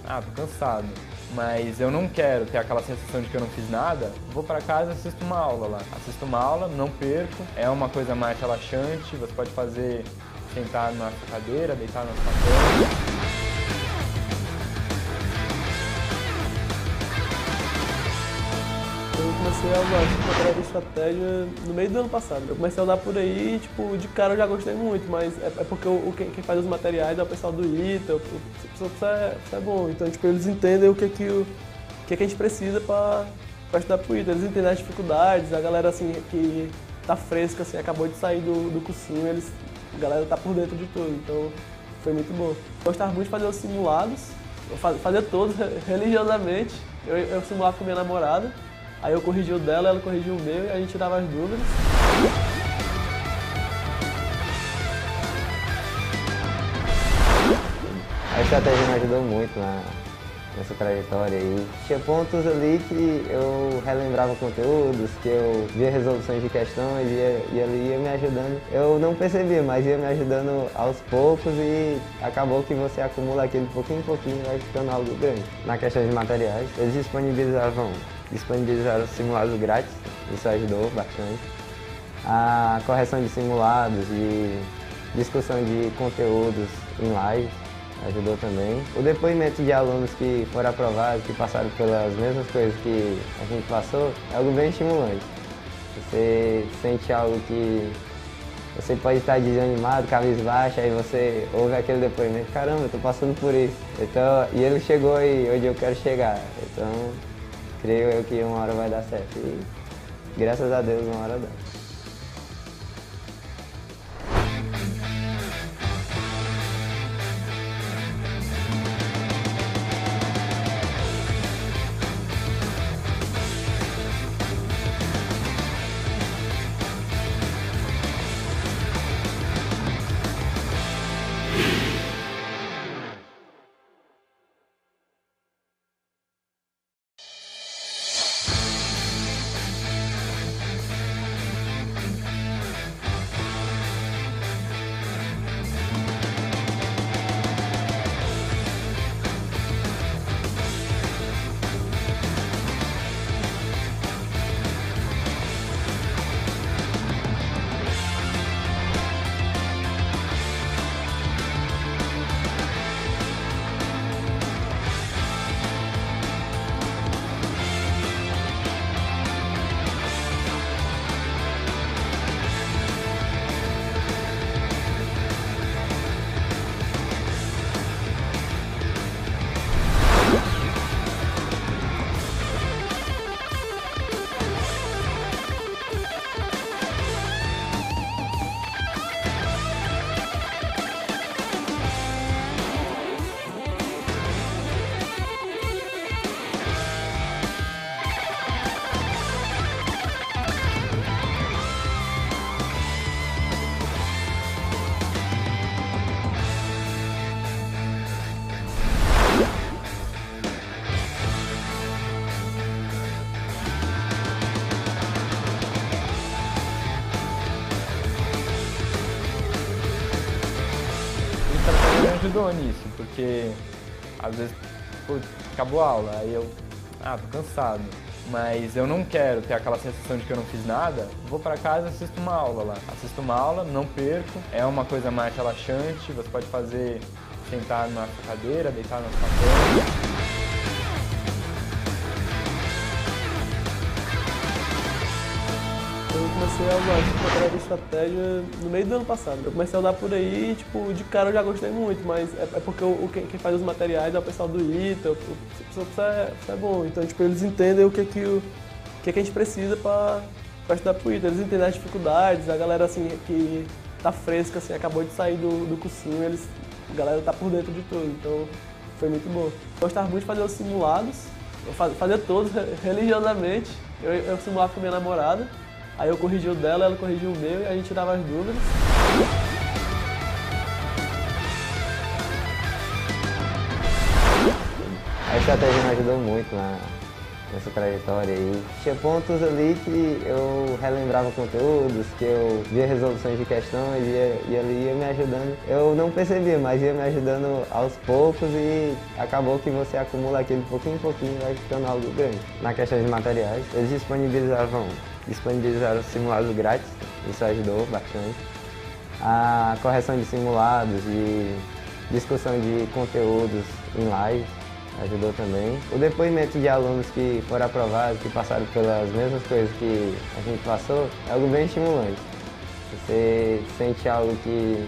ah, tô cansado, mas eu não quero ter aquela sensação de que eu não fiz nada. Vou para casa, assisto uma aula lá. Assisto uma aula, não perco. É uma coisa mais relaxante, você pode fazer sentar na cadeira, deitar na sua cama. comecei assim, a procurar de estratégia no meio do ano passado. Eu comecei a andar por aí e, tipo, de cara eu já gostei muito, mas é, é porque o, quem, quem, faz os materiais é o pessoal do ITA, o pessoal é, é bom. Então, tipo, eles entendem o que, é que, o, o que, é que a gente precisa para estudar pro ITA. Eles entendem as dificuldades, a galera, assim, que tá fresca, assim, acabou de sair do, do cursinho, eles, a galera tá por dentro de tudo, então foi muito bom. Gostava muito de fazer os simulados, fazer todos religiosamente. Eu, eu simulava com minha namorada. Aí eu corrigi o dela, ela corrigiu o meu e a gente tirava as dúvidas. A estratégia me ajudou muito na, nessa trajetória aí. Tinha pontos ali que eu relembrava conteúdos, que eu via resoluções de questões e, e ia me ajudando. Eu não percebia, mas ia me ajudando aos poucos e acabou que você acumula aquele pouquinho em pouquinho e vai ficando algo grande. Na questão de materiais, eles disponibilizavam disponibilizaram simulados grátis, isso ajudou bastante. A correção de simulados, e discussão de conteúdos em lives, ajudou também. O depoimento de alunos que foram aprovados, que passaram pelas mesmas coisas que a gente passou, é algo bem estimulante. Você sente algo que você pode estar desanimado, cabisbaixo, aí você ouve aquele depoimento, caramba, eu tô passando por isso. Então, e ele chegou aí onde eu quero chegar. Então, creio eu que uma hora vai dar certo. E graças a Deus, uma hora dá. a aula. Aí eu, ah, tô cansado. Mas eu não quero ter aquela sensação de que eu não fiz nada. Vou para casa e assisto uma aula lá. Assisto uma aula, não perco. É uma coisa mais relaxante. Você pode fazer sentar na cadeira, deitar na sua cama. comecei a usar esse de estratégia no meio do ano passado. Eu comecei a andar por aí e, tipo, de cara eu já gostei muito, mas é, é porque o, quem, quem, faz os materiais é o pessoal do ITA, o pessoal é, é bom. Então, tipo, eles entendem o que, é que, o, que, é que a gente precisa para estudar pro ITA. Eles entendem as dificuldades, a galera, assim, que tá fresca, assim, acabou de sair do, do cursinho, eles, a galera tá por dentro de tudo, então foi muito bom. gostar gostava muito de fazer os simulados, fazer todos religiosamente. Eu, eu simulava com minha namorada. Aí eu corrigi o dela, ela corrigiu o meu e a gente tirava as dúvidas. A estratégia me ajudou muito na, nessa trajetória aí. Tinha pontos ali que eu relembrava conteúdos, que eu via resoluções de questões e, e ali ia me ajudando. Eu não percebia, mas ia me ajudando aos poucos e acabou que você acumula aquele pouquinho em pouquinho e vai ficando algo grande. Na questão de materiais, eles disponibilizavam disponibilizaram simulados grátis, isso ajudou bastante. A correção de simulados e discussão de conteúdos em lives ajudou também. O depoimento de alunos que foram aprovados, que passaram pelas mesmas coisas que a gente passou, é algo bem estimulante. Você sente algo que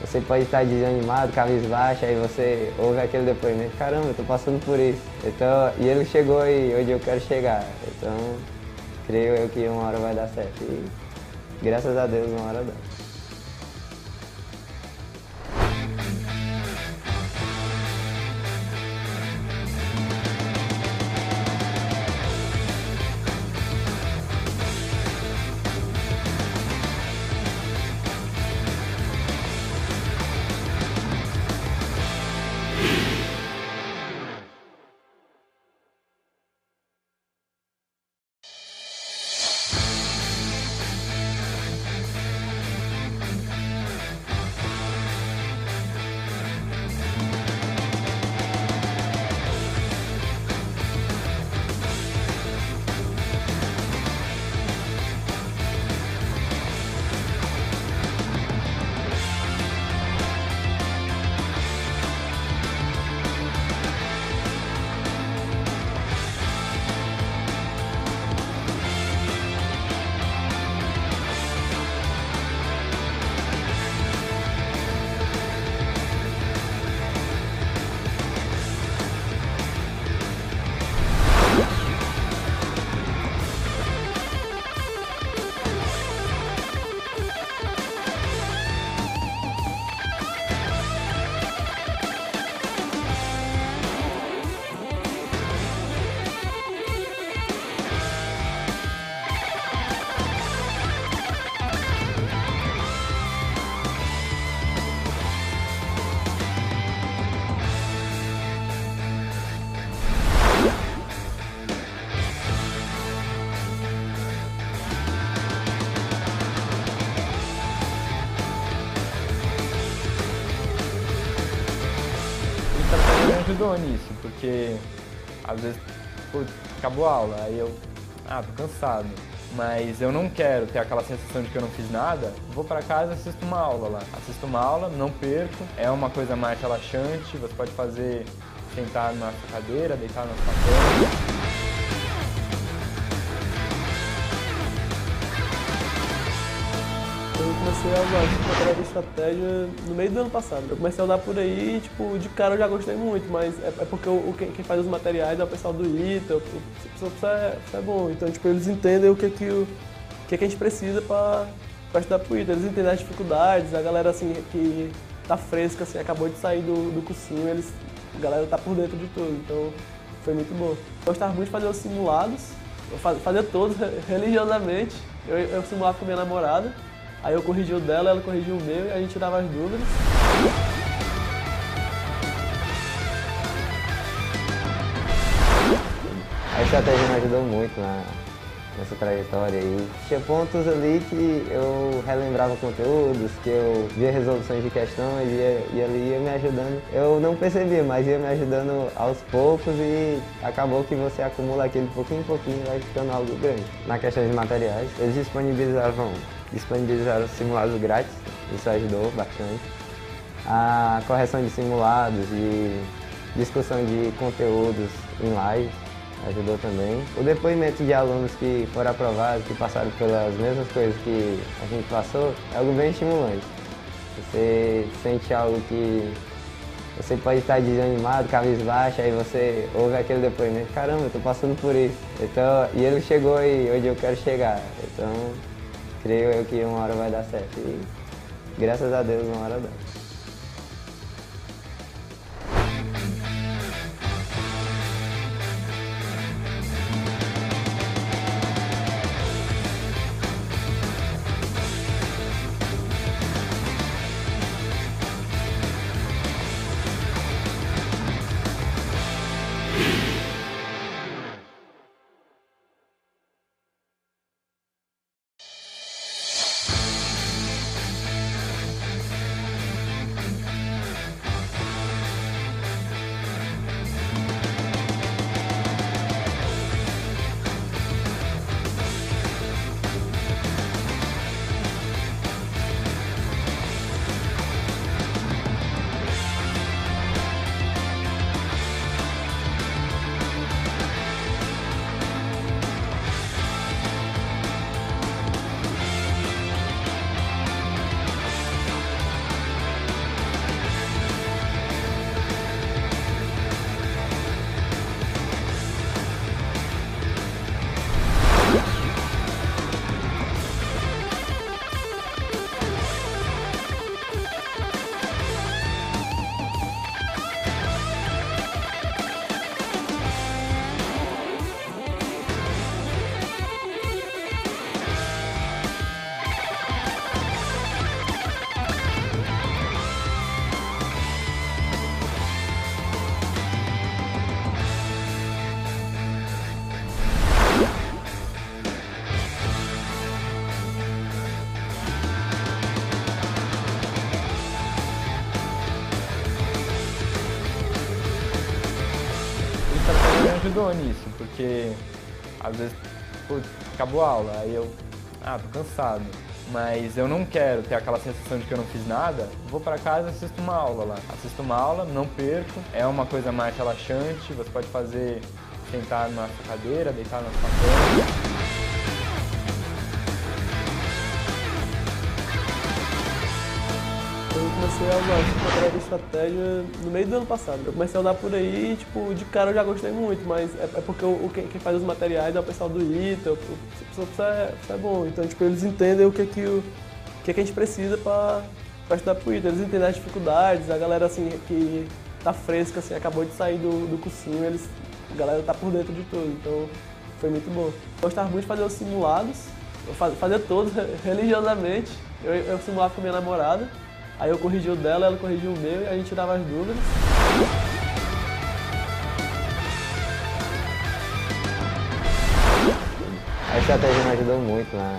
você pode estar desanimado, cabisbaixo, aí você ouve aquele depoimento, caramba, eu tô passando por isso. Então, e ele chegou aí onde eu quero chegar. Então, Creio eu que uma hora vai dar certo. E graças a Deus, uma hora dá. ajudou nisso, porque às vezes acabou a aula, aí eu, ah, tô cansado, mas eu não quero ter aquela sensação de que eu não fiz nada, vou para casa e assisto uma aula lá. Assisto uma aula, não perco, é uma coisa mais relaxante, você pode fazer sentar na cadeira, deitar comecei a usar material tipo, de estratégia no meio do ano passado. Eu comecei a usar por aí e, tipo, de cara eu já gostei muito, mas é, é porque o, quem, quem, faz os materiais é o pessoal do ITA, o pessoal é, é bom. Então, tipo, eles entendem o que, que, o, o que, que a gente precisa para estudar pro ITA. Eles entendem as dificuldades, a galera, assim, que tá fresca, assim, acabou de sair do, do cursinho, eles, a galera tá por dentro de tudo, então foi muito bom. Eu gostava muito de fazer os simulados, fazer todos religiosamente, eu, eu simulava com minha namorada, Aí eu corrigi o dela, ela corrigiu o meu e a gente tirava as dúvidas. A estratégia me ajudou muito na, nessa trajetória aí. Tinha pontos ali que eu relembrava conteúdos, que eu via resoluções de questões e, e ali ia me ajudando. Eu não percebia, mas ia me ajudando aos poucos e acabou que você acumula aquele pouquinho em pouquinho e vai ficando algo grande. Na questão de materiais, eles disponibilizavam disponibilizaram simulados grátis, isso ajudou bastante. A correção de simulados e discussão de conteúdos em lives ajudou também. O depoimento de alunos que foram aprovados, que passaram pelas mesmas coisas que a gente passou, é algo bem estimulante. Você sente algo que você pode estar desanimado, cabisbaixo, aí você ouve aquele depoimento, caramba, eu tô passando por isso. Então, e ele chegou aí onde eu quero chegar. Então, creio eu que uma hora vai dar certo. E graças a Deus, uma hora dá. ajudou nisso, porque às vezes, putz, acabou a aula, aí eu, ah, tô cansado, mas eu não quero ter aquela sensação de que eu não fiz nada, vou para casa e assisto uma aula lá. Assisto uma aula, não perco, é uma coisa mais relaxante, você pode fazer sentar na cadeira, deitar na sua cama. comecei a usar esse material de estratégia no meio do ano passado. Eu comecei a andar por aí e, tipo, de cara eu já gostei muito, mas é, é porque o, quem, quem, faz os materiais é o pessoal do ITA, o pessoal é, é, bom. Então, tipo, eles entendem o que, é que, o, o que, é que a gente precisa para estudar pro ITA. Eles entendem as dificuldades, a galera, assim, que tá fresca, assim, acabou de sair do, do cursinho, eles, a galera tá por dentro de tudo, então foi muito bom. Gostar gostava muito de fazer os simulados, fazer todos religiosamente. Eu, eu simulava com minha namorada, Aí eu corrigi o dela, ela corrigiu o meu e a gente tirava as dúvidas. A estratégia me ajudou muito na,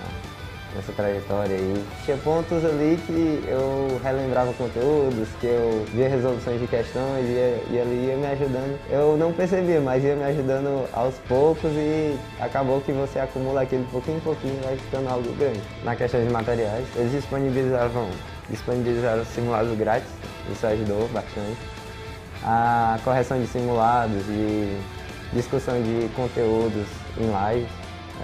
nessa trajetória aí. Tinha pontos ali que eu relembrava conteúdos, que eu via resoluções de questões e, e ia me ajudando. Eu não percebia, mas ia me ajudando aos poucos e acabou que você acumula aquele pouquinho em pouquinho e vai ficando algo grande. Na questão de materiais, eles disponibilizavam disponibilizaram simulados grátis, isso ajudou bastante. A correção de simulados e discussão de conteúdos em lives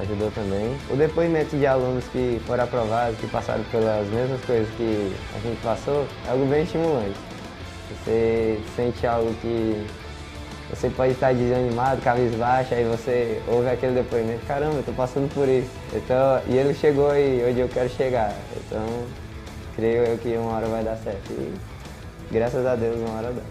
ajudou também. O depoimento de alunos que foram aprovados, que passaram pelas mesmas coisas que a gente passou, é algo bem estimulante. Você sente algo que você pode estar desanimado, cabisbaixo, aí você ouve aquele depoimento, caramba, eu tô passando por isso. Então, e ele chegou aí onde eu quero chegar. Então, Creio eu que uma hora vai dar certo. E graças a Deus, uma hora dá.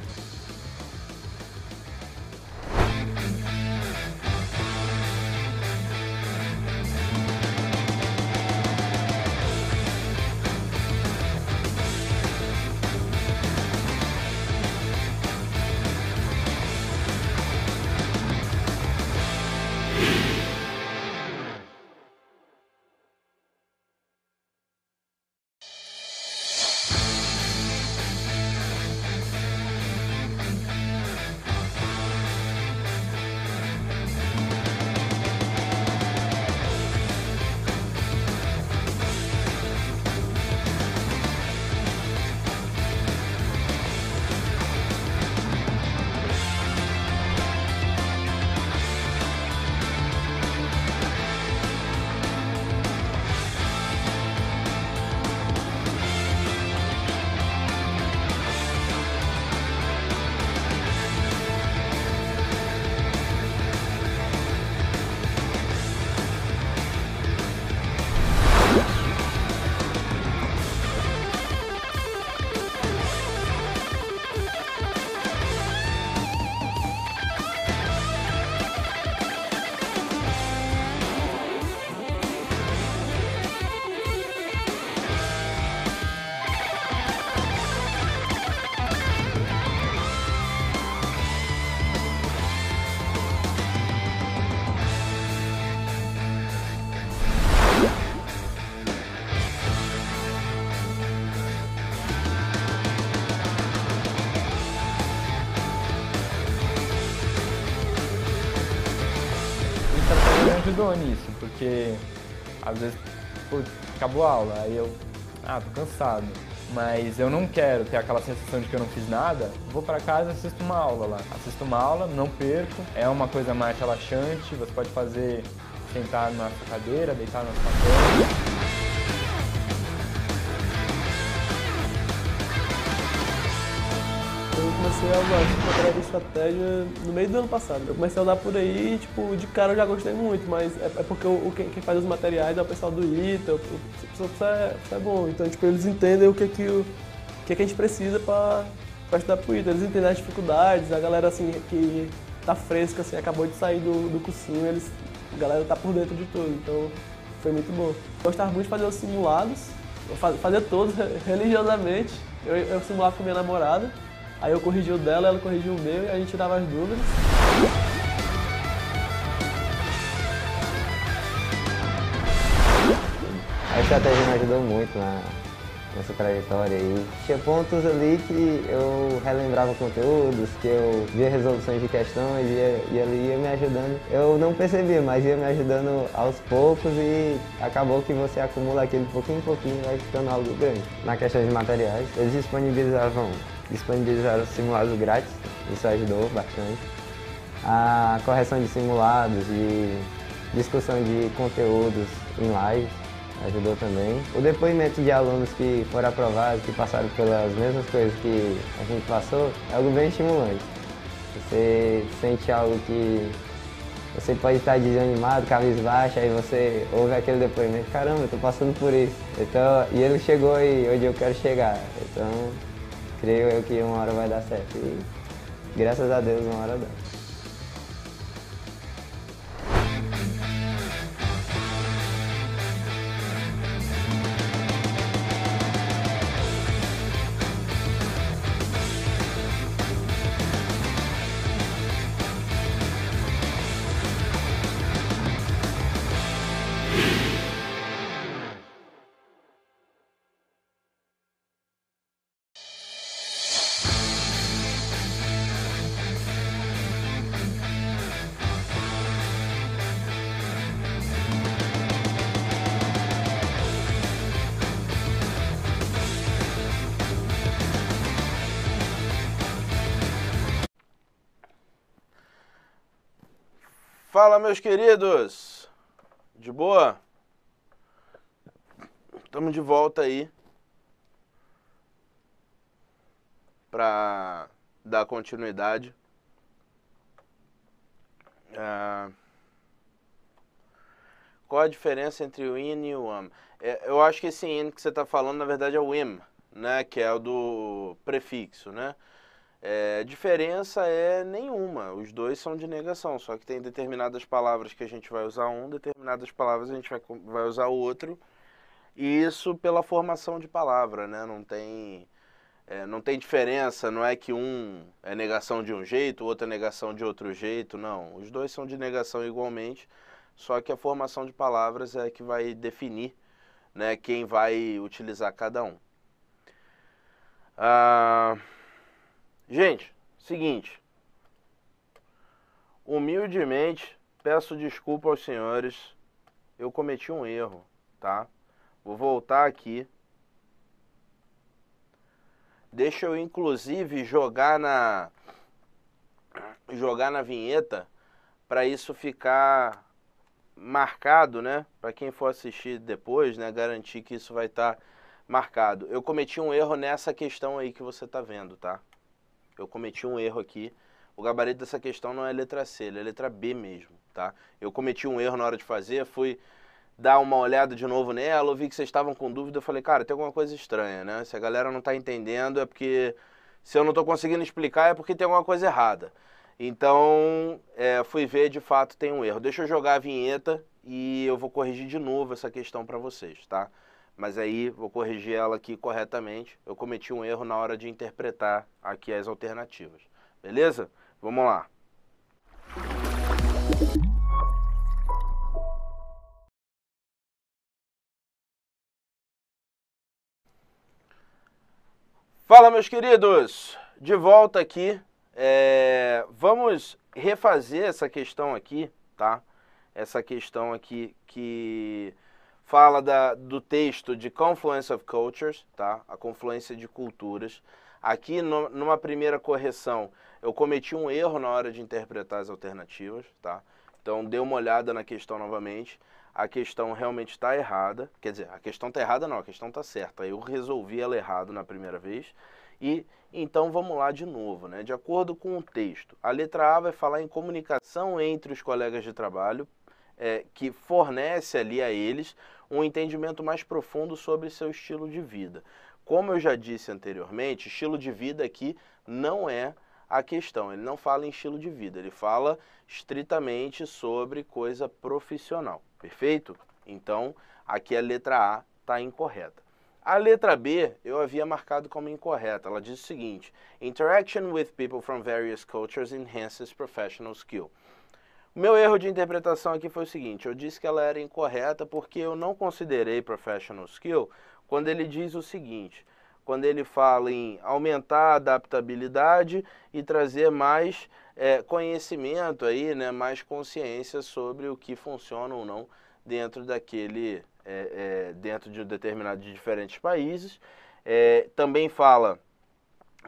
aula. Aí eu, ah, tô cansado. Mas eu não quero ter aquela sensação de que eu não fiz nada. Vou para casa e assisto uma aula lá. Assisto uma aula, não perco. É uma coisa mais relaxante. Você pode fazer sentar na cadeira, deitar na sua cama. comecei a usar tipo, material de estratégia no meio do ano passado. Eu comecei a usar por aí e, tipo, de cara eu já gostei muito, mas é, é porque o, quem, quem, faz os materiais é o pessoal do ITA, o pessoal é, é bom. Então, tipo, eles entendem o que, que, o, que, que a gente precisa para estudar pro ITA. Eles entendem as dificuldades, a galera, assim, que tá fresca, assim, acabou de sair do, do cursinho, eles, a galera tá por dentro de tudo, então foi muito bom. Gostar gostava muito de fazer os simulados, fazer todos religiosamente. Eu, eu simulava com minha namorada. Aí eu corrigi o dela, ela corrigiu o meu e a gente tirava as dúvidas. A estratégia me ajudou muito na, nessa trajetória aí. Tinha pontos ali que eu relembrava conteúdos, que eu via resoluções de questões e, e ali ia me ajudando. Eu não percebia, mas ia me ajudando aos poucos e acabou que você acumula aquele pouquinho em pouquinho e vai ficando algo grande. Na questão de materiais, eles disponibilizavam disponibilizaram simulados grátis, isso ajudou bastante. A correção de simulados e discussão de conteúdos em lives ajudou também. O depoimento de alunos que foram aprovados, que passaram pelas mesmas coisas que a gente passou, é algo bem estimulante. Você sente algo que você pode estar desanimado, cabisbaixo, aí você ouve aquele depoimento, caramba, eu tô passando por isso. Então, e ele chegou aí onde eu quero chegar. Então, creio eu que uma hora vai dar certo. E graças a Deus, uma hora dá. Fala, meus queridos! De boa? Estamos de volta aí para dar continuidade. É, qual a diferença entre o in e o am? É, eu acho que esse in que você está falando, na verdade, é o im, né? Que é o do prefixo, né? É, diferença é nenhuma, os dois são de negação, só que tem determinadas palavras que a gente vai usar um, determinadas palavras a gente vai, vai usar outro, e isso pela formação de palavra, né? Não tem, é, não tem diferença, não é que um é negação de um jeito, o outro é negação de outro jeito, não. Os dois são de negação igualmente, só que a formação de palavras é que vai definir né, quem vai utilizar cada um. Ah... Uh... Gente, seguinte. Humildemente, peço desculpa aos senhores. Eu cometi um erro, tá? Vou voltar aqui. Deixa eu inclusive jogar na jogar na vinheta para isso ficar marcado, né? Para quem for assistir depois, né, garantir que isso vai estar tá marcado. Eu cometi um erro nessa questão aí que você tá vendo, tá? eu cometi um erro aqui. O gabarito dessa questão não é letra C, ele é letra B mesmo, tá? Eu cometi um erro na hora de fazer, fui dar uma olhada de novo nela, eu vi que vocês estavam com dúvida, eu falei, cara, tem alguma coisa estranha, né? Se a galera não está entendendo é porque... Se eu não estou conseguindo explicar é porque tem alguma coisa errada. Então, é, fui ver, de fato tem um erro. Deixa eu jogar a vinheta e eu vou corrigir de novo essa questão para vocês, tá? mas aí vou corrigir ela aqui corretamente. Eu cometi um erro na hora de interpretar aqui as alternativas. Beleza? Vamos lá. Fala, meus queridos! De volta aqui. É... Vamos refazer essa questão aqui, tá? Essa questão aqui que fala da, do texto de Confluence of Cultures, tá? a confluência de culturas. Aqui, no, numa primeira correção, eu cometi um erro na hora de interpretar as alternativas. Tá? Então, dê uma olhada na questão novamente. A questão realmente está errada. Quer dizer, a questão está errada não, a questão está certa. Eu resolvi ela errado na primeira vez. E então vamos lá de novo, né? De acordo com o texto, a letra A vai falar em comunicação entre os colegas de trabalho, é, que fornece ali a eles um entendimento mais profundo sobre seu estilo de vida. Como eu já disse anteriormente, estilo de vida aqui não é a questão. Ele não fala em estilo de vida, ele fala estritamente sobre coisa profissional. Perfeito? Então, aqui a letra A está incorreta. A letra B eu havia marcado como incorreta. Ela diz o seguinte: Interaction with people from various cultures enhances professional skill. Meu erro de interpretação aqui foi o seguinte: eu disse que ela era incorreta porque eu não considerei professional skill quando ele diz o seguinte, quando ele fala em aumentar a adaptabilidade e trazer mais é, conhecimento aí, né, mais consciência sobre o que funciona ou não dentro daquele, é, é, dentro de um determinado de diferentes países. É, também fala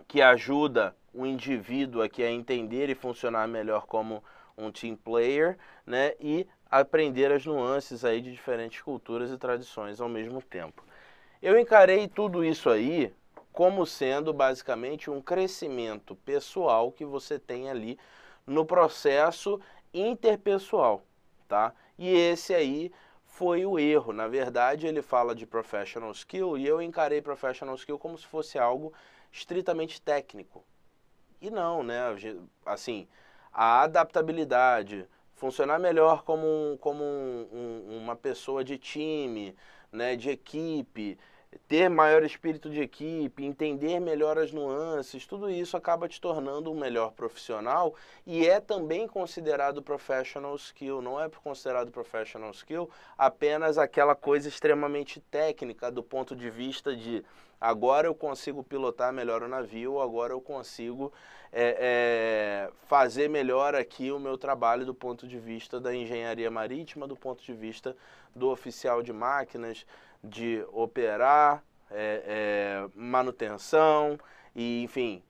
que ajuda o indivíduo aqui a entender e funcionar melhor como um team player, né, e aprender as nuances aí de diferentes culturas e tradições ao mesmo tempo. Eu encarei tudo isso aí como sendo basicamente um crescimento pessoal que você tem ali no processo interpessoal, tá? E esse aí foi o erro. Na verdade, ele fala de professional skill e eu encarei professional skill como se fosse algo estritamente técnico. E não, né? Assim, a adaptabilidade, funcionar melhor como, um, como um, um, uma pessoa de time, né, de equipe, ter maior espírito de equipe, entender melhor as nuances, tudo isso acaba te tornando um melhor profissional e é também considerado professional skill. Não é considerado professional skill apenas aquela coisa extremamente técnica do ponto de vista de agora eu consigo pilotar melhor o navio, agora eu consigo é, é, fazer melhor aqui o meu trabalho do ponto de vista da engenharia marítima, do ponto de vista do oficial de máquinas, de operar, é, é manutenção e, enfim,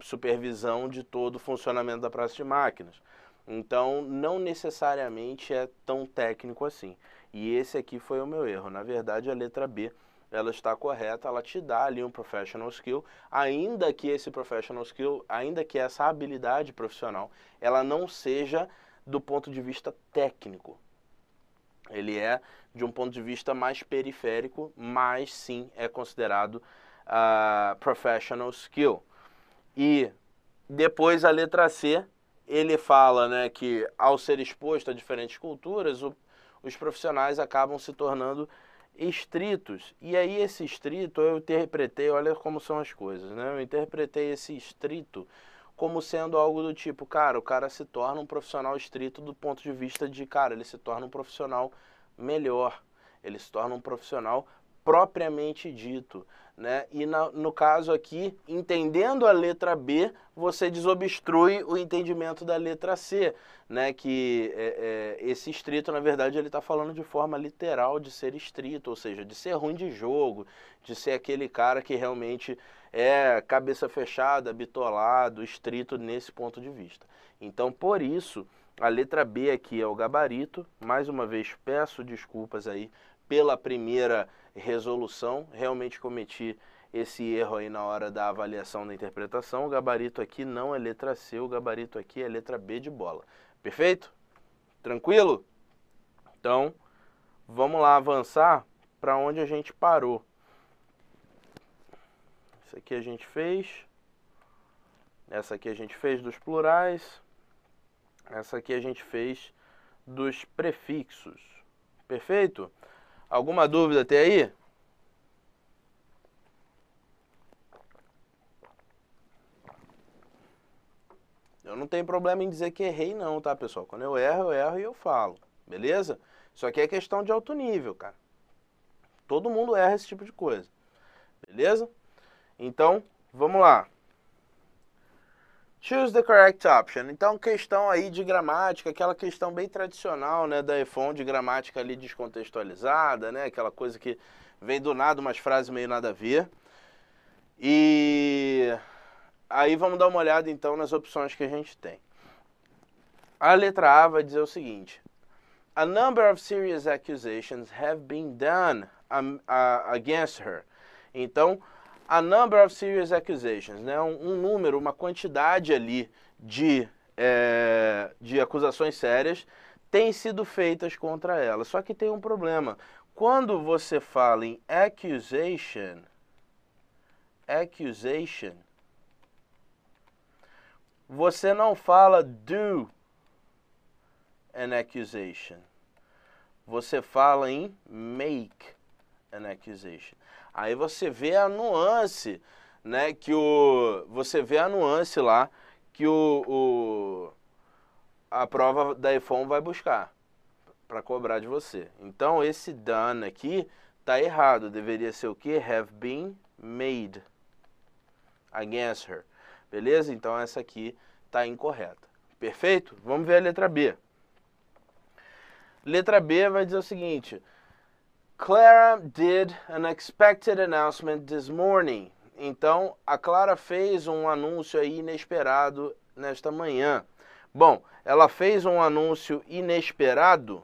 supervisão de todo o funcionamento da praça de máquinas. Então, não necessariamente é tão técnico assim. E esse aqui foi o meu erro. Na verdade, a letra B ela está correta, ela te dá ali um professional skill, ainda que esse professional skill, ainda que essa habilidade profissional, ela não seja do ponto de vista técnico. Ele é de um ponto de vista mais periférico, mas sim é considerado uh, professional skill. E depois a letra C, ele fala né, que ao ser exposto a diferentes culturas, o, os profissionais acabam se tornando estritos. E aí esse estrito eu interpretei, olha como são as coisas, né? Eu interpretei esse estrito como sendo algo do tipo, cara, o cara se torna um profissional estrito do ponto de vista de, cara, ele se torna um profissional melhor, ele se torna um profissional propriamente dito. Né? E na, no caso aqui, entendendo a letra B, você desobstrui o entendimento da letra C, né? Que é, é, esse estrito, na verdade, ele está falando de forma literal de ser estrito, ou seja, de ser ruim de jogo, de ser aquele cara que realmente é cabeça fechada, bitolado, estrito nesse ponto de vista. Então, por isso, a letra B aqui é o gabarito. Mais uma vez, peço desculpas aí pela primeira resolução. Realmente cometi esse erro aí na hora da avaliação da interpretação. O gabarito aqui não é letra C, o gabarito aqui é letra B de bola. Perfeito? Tranquilo? Então, vamos lá avançar para onde a gente parou. Isso aqui a gente fez. Essa aqui a gente fez dos plurais. Essa aqui a gente fez dos prefixos. Perfeito? Alguma dúvida até aí? Eu não tenho problema em dizer que errei não, tá, pessoal? Quando eu erro, eu erro e eu falo, beleza? Isso aqui é questão de alto nível, cara. Todo mundo erra esse tipo de coisa, beleza? Então, vamos lá. Choose the correct option. Então, questão aí de gramática, aquela questão bem tradicional, né, da EFON, de gramática ali descontextualizada, né, aquela coisa que vem do nada, umas frases meio nada a ver. E aí vamos dar uma olhada então nas opções que a gente tem. A letra A vai dizer o seguinte: A number of serious accusations have been done against her. Então, a number of serious accusations, né? um, um número, uma quantidade ali de, é, de acusações sérias têm sido feitas contra ela. Só que tem um problema. Quando você fala em accusation, accusation, você não fala do an accusation. Você fala em make an accusation. Aí você vê a nuance, né? Que o. Você vê a nuance lá que o, o a prova da iPhone vai buscar para cobrar de você. Então esse done aqui tá errado. Deveria ser o que? Have been made against her. Beleza? Então essa aqui tá incorreta. Perfeito? Vamos ver a letra B. Letra B vai dizer o seguinte: Clara did an expected announcement this morning. Então, a Clara fez um anúncio inesperado nesta manhã. Bom, ela fez um anúncio inesperado.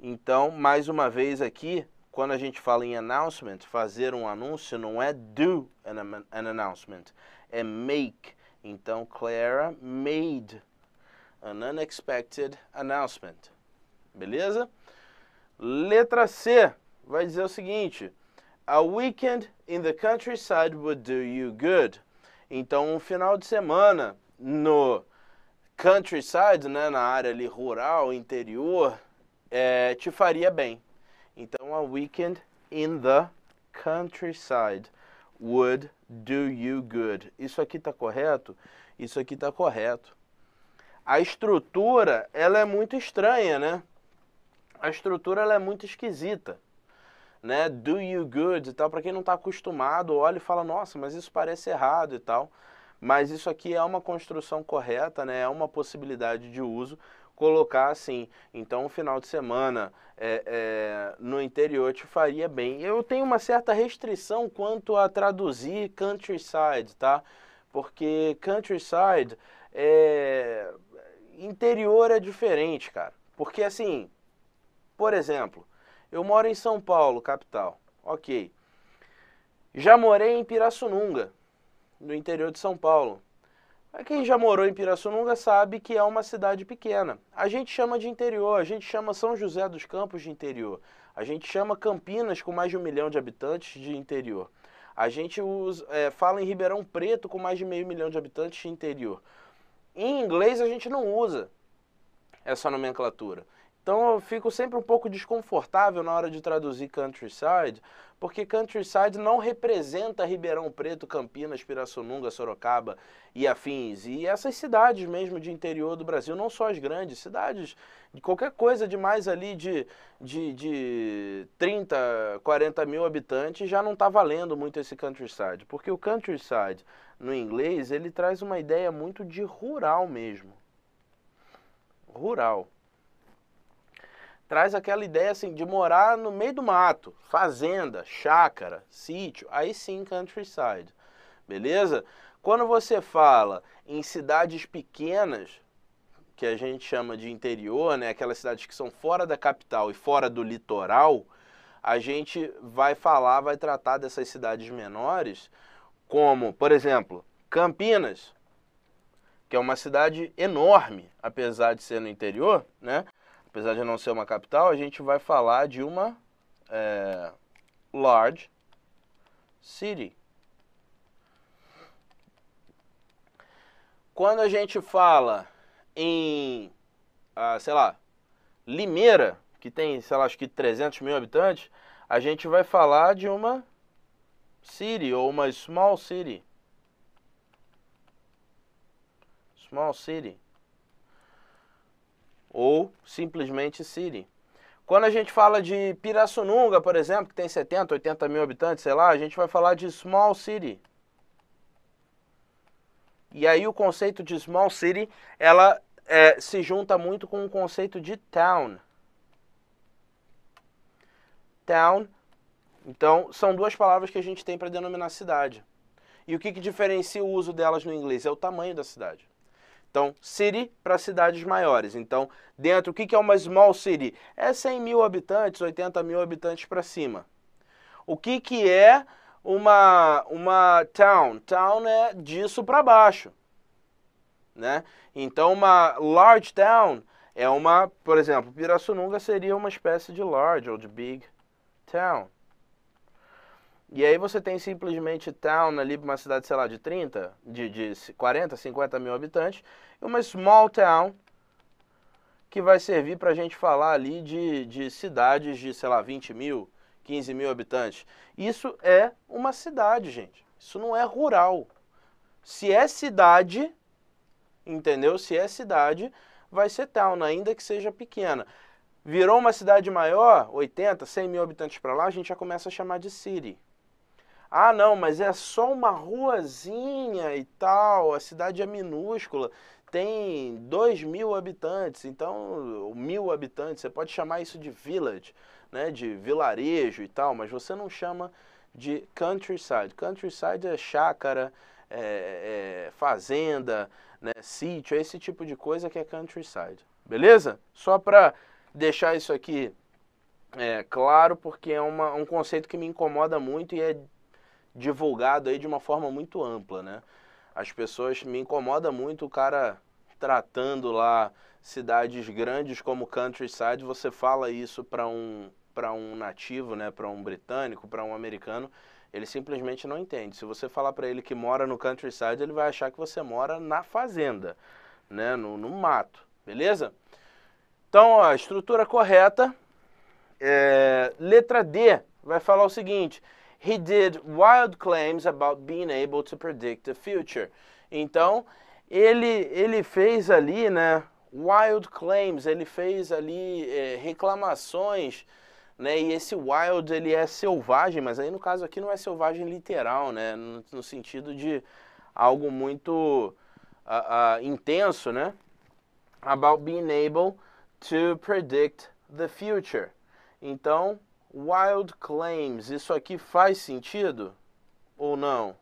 Então, mais uma vez aqui, quando a gente fala em announcement, fazer um anúncio não é do an, an announcement, é make. Então, Clara made an unexpected announcement. Beleza? Letra C vai dizer o seguinte: A weekend in the countryside would do you good. Então, um final de semana no countryside, né, na área ali rural, interior, é, te faria bem. Então, a weekend in the countryside would do you good. Isso aqui está correto? Isso aqui está correto. A estrutura, ela é muito estranha, né? A estrutura ela é muito esquisita né, do you good e tal, para quem não está acostumado, olha e fala, nossa, mas isso parece errado e tal. Mas isso aqui é uma construção correta, né, é uma possibilidade de uso, colocar assim, então um final de semana é, é, no interior te faria bem. Eu tenho uma certa restrição quanto a traduzir countryside, tá? Porque countryside é. interior é diferente, cara. Porque assim, por exemplo, eu moro em São Paulo, capital. Ok. Já morei em Pirassununga, no interior de São Paulo. Quem já morou em Pirassununga sabe que é uma cidade pequena. A gente chama de interior, a gente chama São José dos Campos de interior. A gente chama Campinas, com mais de um milhão de habitantes, de interior. A gente usa, é, fala em Ribeirão Preto, com mais de meio milhão de habitantes, de interior. Em inglês a gente não usa essa nomenclatura. Então eu fico sempre um pouco desconfortável na hora de traduzir countryside, porque countryside não representa Ribeirão Preto, Campinas, Pirassununga, Sorocaba e afins. E essas cidades mesmo de interior do Brasil, não só as grandes, cidades de qualquer coisa de mais ali de, de, de 30, 40 mil habitantes, já não está valendo muito esse countryside. Porque o countryside, no inglês, ele traz uma ideia muito de rural mesmo. Rural traz aquela ideia assim de morar no meio do mato, fazenda, chácara, sítio, aí sim countryside. Beleza? Quando você fala em cidades pequenas, que a gente chama de interior, né, aquelas cidades que são fora da capital e fora do litoral, a gente vai falar, vai tratar dessas cidades menores como, por exemplo, Campinas, que é uma cidade enorme, apesar de ser no interior, né? apesar de não ser uma capital, a gente vai falar de uma é, large city. Quando a gente fala em, ah, sei lá, Limeira, que tem, sei lá, acho que 300 mil habitantes, a gente vai falar de uma city ou uma small city. Small city ou simplesmente Siri. Quando a gente fala de Pirassununga, por exemplo, que tem 70, 80 mil habitantes, sei lá, a gente vai falar de Small City. E aí o conceito de Small City, ela é, se junta muito com o conceito de Town. Town, então, são duas palavras que a gente tem para denominar cidade. E o que, que diferencia o uso delas no inglês? É o tamanho da cidade. Então, city para cidades maiores. Então, dentro, o que é uma small city? É 100 mil habitantes, 80 mil habitantes para cima. O que, que é uma, uma town? Town é disso para baixo. Né? Então, uma large town é uma, por exemplo, Pirassununga seria uma espécie de large ou de big town. E aí você tem simplesmente town ali para uma cidade, sei lá, de 30, de, de 40, 50 mil habitantes, e uma small town que vai servir para a gente falar ali de, de cidades de, sei lá, 20 mil, 15 mil habitantes. Isso é uma cidade, gente. Isso não é rural. Se é cidade, entendeu? Se é cidade, vai ser town, ainda que seja pequena. Virou uma cidade maior, 80, 100 mil habitantes para lá, a gente já começa a chamar de city. Ah, não, mas é só uma ruazinha e tal, a cidade é minúscula, tem dois mil habitantes, então mil habitantes, você pode chamar isso de village, né, de vilarejo e tal, mas você não chama de countryside. Countryside é chácara, é, é fazenda, né, sítio, é esse tipo de coisa que é countryside. Beleza? Só para deixar isso aqui é, claro, porque é uma, um conceito que me incomoda muito e é divulgado aí de uma forma muito ampla, né? As pessoas me incomoda muito o cara tratando lá cidades grandes como countryside, você fala isso para um para um nativo, né, para um britânico, para um americano, ele simplesmente não entende. Se você falar para ele que mora no countryside, ele vai achar que você mora na fazenda, né, no, no mato, beleza? Então, ó, a estrutura correta, é, letra D vai falar o seguinte: He did wild claims about being able to predict the future. Então, ele, ele fez ali, né, wild claims, ele fez ali eh, reclamações, né, e esse wild, ele é selvagem, mas aí no caso aqui não é selvagem literal, né, no, no sentido de algo muito uh, uh, intenso, né, about being able to predict the future. Então, Wild claims, isso aqui faz sentido ou não?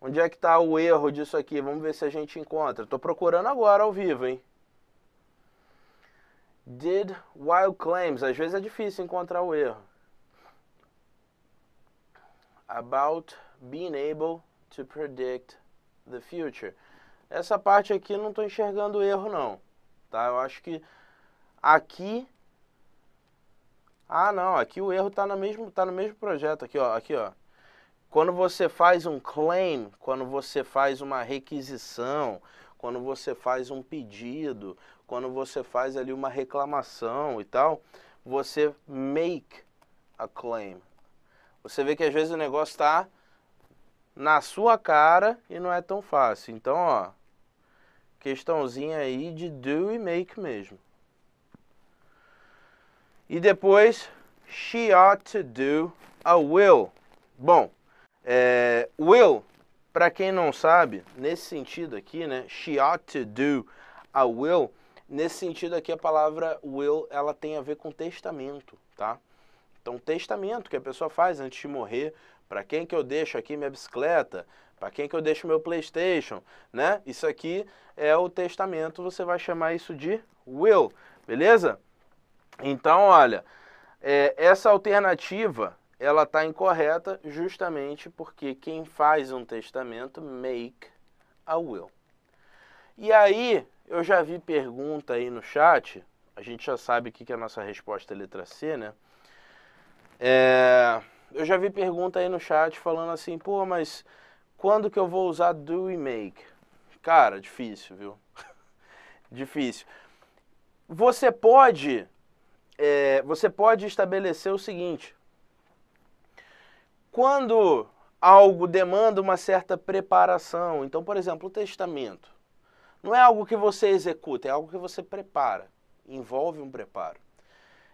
Onde é que está o erro disso aqui? Vamos ver se a gente encontra. Estou procurando agora ao vivo, hein? Did wild claims. Às vezes é difícil encontrar o erro. About being able to predict the future. Essa parte aqui não estou enxergando erro, não. Tá? Eu acho que aqui ah, não, aqui o erro está no mesmo, tá no mesmo projeto aqui, ó, aqui, ó. Quando você faz um claim, quando você faz uma requisição, quando você faz um pedido, quando você faz ali uma reclamação e tal, você make a claim. Você vê que às vezes o negócio está na sua cara e não é tão fácil. Então, ó, questãozinha aí de do e make mesmo. E depois, she ought to do a will. Bom, é, will, para quem não sabe, nesse sentido aqui, né? She ought to do a will. Nesse sentido aqui, a palavra will, ela tem a ver com testamento, tá? Então, testamento que a pessoa faz antes de morrer, para quem que eu deixo aqui minha bicicleta, para quem que eu deixo meu PlayStation, né? Isso aqui é o testamento, você vai chamar isso de will, beleza? Então, olha, é, essa alternativa ela está incorreta justamente porque quem faz um testamento make a will. E aí, eu já vi pergunta aí no chat, a gente já sabe o que é a nossa resposta é letra C, né? É, eu já vi pergunta aí no chat falando assim, pô, mas quando que eu vou usar do e make? Cara, difícil, viu? difícil. Você pode é, você pode estabelecer o seguinte: quando algo demanda uma certa preparação, então, por exemplo, o testamento, não é algo que você executa, é algo que você prepara, envolve um preparo.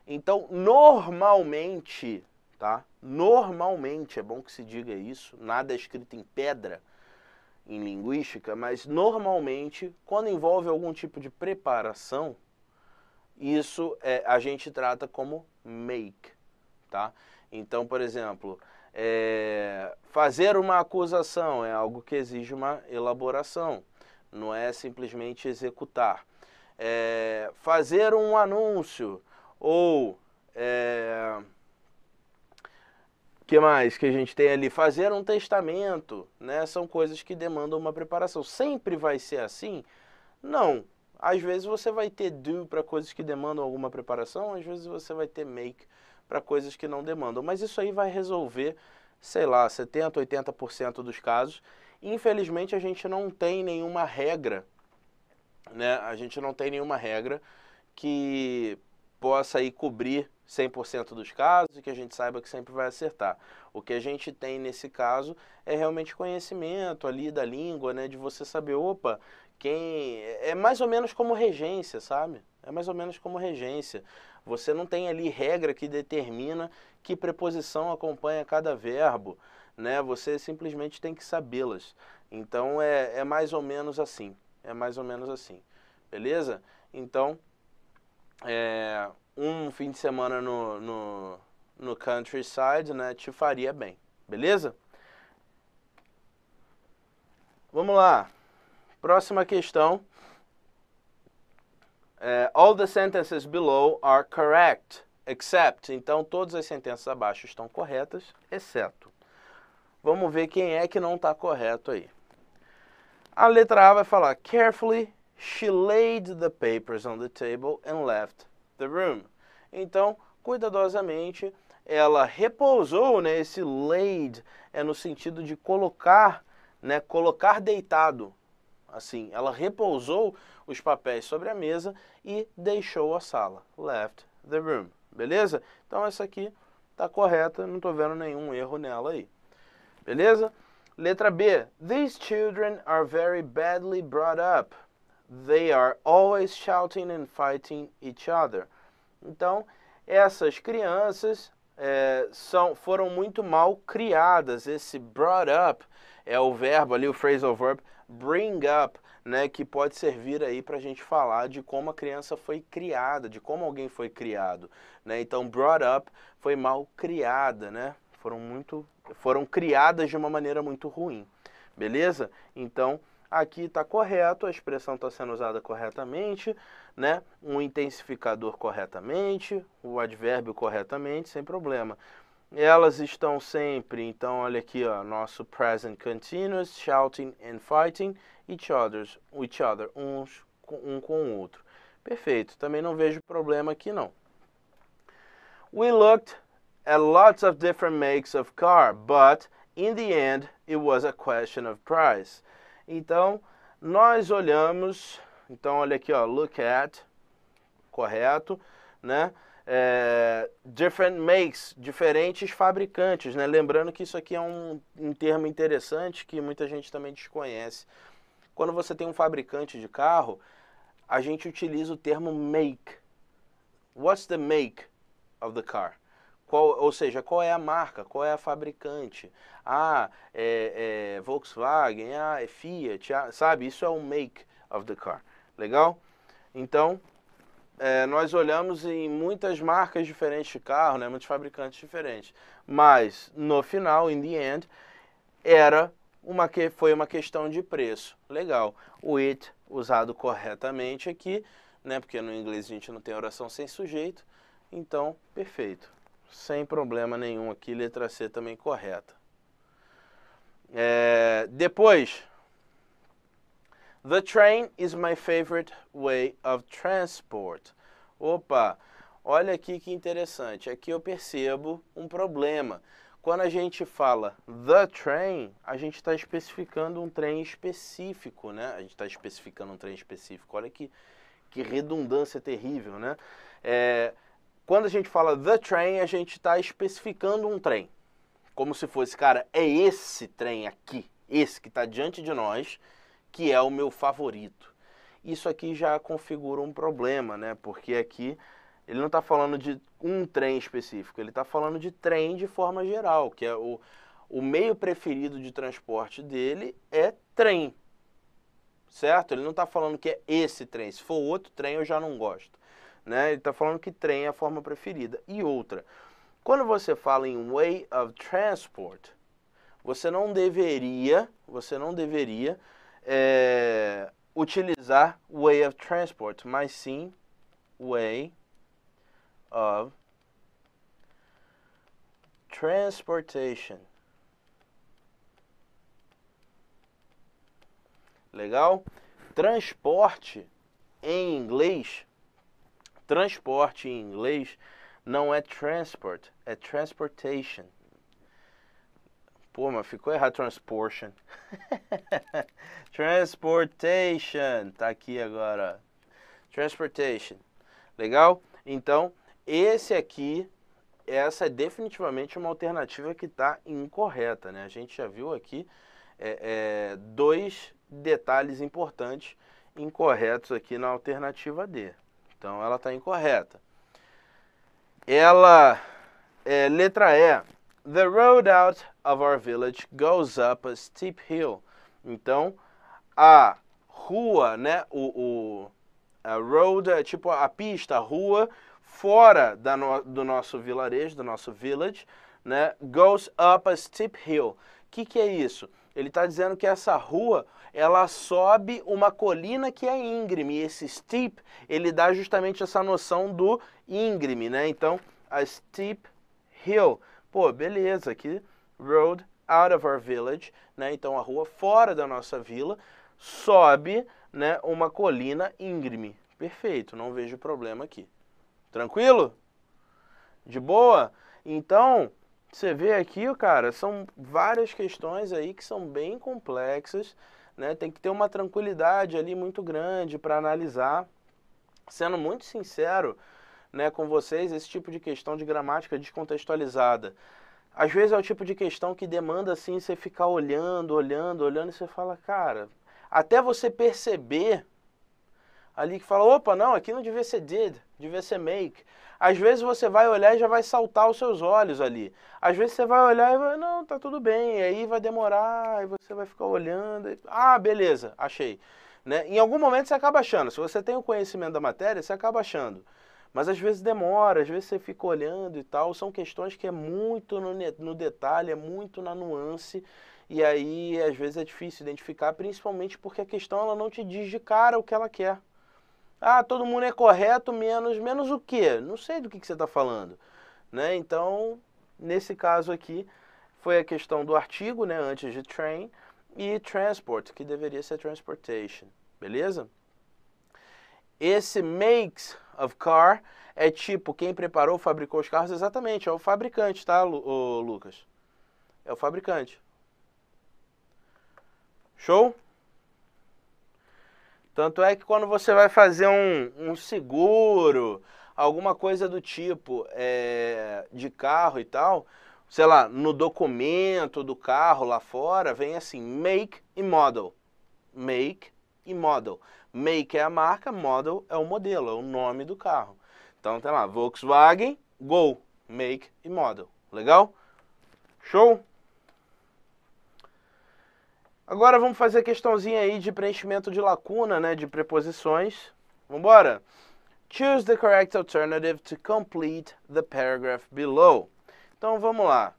Então, normalmente, tá? Normalmente, é bom que se diga isso, nada é escrito em pedra em linguística, mas normalmente, quando envolve algum tipo de preparação, isso é, a gente trata como make, tá? Então, por exemplo, é, fazer uma acusação é algo que exige uma elaboração, não é simplesmente executar. É, fazer um anúncio ou é, que mais que a gente tem ali? Fazer um testamento, né? São coisas que demandam uma preparação. Sempre vai ser assim? Não, às vezes você vai ter do para coisas que demandam alguma preparação, às vezes você vai ter make para coisas que não demandam. Mas isso aí vai resolver, sei lá, 70%, 80% dos casos. Infelizmente a gente não tem nenhuma regra, né? A gente não tem nenhuma regra que possa aí cobrir 100% dos casos e que a gente saiba que sempre vai acertar. O que a gente tem nesse caso é realmente conhecimento ali da língua, né, de você saber, opa, quem. É mais ou menos como regência, sabe? É mais ou menos como regência. Você não tem ali regra que determina que preposição acompanha cada verbo, né? Você simplesmente tem que sabê-las. Então é, é mais ou menos assim. É mais ou menos assim. Beleza? Então, é, um fim de semana no, no, no countryside, né? Te faria bem. Beleza? Vamos lá. Próxima questão. É, all the sentences below are correct, except. Então, todas as sentenças abaixo estão corretas, exceto. Vamos ver quem é que não está correto aí. A letra A vai falar: Carefully, she laid the papers on the table and left the room. Então, cuidadosamente, ela repousou, né? Esse laid é no sentido de colocar, né? Colocar deitado. Assim, ela repousou os papéis sobre a mesa e deixou a sala. Left the room. Beleza? Então essa aqui está correta, não estou vendo nenhum erro nela aí. Beleza? Letra B. These children are very badly brought up. They are always shouting and fighting each other. Então, essas crianças é, são, foram muito mal criadas. Esse brought up é o verbo ali, o phrasal verb, Bring Up, né, que pode servir aí para a gente falar de como a criança foi criada, de como alguém foi criado, né? Então, brought up foi mal criada, né? Foram muito, foram criadas de uma maneira muito ruim, beleza? Então, aqui está correto, a expressão está sendo usada corretamente, né? Um intensificador corretamente, o advérbio corretamente, sem problema elas estão sempre, então olha aqui, ó, nosso present continuous, shouting and fighting each other, each other uns com, um com o outro. Perfeito, também não vejo problema aqui não. We looked at lots of different makes of car, but in the end it was a question of price. Então, nós olhamos, então olha aqui, ó, look at, correto, né? é, different makes, diferentes fabricantes, né? Lembrando que isso aqui é um, um termo interessante que muita gente também desconhece. Quando você tem um fabricante de carro, a gente utiliza o termo make. What's the make of the car? Qual, ou seja, qual é a marca, qual é a fabricante? Ah, é, é Volkswagen, ah, é Fiat, ah, sabe? Isso é o make of the car. Legal? Então, é, nós olhamos em muitas marcas diferentes de carro, né, muitos fabricantes diferentes, mas no final, in the end, era uma que foi uma questão de preço. Legal. O it usado corretamente aqui, né, porque no inglês a gente não tem oração sem sujeito, então perfeito, sem problema nenhum aqui, letra C também correta. É, depois The train is my favorite way of transport. Opa, olha aqui que interessante. Aqui eu percebo um problema. Quando a gente fala the train, a gente está especificando um trem específico, né? A gente está especificando um trem específico. Olha que, que redundância terrível, né? É, quando a gente fala the train, a gente está especificando um trem. Como se fosse, cara, é esse trem aqui, esse que está diante de nós, que é o meu favorito. Isso aqui já configura um problema, né? Porque aqui ele não está falando de um trem específico, ele está falando de trem de forma geral, que é o, o meio preferido de transporte dele é trem, certo? Ele não está falando que é esse trem, se for outro trem eu já não gosto, né? Ele está falando que trem é a forma preferida. E outra, quando você fala em way of transport, você não deveria, você não deveria é, utilizar way of transport, mas sim way of transportation. Legal? Transporte em inglês, transporte em inglês não é transport, é transportation. Pô, mas ficou errado transportation. transportation. Tá aqui agora. Transportation. Legal? Então, esse aqui, essa é definitivamente uma alternativa que está incorreta, né? A gente já viu aqui é, é, dois detalhes importantes incorretos aqui na alternativa D. Então, ela está incorreta. Ela, é, letra E, the road out of our village goes up a steep hill. Então, a rua, né, o, o a road é tipo a pista, a rua fora da no, do nosso vilarejo, do nosso village, né, goes up a steep hill. O que, que é isso? Ele está dizendo que essa rua ela sobe uma colina que é íngreme. E esse steep ele dá justamente essa noção do íngreme, né? Então, a steep hill. Pô, beleza, aqui road out of our village, né? Então a rua fora da nossa vila sobe, né, uma colina íngreme. Perfeito, não vejo problema aqui. Tranquilo? De boa? Então, você vê aqui, cara, são várias questões aí que são bem complexas, né? Tem que ter uma tranquilidade ali muito grande para analisar. Sendo muito sincero, né, com vocês, esse tipo de questão de gramática descontextualizada, às vezes é o tipo de questão que demanda assim você ficar olhando, olhando, olhando e você fala, cara, até você perceber ali que fala, opa, não, aqui não devia ser did, devia ser make. Às vezes você vai olhar e já vai saltar os seus olhos ali. Às vezes você vai olhar e vai, não, tá tudo bem, e aí vai demorar, e você vai ficar olhando, e, ah, beleza, achei. Né? Em algum momento você acaba achando, se você tem o conhecimento da matéria, você acaba achando. Mas às vezes demora, às vezes você fica olhando e tal. São questões que é muito no, no detalhe, é muito na nuance. E aí, às vezes, é difícil identificar, principalmente porque a questão ela não te diz de cara o que ela quer. Ah, todo mundo é correto, menos menos o quê? Não sei do que, que você está falando. Né? Então, nesse caso aqui, foi a questão do artigo, né, antes de train, e transport, que deveria ser transportation. Beleza? Esse makes of car é tipo quem preparou, fabricou os carros exatamente, é o fabricante, tá, Lu Lucas? É o fabricante. Show? Tanto é que quando você vai fazer um, um seguro, alguma coisa do tipo é, de carro e tal, sei lá, no documento do carro lá fora, vem assim, make e model. Make e model. Make é a marca, model é o modelo, é o nome do carro. Então tem lá, Volkswagen, Gol, Make e Model. Legal? Show? Agora vamos fazer a questãozinha aí de preenchimento de lacuna, né, de preposições. Vamos embora. Choose the correct alternative to complete the paragraph below. Então vamos lá.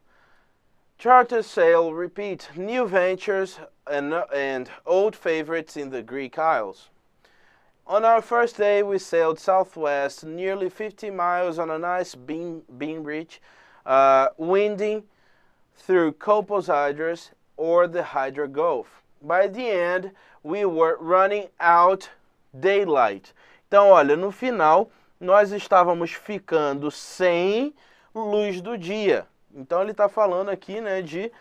Charter sale, repeat, new ventures and, and old favorites in the Greek Isles. On our first day, we sailed southwest, nearly 50 miles on a nice beam, beam bridge, uh, winding through Copos Hydras or the Hydra Gulf. By the end, we were running out daylight. Então, olha, no final, nós estávamos ficando sem luz do dia. Então, ele está falando aqui né, de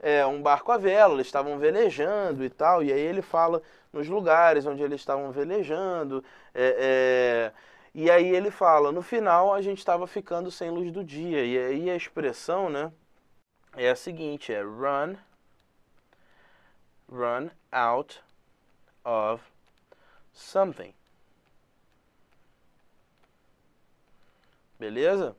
é, um barco a vela, eles estavam velejando e tal, e aí ele fala nos lugares onde eles estavam velejando. É, é... E aí ele fala, no final a gente estava ficando sem luz do dia. E aí a expressão, né, é a seguinte, é run, run out of something. Beleza?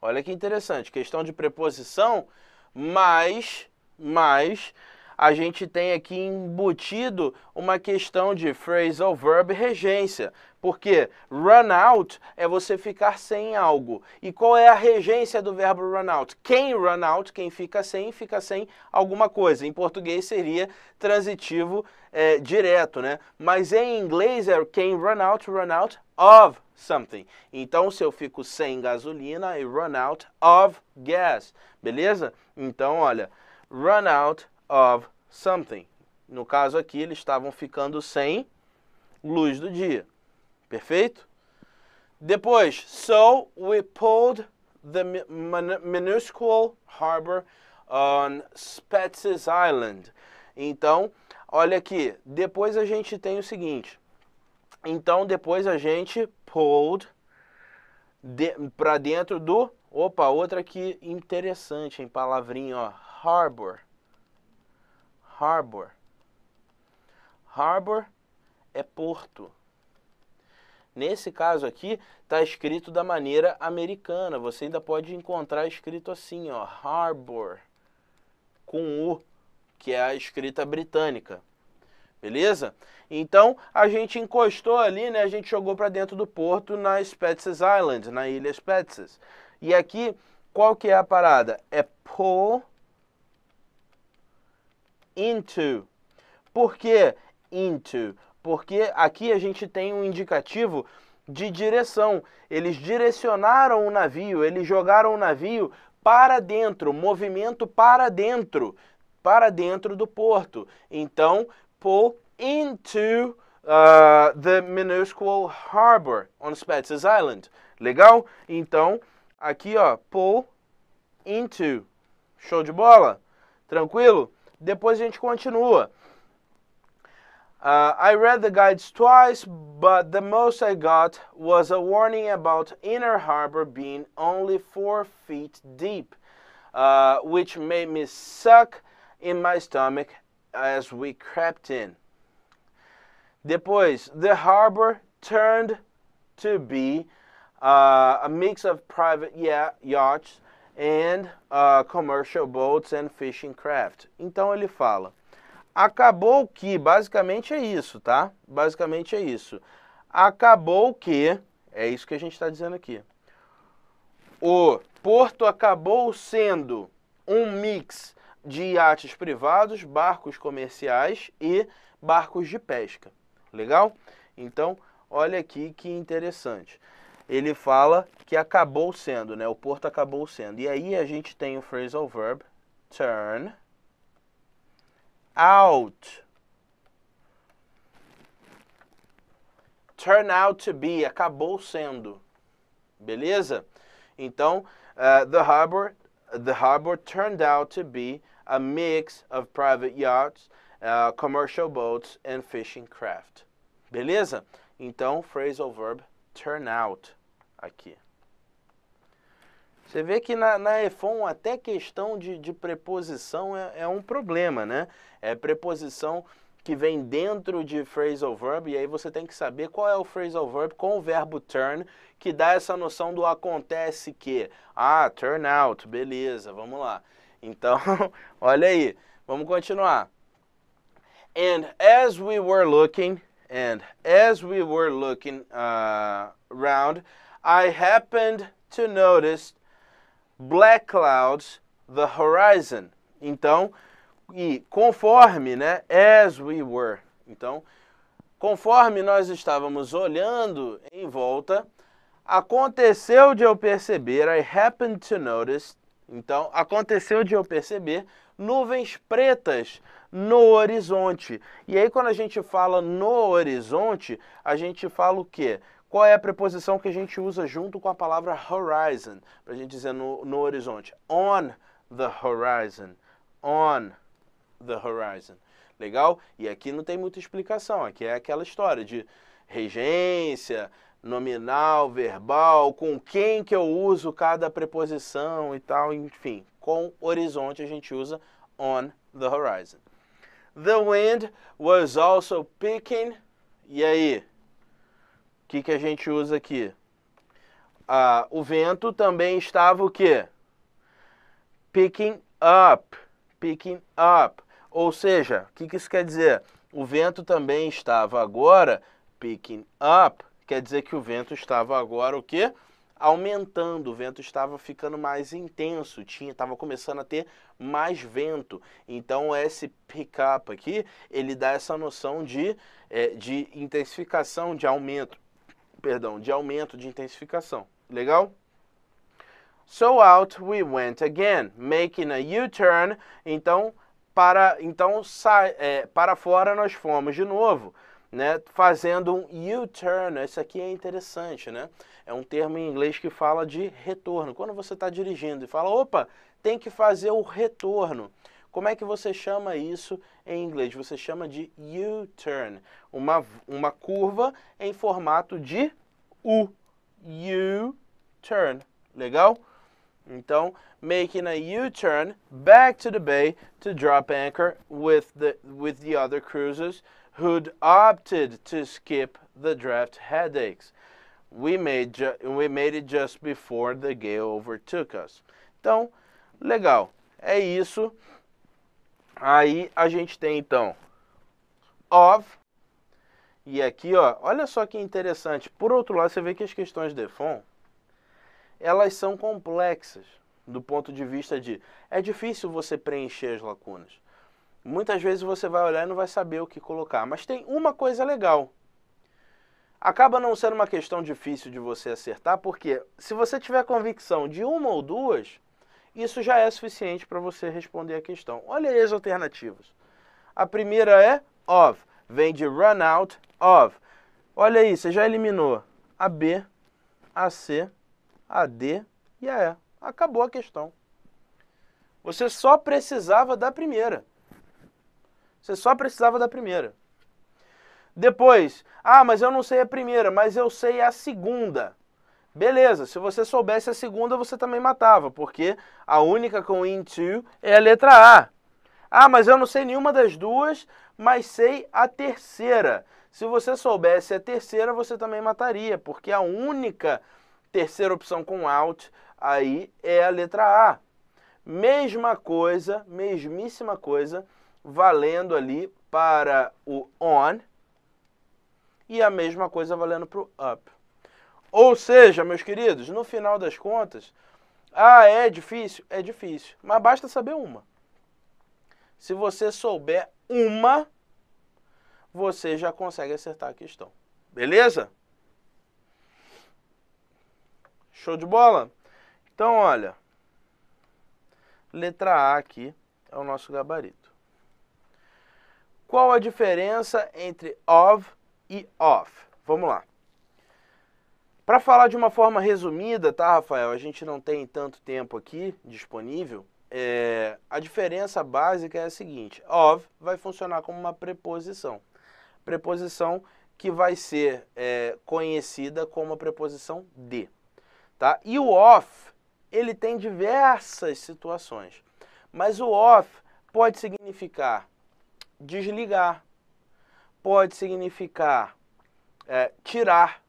Olha que interessante, questão de preposição, mas, mas a gente tem aqui embutido uma questão de phrasal verb regência. Porque run out é você ficar sem algo. E qual é a regência do verbo run out? Quem run out, quem fica sem, fica sem alguma coisa. Em português seria transitivo é, direto, né? Mas em inglês é quem run out, run out of something. Então, se eu fico sem gasolina, I run out of gas. Beleza? Então, olha, run out of something. No caso aqui, eles estavam ficando sem luz do dia. Perfeito? Depois, so we pulled the minuscule harbor on Spetses Island. Então, olha aqui, depois a gente tem o seguinte. Então, depois a gente pulled de, para dentro do... Opa, outra aqui interessante, em palavrinha, ó, harbor harbor. Harbor é porto. Nesse caso aqui, está escrito da maneira americana. Você ainda pode encontrar escrito assim, ó, harbor, com U, que é a escrita britânica. Beleza? Então, a gente encostou ali, né? A gente jogou para dentro do porto na Spetses Island, na Ilha Spetses. E aqui, qual que é a parada? É po into. Por que into? Porque aqui a gente tem um indicativo de direção. Eles direcionaram o navio, eles jogaram o navio para dentro, movimento para dentro, para dentro do porto. Então, pull into uh, the minuscule harbor on Spetses Island. Legal? Então, aqui ó, pull into. Show de bola? Tranquilo? Depois a gente continua. Uh, I read the guides twice, but the most I got was a warning about Inner Harbor being only four feet deep, uh, which made me suck in my stomach as we crept in. Depois, the harbor turned to be uh, a mix of private yachts and uh, commercial boats and fishing craft. Então ele fala, acabou que, basicamente é isso, tá? Basicamente é isso. Acabou que, é isso que a gente está dizendo aqui. O porto acabou sendo um mix de iates privados, barcos comerciais e barcos de pesca. Legal? Então, olha aqui que interessante ele fala que acabou sendo, né? O porto acabou sendo. E aí a gente tem o phrasal verb turn out. Turn out to be, acabou sendo. Beleza? Então, uh, the harbor the harbor turned out to be a mix of private yachts, uh, commercial boats and fishing craft. Beleza? Então, phrasal verb turnout aqui. Você vê que na, na EFON até questão de, de preposição é, é, um problema, né? É preposição que vem dentro de phrasal verb, e aí você tem que saber qual é o phrasal verb com o verbo turn, que dá essa noção do acontece que. Ah, turn out, beleza, vamos lá. Então, olha aí, vamos continuar. And as we were looking, And as we were looking uh, around, I happened to notice black clouds the horizon. Então, e conforme, né, as we were. Então, conforme nós estávamos olhando em volta, aconteceu de eu perceber, I happened to notice. Então, aconteceu de eu perceber nuvens pretas no horizonte. E aí quando a gente fala no horizonte, a gente fala o quê? Qual é a preposição que a gente usa junto com a palavra horizon, para a gente dizer no, no horizonte? On the horizon. On the horizon. Legal? E aqui não tem muita explicação, aqui é aquela história de regência, nominal, verbal, com quem que eu uso cada preposição e tal, enfim. Com horizonte a gente usa on the horizon. The wind was also picking. E aí? O que, que a gente usa aqui? Ah, o vento também estava o quê? Picking up. Picking up. Ou seja, o que, que isso quer dizer? O vento também estava agora picking up. Quer dizer que o vento estava agora o quê? aumentando, o vento estava ficando mais intenso, tinha, estava começando a ter mais vento. Então esse pickup aqui, ele dá essa noção de, é, de intensificação, de aumento, perdão, de aumento de intensificação. Legal? So out we went again, making a U-turn. Então para então sai, é, para fora nós fomos de novo, né? Fazendo um U-turn. Isso aqui é interessante, né? É um termo em inglês que fala de retorno. Quando você está dirigindo e fala, opa, tem que fazer o retorno. Como é que você chama isso em inglês? Você chama de U-turn, uma, uma curva em formato de U. U-turn. Legal? Então, making a U-turn back to the bay to drop anchor with the with the other cruisers who'd opted to skip the draft headaches we made, we made it just before the gale overtook us. Então, legal, é isso. Aí a gente tem então of e aqui, ó, olha só que interessante. Por outro lado, você vê que as questões de FON, elas são complexas do ponto de vista de é difícil você preencher as lacunas. Muitas vezes você vai olhar e não vai saber o que colocar, mas tem uma coisa legal acaba não sendo uma questão difícil de você acertar, porque se você tiver convicção de uma ou duas, isso já é suficiente para você responder a questão. Olha aí as alternativas. A primeira é of, vem de run out of. Olha aí, você já eliminou a B, a C, a D e a E. Acabou a questão. Você só precisava da primeira. Você só precisava da primeira. Depois, ah, mas eu não sei a primeira, mas eu sei a segunda. Beleza, se você soubesse a segunda, você também matava, porque a única com into é a letra A. Ah, mas eu não sei nenhuma das duas, mas sei a terceira. Se você soubesse a terceira, você também mataria, porque a única terceira opção com out aí é a letra A. Mesma coisa, mesmíssima coisa, valendo ali para o on, e a mesma coisa valendo para o up. Ou seja, meus queridos, no final das contas, ah, é difícil? É difícil, mas basta saber uma. Se você souber uma, você já consegue acertar a questão. Beleza? Show de bola? Então, olha. Letra A aqui é o nosso gabarito. Qual a diferença entre of e off. Vamos lá. Para falar de uma forma resumida, tá, Rafael? A gente não tem tanto tempo aqui disponível. É, a diferença básica é a seguinte: of vai funcionar como uma preposição. Preposição que vai ser é, conhecida como a preposição de. Tá? E o off, ele tem diversas situações. Mas o off pode significar desligar, pode significar é, tirar,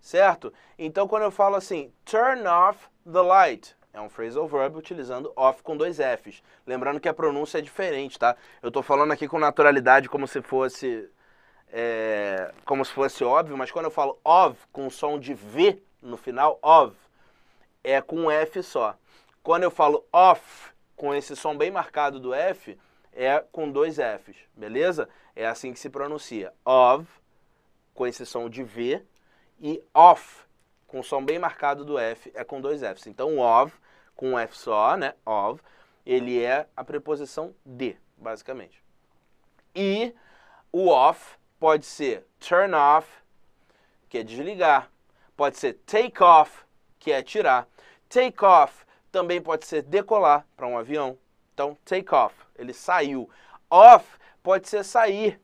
certo? Então, quando eu falo assim, turn off the light, é um phrasal verb utilizando off com dois Fs. Lembrando que a pronúncia é diferente, tá? Eu tô falando aqui com naturalidade como se fosse é, como se fosse óbvio, mas quando eu falo of com som de V no final, of, é com um F só. Quando eu falo off com esse som bem marcado do F, é com dois Fs, beleza? É assim que se pronuncia. Of, com exceção de V, e off, com som bem marcado do F, é com dois Fs. Então, of, com um F só, né? Of, ele é a preposição de, basicamente. E o off pode ser turn off, que é desligar. Pode ser take off, que é tirar. Take off também pode ser decolar para um avião. Então, take off, ele saiu. Off pode ser sair.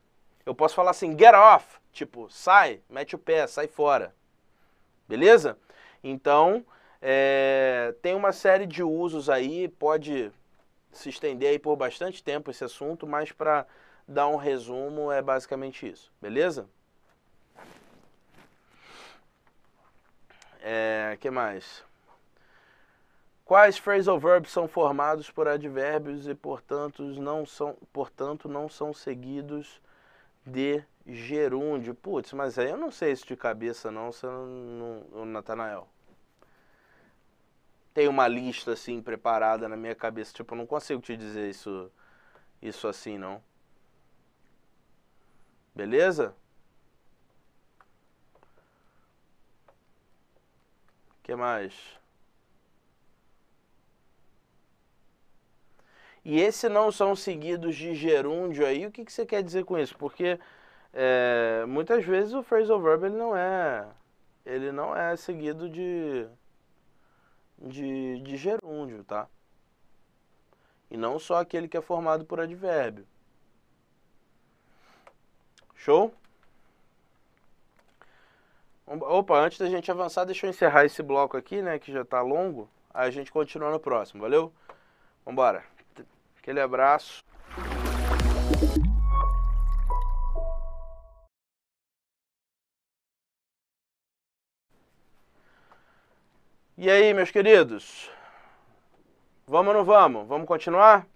Eu posso falar assim, get off, tipo, sai, mete o pé, sai fora. Beleza? Então, é, tem uma série de usos aí, pode se estender aí por bastante tempo esse assunto, mas para dar um resumo é basicamente isso, beleza? É, que mais? Quais phrasal verbs são formados por advérbios e, portanto, não são, portanto, não são seguidos de gerúndio? Putz, mas aí eu não sei isso de cabeça não, você não Natanael. Tem uma lista assim preparada na minha cabeça, tipo, eu não consigo te dizer isso isso assim não. Beleza? que mais? E esse não são seguidos de gerúndio aí, o que, que você quer dizer com isso? Porque é, muitas vezes o phrasal verb ele não é, ele não é seguido de, de, de gerúndio, tá? E não só aquele que é formado por advérbio. Show? Opa, antes da gente avançar, deixa eu encerrar esse bloco aqui, né, que já está longo. Aí a gente continua no próximo, valeu? Vambora! Aquele abraço. E aí, meus queridos? Vamos ou não vamos? Vamos continuar?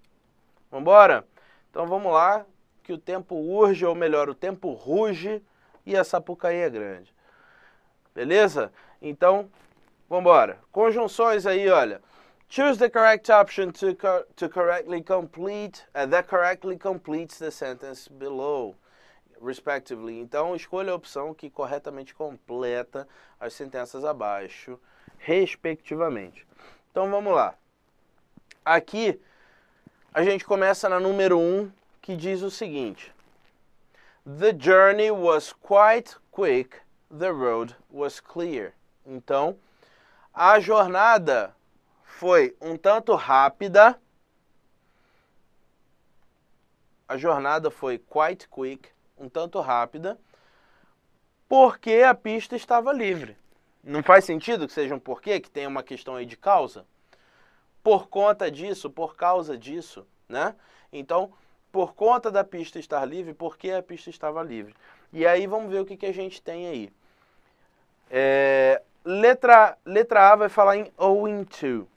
Vamos embora? Então vamos lá, que o tempo urge, ou melhor, o tempo ruge e a Sapucaí é grande. Beleza? Então, vamos embora. Conjunções aí, olha. Choose the correct option to, co to correctly complete, uh, that correctly completes the sentence below, respectively. Então, escolha a opção que corretamente completa as sentenças abaixo, respectivamente. Então, vamos lá. Aqui, a gente começa na número 1, um, que diz o seguinte. The journey was quite quick, the road was clear. Então, a jornada foi um tanto rápida. A jornada foi quite quick, um tanto rápida, porque a pista estava livre. Não faz sentido que seja um porquê, que tenha uma questão aí de causa? Por conta disso, por causa disso, né? Então, por conta da pista estar livre, porque a pista estava livre. E aí vamos ver o que, que a gente tem aí. É, letra, letra A vai falar em owing to.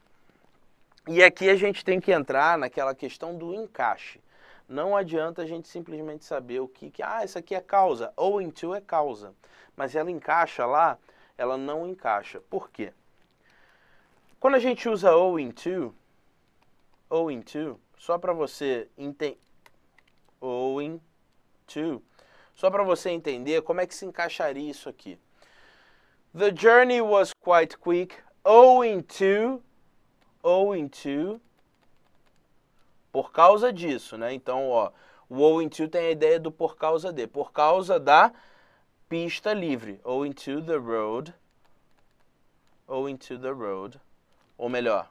E aqui a gente tem que entrar naquela questão do encaixe. Não adianta a gente simplesmente saber o que, que ah, essa aqui é causa, ou into é causa, mas ela encaixa lá, ela não encaixa. Por quê? Quando a gente usa owing to, owing to, só para você entender owing to, só para você entender como é que se encaixaria isso aqui. The journey was quite quick owing to owing to por causa disso, né? Então, ó, o owing to tem a ideia do por causa de, por causa da pista livre, owing to the road, owing to the road, ou melhor,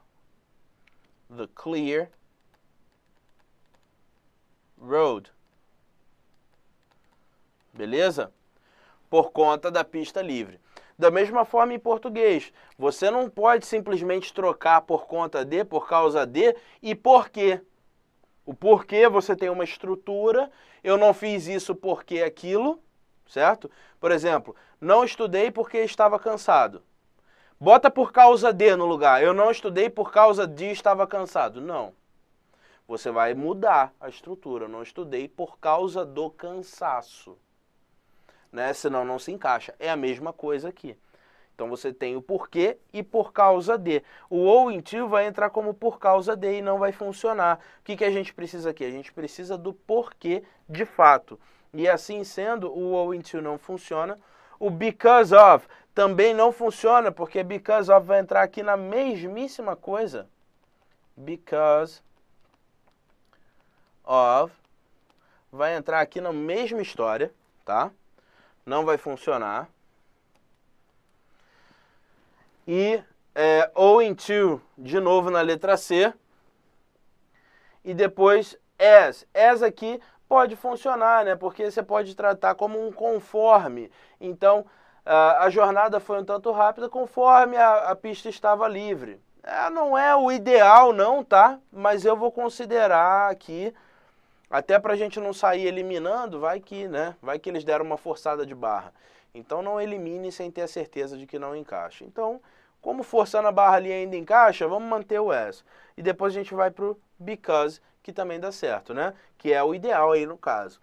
the clear road. Beleza? Por conta da pista livre. Da mesma forma em português, você não pode simplesmente trocar por conta de, por causa de e por quê. O porquê você tem uma estrutura, eu não fiz isso porque aquilo, certo? Por exemplo, não estudei porque estava cansado. Bota por causa de no lugar. Eu não estudei por causa de estava cansado. Não. Você vai mudar a estrutura. Eu não estudei por causa do cansaço né? Senão não se encaixa. É a mesma coisa aqui. Então você tem o porquê e por causa de. O ou ouintil vai entrar como por causa de e não vai funcionar. O que, que a gente precisa aqui? A gente precisa do porquê de fato. E assim sendo, o ou ouintil não funciona. O because of também não funciona, porque because of vai entrar aqui na mesmíssima coisa. Because of vai entrar aqui na mesma história, tá? não vai funcionar. E é, ou into, de novo na letra C. E depois as. As aqui pode funcionar, né? Porque você pode tratar como um conforme. Então, a jornada foi um tanto rápida conforme a, a pista estava livre. É, não é o ideal não, tá? Mas eu vou considerar aqui até para a gente não sair eliminando, vai que, né? Vai que eles deram uma forçada de barra. Então não elimine sem ter a certeza de que não encaixa. Então, como forçando a barra ali ainda encaixa, vamos manter o S. E depois a gente vai para o because, que também dá certo, né? Que é o ideal aí no caso.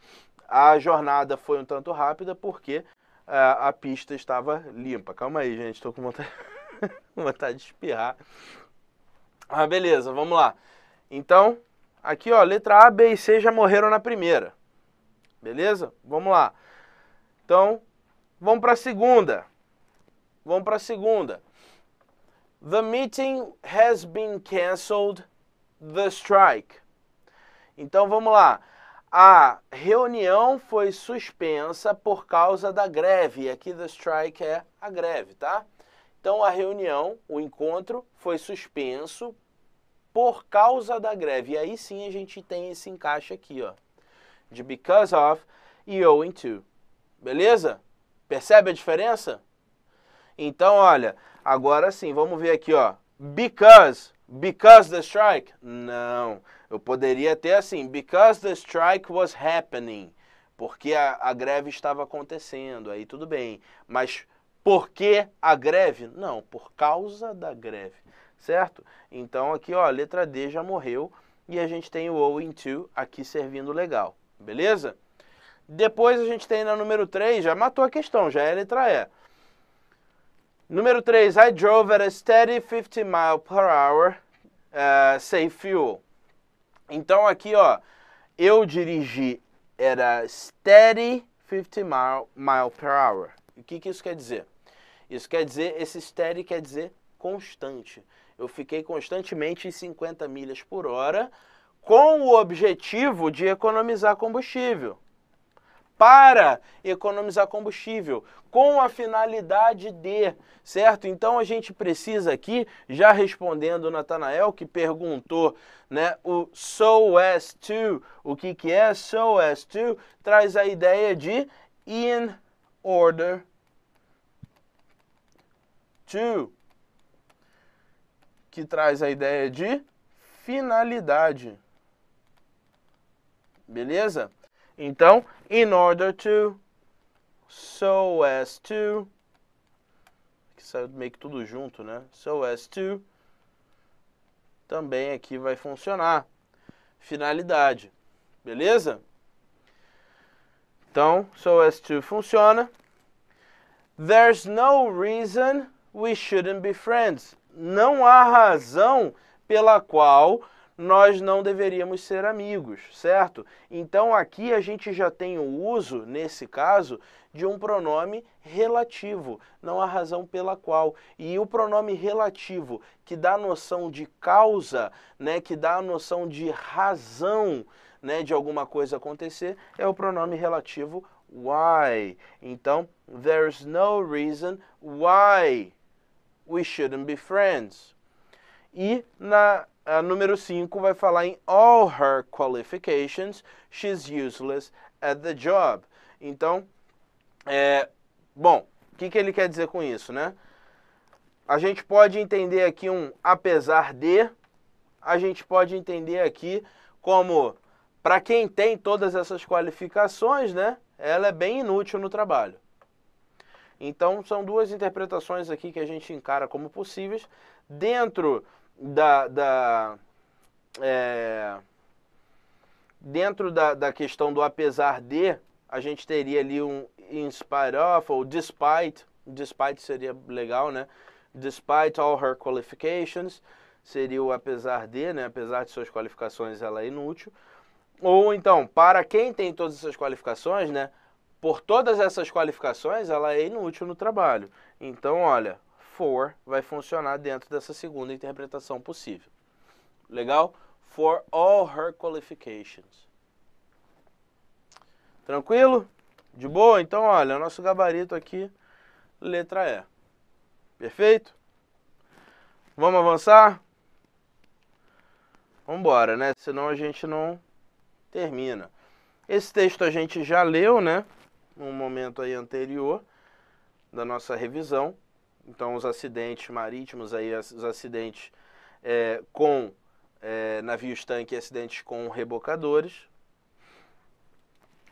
A jornada foi um tanto rápida porque a, é, a pista estava limpa. Calma aí, gente, estou com vontade, vontade de espirrar. Ah, beleza, vamos lá. Então, Aqui, ó, letra A, B e C já morreram na primeira. Beleza? Vamos lá. Então, vamos para a segunda. Vamos para a segunda. The meeting has been cancelled. The strike. Então, vamos lá. A reunião foi suspensa por causa da greve. aqui the strike é a greve, tá? Então, a reunião, o encontro, foi suspenso por causa da greve. E aí sim a gente tem esse encaixe aqui, ó, de because of e owing to. Beleza? Percebe a diferença? Então, olha, agora sim, vamos ver aqui, ó. Because, because the strike? Não. Eu poderia ter assim, because the strike was happening. Porque a, a greve estava acontecendo, aí tudo bem. Mas por que a greve? Não, por causa da greve certo? Então aqui, ó, a letra D já morreu e a gente tem o owing to aqui servindo legal, beleza? Depois a gente tem na número 3, já matou a questão, já é a letra E. Número 3, I drove at a steady 50 mile per hour, uh, eh, save fuel. Então aqui, ó, eu dirigi era steady 50 mile, mile per hour. O que, que isso quer dizer? Isso quer dizer, esse steady quer dizer constante. Eu fiquei constantemente em 50 milhas por hora com o objetivo de economizar combustível. Para economizar combustível, com a finalidade de, certo? Então a gente precisa aqui, já respondendo o Natanael, que perguntou, né, o so as to, o que, que é so as to, traz a ideia de in order to, que traz a ideia de finalidade. Beleza? Então, in order to, so as to, que saiu meio que tudo junto, né? So as to, também aqui vai funcionar. Finalidade. Beleza? Então, so as to funciona. There's no reason we shouldn't be friends não há razão pela qual nós não deveríamos ser amigos, certo? Então aqui a gente já tem o uso, nesse caso, de um pronome relativo, não há razão pela qual. E o pronome relativo, que dá a noção de causa, né, que dá a noção de razão, né, de alguma coisa acontecer, é o pronome relativo why. Então, there's no reason why We shouldn't be friends. E na número 5 vai falar em all her qualifications, she's useless at the job. Então, é, bom, o que, que ele quer dizer com isso, né? A gente pode entender aqui um apesar de, a gente pode entender aqui como para quem tem todas essas qualificações, né? Ela é bem inútil no trabalho. Então, são duas interpretações aqui que a gente encara como possíveis dentro da. da é, dentro da, da questão do apesar de, a gente teria ali um in spite of ou despite, despite seria legal, né? Despite all her qualifications, seria o apesar de, né? Apesar de suas qualificações, ela é inútil. Ou então, para quem tem todas essas qualificações, né? por todas essas qualificações, ela é inútil no trabalho. Então, olha, for vai funcionar dentro dessa segunda interpretação possível. Legal? For all her qualifications. Tranquilo? De boa? Então, olha, nosso gabarito aqui, letra E. Perfeito? Vamos avançar? Vamos embora, né? Senão a gente não termina. Esse texto a gente já leu, né? num momento aí anterior da nossa revisão. Então, os acidentes marítimos, aí, os acidentes é, com é, navios tanque e acidentes com rebocadores.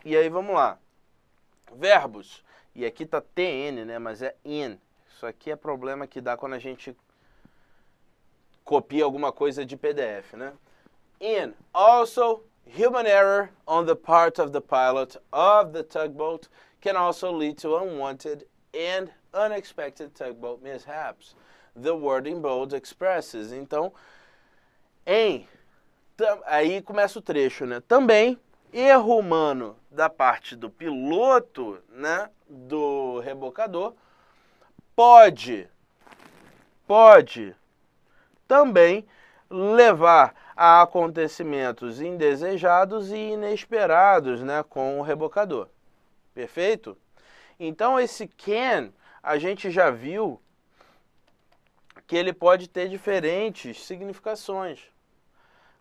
E aí, vamos lá. Verbos. E aqui tá TN, né? Mas é IN. Isso aqui é problema que dá quando a gente copia alguma coisa de PDF, né? In, also, human error on the part of the pilot of the tugboat can also lead to unwanted and unexpected tugboat mishaps. The word in bold expresses. Então, em. Aí começa o trecho, né? Também, erro humano da parte do piloto, né? Do rebocador, pode, pode também levar a acontecimentos indesejados e inesperados né, com o rebocador. Perfeito? Então, esse can a gente já viu que ele pode ter diferentes significações.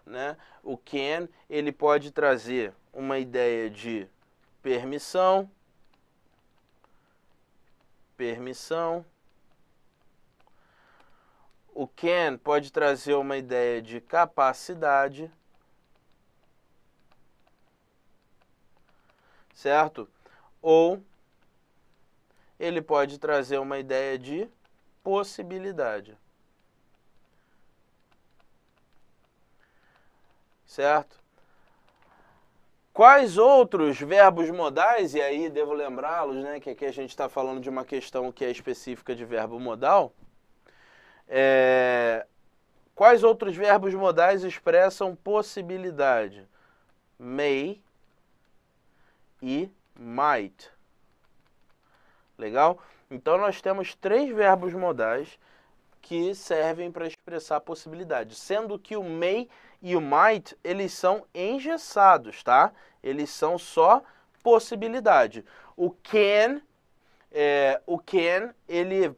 Né? O can ele pode trazer uma ideia de permissão, permissão, o can pode trazer uma ideia de capacidade, certo? Ou ele pode trazer uma ideia de possibilidade. Certo? Quais outros verbos modais, e aí devo lembrá-los, né, que aqui a gente está falando de uma questão que é específica de verbo modal, é... Quais outros verbos modais expressam possibilidade? May e might. Legal? Então nós temos três verbos modais que servem para expressar possibilidade, sendo que o may e o might, eles são engessados, tá? Eles são só possibilidade. O can, é, o can, ele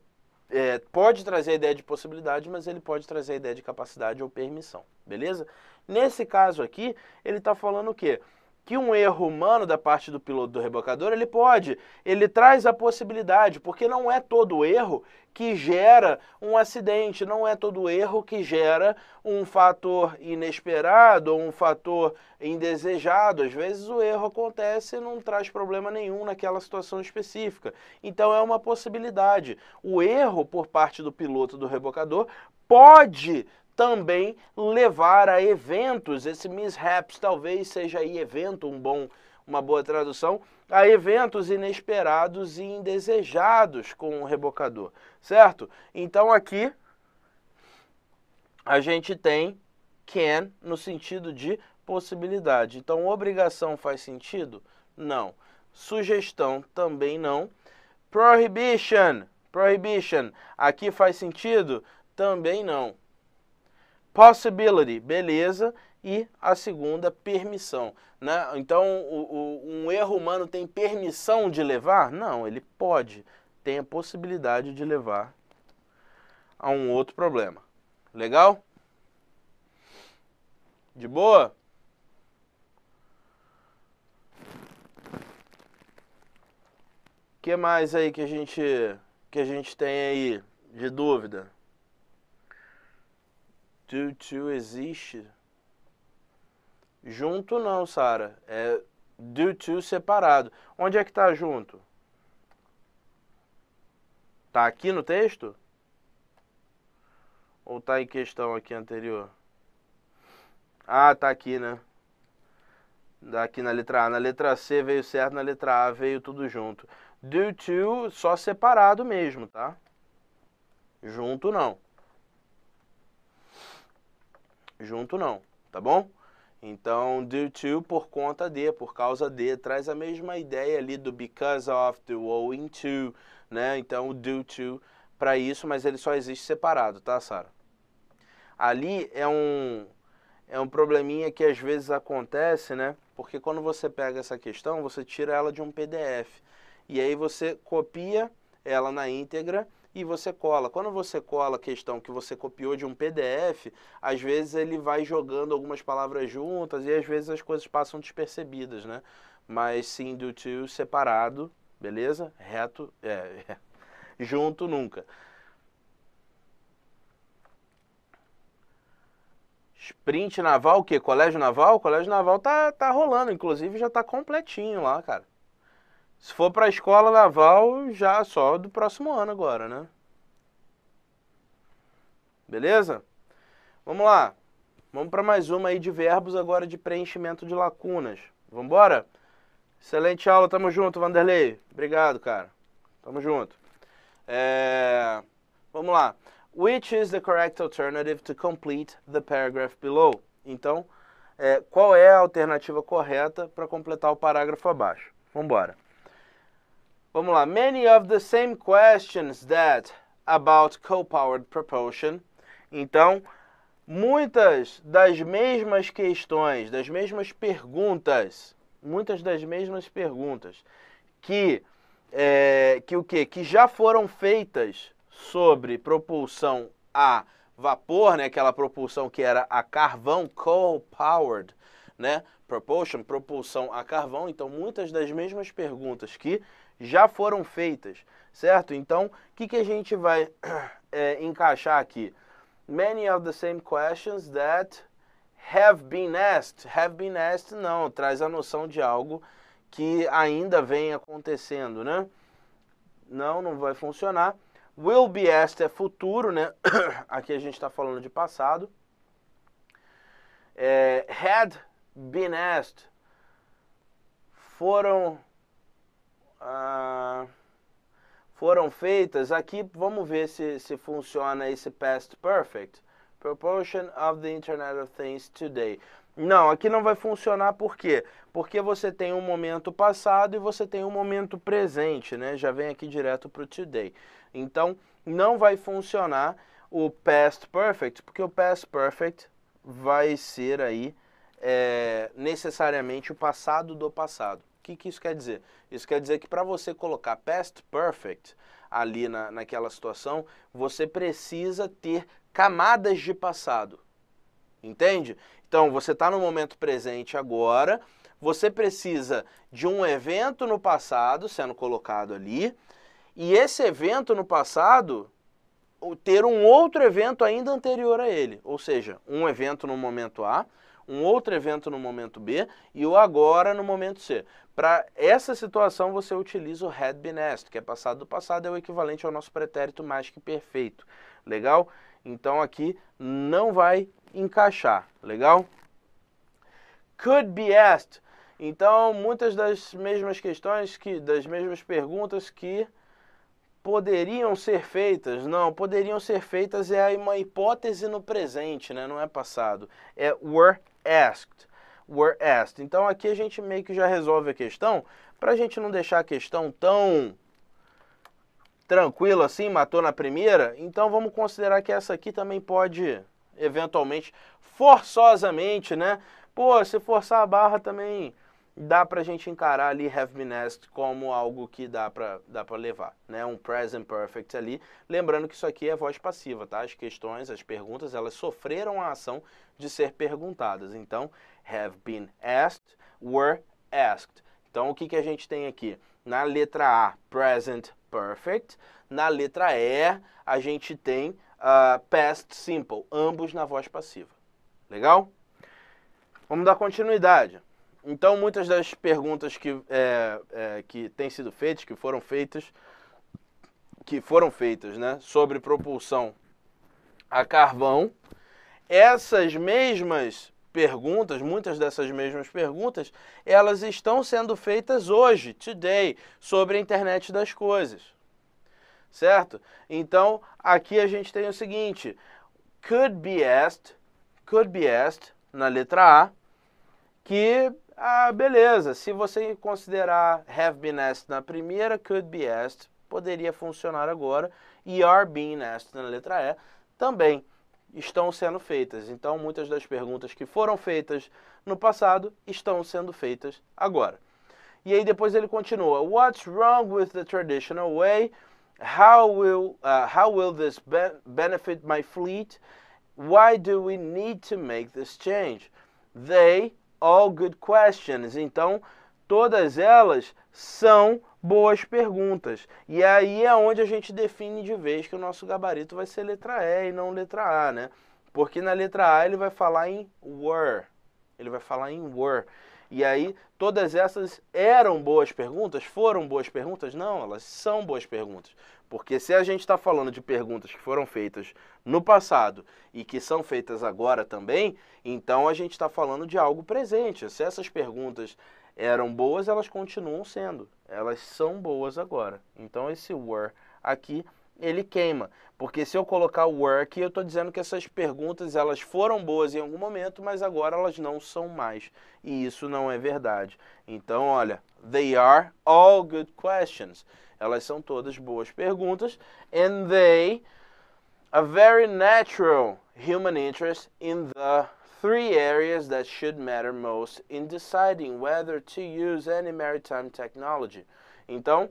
é, pode trazer a ideia de possibilidade, mas ele pode trazer a ideia de capacidade ou permissão, beleza? Nesse caso aqui, ele está falando o quê? que um erro humano da parte do piloto do rebocador, ele pode, ele traz a possibilidade, porque não é todo erro que gera um acidente, não é todo erro que gera um fator inesperado ou um fator indesejado. Às vezes o erro acontece e não traz problema nenhum naquela situação específica. Então é uma possibilidade. O erro por parte do piloto do rebocador pode também levar a eventos. Esse mishaps talvez seja aí evento um bom, uma boa tradução, a eventos inesperados e indesejados com o rebocador, certo? Então aqui a gente tem can no sentido de possibilidade. Então obrigação faz sentido? Não. Sugestão também não. Prohibition, prohibition, aqui faz sentido? Também não. Possibility, beleza. E a segunda, permissão. Né? Então, o, o, um erro humano tem permissão de levar? Não, ele pode, tem a possibilidade de levar a um outro problema. Legal? De boa? O que mais aí que a gente que a gente tem aí de dúvida? Do to existe. Junto não, Sara. É do to separado. Onde é que tá junto? Tá aqui no texto? Ou tá em questão aqui anterior? Ah, tá aqui, né? Daqui tá na letra A. Na letra C veio certo, na letra A veio tudo junto. Do to só separado mesmo, tá? Junto não. Junto não, tá bom? Então, due to por conta de, por causa de, traz a mesma ideia ali do because of, the owing to, né? Então, due to para isso, mas ele só existe separado, tá, Sara? Ali é um é um probleminha que às vezes acontece, né? Porque quando você pega essa questão, você tira ela de um PDF e aí você copia ela na íntegra e você cola. Quando você cola a questão que você copiou de um PDF, às vezes ele vai jogando algumas palavras juntas e às vezes as coisas passam despercebidas, né? Mas sim do to separado, beleza? Reto, é, é. junto nunca. Sprint naval, o quê? Colégio naval? O colégio naval tá, tá rolando, inclusive já tá completinho lá, cara. Se for para a escola naval, já só do próximo ano agora, né? Beleza? Vamos lá. Vamos para mais uma aí de verbos agora de preenchimento de lacunas. Vamos embora? Excelente aula, tamo junto, Vanderlei. Obrigado, cara. Tamo junto. É... Vamos lá. Which is the correct alternative to complete the paragraph below? Então, é, qual é a alternativa correta para completar o parágrafo abaixo? Vamos embora. Vamos lá. Many of the same questions that about co-powered propulsion. Então, muitas das mesmas questões, das mesmas perguntas, muitas das mesmas perguntas que é, que o que que já foram feitas sobre propulsão a vapor, né, aquela propulsão que era a carvão coal powered, né, propulsion, propulsão a carvão. Então muitas das mesmas perguntas que já foram feitas, certo? Então, o que, que a gente vai é, encaixar aqui? Many of the same questions that have been asked. Have been asked não, traz a noção de algo que ainda vem acontecendo, né? Não, não vai funcionar. Will be asked é futuro, né? Aqui a gente está falando de passado. É, had been asked foram ah, foram feitas. Aqui vamos ver se, se funciona esse past perfect. Proportion of the Internet of Things today. Não, aqui não vai funcionar por quê? Porque você tem um momento passado e você tem um momento presente, né? Já vem aqui direto para o today. Então, não vai funcionar o past perfect, porque o past perfect vai ser aí é, necessariamente o passado do passado que, que isso quer dizer? Isso quer dizer que para você colocar past perfect ali na, naquela situação, você precisa ter camadas de passado. Entende? Então, você está no momento presente agora, você precisa de um evento no passado sendo colocado ali, e esse evento no passado ter um outro evento ainda anterior a ele, ou seja, um evento no momento A, um outro evento no momento B e o agora no momento C. Para essa situação, você utiliza o had been asked, que é passado do passado, é o equivalente ao nosso pretérito mais que perfeito. Legal? Então aqui não vai encaixar. Legal? Could be asked. Então, muitas das mesmas questões, que, das mesmas perguntas que poderiam ser feitas, não, poderiam ser feitas é uma hipótese no presente, né? não é passado. É were asked were asked. Então aqui a gente meio que já resolve a questão, para a gente não deixar a questão tão tranquila assim, matou na primeira, então vamos considerar que essa aqui também pode, eventualmente, forçosamente, né? Pô, se forçar a barra também dá pra gente encarar ali have been asked como algo que dá pra, dá pra levar, né? Um present perfect ali. Lembrando que isso aqui é voz passiva, tá? As questões, as perguntas, elas sofreram a ação de ser perguntadas. Então, have been asked, were asked. Então, o que, que a gente tem aqui? Na letra A, present perfect. Na letra E, a gente tem uh, past simple, ambos na voz passiva. Legal? Vamos dar continuidade. Então, muitas das perguntas que, é, é, que têm sido feitas, que foram feitas, que foram feitas né, sobre propulsão a carvão, essas mesmas perguntas, muitas dessas mesmas perguntas, elas estão sendo feitas hoje, today, sobre a internet das coisas. Certo? Então, aqui a gente tem o seguinte: could be asked, could be asked, na letra A, que ah, beleza, se você considerar have been asked na primeira, could be asked, poderia funcionar agora, e are being asked na letra E também estão sendo feitas. Então, muitas das perguntas que foram feitas no passado estão sendo feitas agora. E aí depois ele continua: What's wrong with the traditional way? How will uh, how will this be benefit my fleet? Why do we need to make this change? They all good questions. Então, todas elas são boas perguntas. E aí é onde a gente define de vez que o nosso gabarito vai ser letra E e não letra A, né? Porque na letra A ele vai falar em were. Ele vai falar em were. E aí, todas essas eram boas perguntas? Foram boas perguntas? Não, elas são boas perguntas. Porque se a gente está falando de perguntas que foram feitas no passado e que são feitas agora também, então a gente está falando de algo presente. Se essas perguntas eram boas, elas continuam sendo. Elas são boas agora. Então esse were aqui ele queima, porque se eu colocar o were aqui, eu estou dizendo que essas perguntas elas foram boas em algum momento, mas agora elas não são mais. E isso não é verdade. Então, olha, they are all good questions. Elas são todas boas perguntas and they a very natural human interest in the three areas that should matter most in deciding whether to use any maritime technology. Então,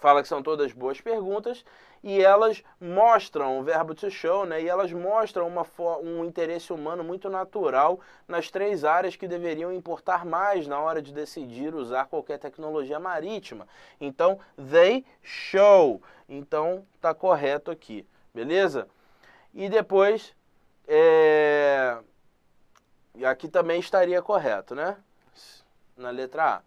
fala que são todas boas perguntas e elas mostram o verbo to show, né? E elas mostram uma, um interesse humano muito natural nas três áreas que deveriam importar mais na hora de decidir usar qualquer tecnologia marítima. Então, they show. Então, tá correto aqui, beleza? E depois, é e aqui também estaria correto, né? Na letra A.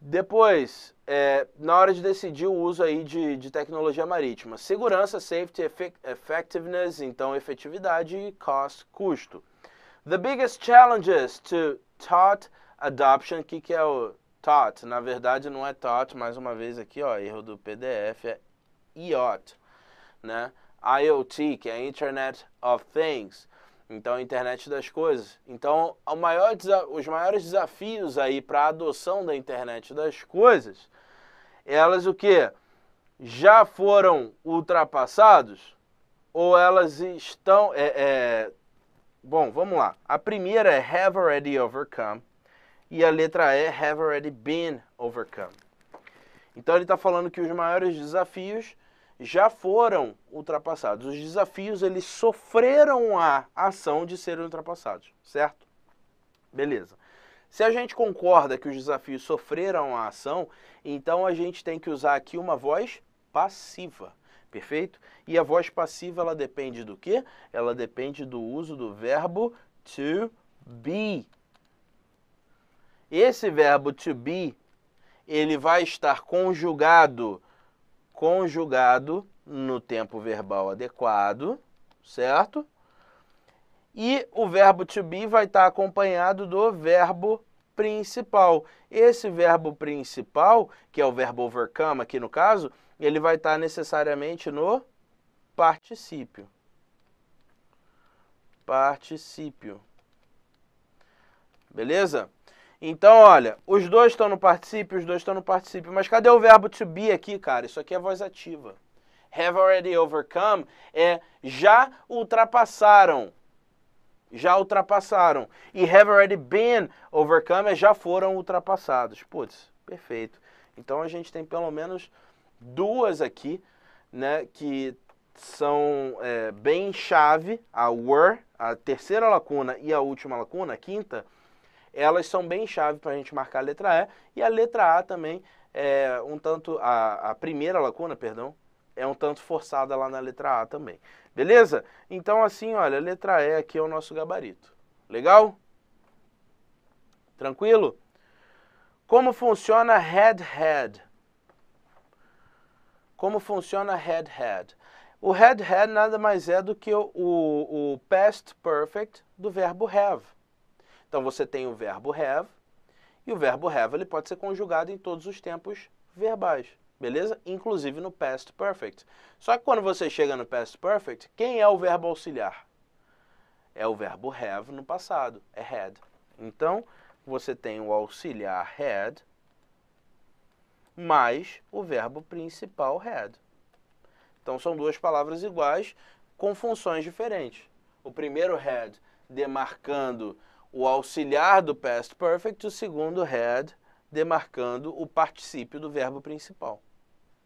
Depois, é, na hora de decidir o uso aí de, de tecnologia marítima, segurança, safety, effectiveness, então efetividade e cost, custo. The biggest challenges to TOT adoption, o que, que é o TOT? Na verdade não é TOT, mais uma vez aqui, ó, erro do PDF, é IOT, né? IoT, que é Internet of Things. Então, a internet das coisas. Então, maior, os maiores desafios aí para a adoção da internet das coisas, elas o quê? Já foram ultrapassados ou elas estão... É, é... Bom, vamos lá. A primeira é have already overcome e a letra E have already been overcome. Então, ele está falando que os maiores desafios já foram ultrapassados. Os desafios eles sofreram a ação de serem ultrapassados, certo? Beleza. Se a gente concorda que os desafios sofreram a ação, então a gente tem que usar aqui uma voz passiva, perfeito? E a voz passiva ela depende do quê? Ela depende do uso do verbo to be. Esse verbo to be, ele vai estar conjugado conjugado no tempo verbal adequado, certo? E o verbo to be vai estar acompanhado do verbo principal. Esse verbo principal, que é o verbo overcome aqui no caso, ele vai estar necessariamente no particípio. Particípio. Beleza? Então, olha, os dois estão no particípio, os dois estão no particípio, mas cadê o verbo to be aqui, cara? Isso aqui é voz ativa. Have already overcome é já ultrapassaram. Já ultrapassaram. E have already been overcome é já foram ultrapassados. Putz, perfeito. Então a gente tem pelo menos duas aqui, né, que são é, bem chave, a were, a terceira lacuna e a última lacuna, a quinta, elas são bem chave para a gente marcar a letra E, e a letra A também é um tanto, a, a primeira lacuna, perdão, é um tanto forçada lá na letra A também. Beleza? Então assim, olha, a letra E aqui é o nosso gabarito. Legal? Tranquilo? Como funciona head-head? Como funciona head-head? O head-head nada mais é do que o, o, o past perfect do verbo have. Então você tem o verbo have, e o verbo have ele pode ser conjugado em todos os tempos verbais, beleza? Inclusive no past perfect. Só que quando você chega no past perfect, quem é o verbo auxiliar? É o verbo have no passado, é had. Então, você tem o auxiliar had mais o verbo principal had. Então, são duas palavras iguais com funções diferentes. O primeiro had demarcando o auxiliar do past perfect, o segundo had, demarcando o particípio do verbo principal.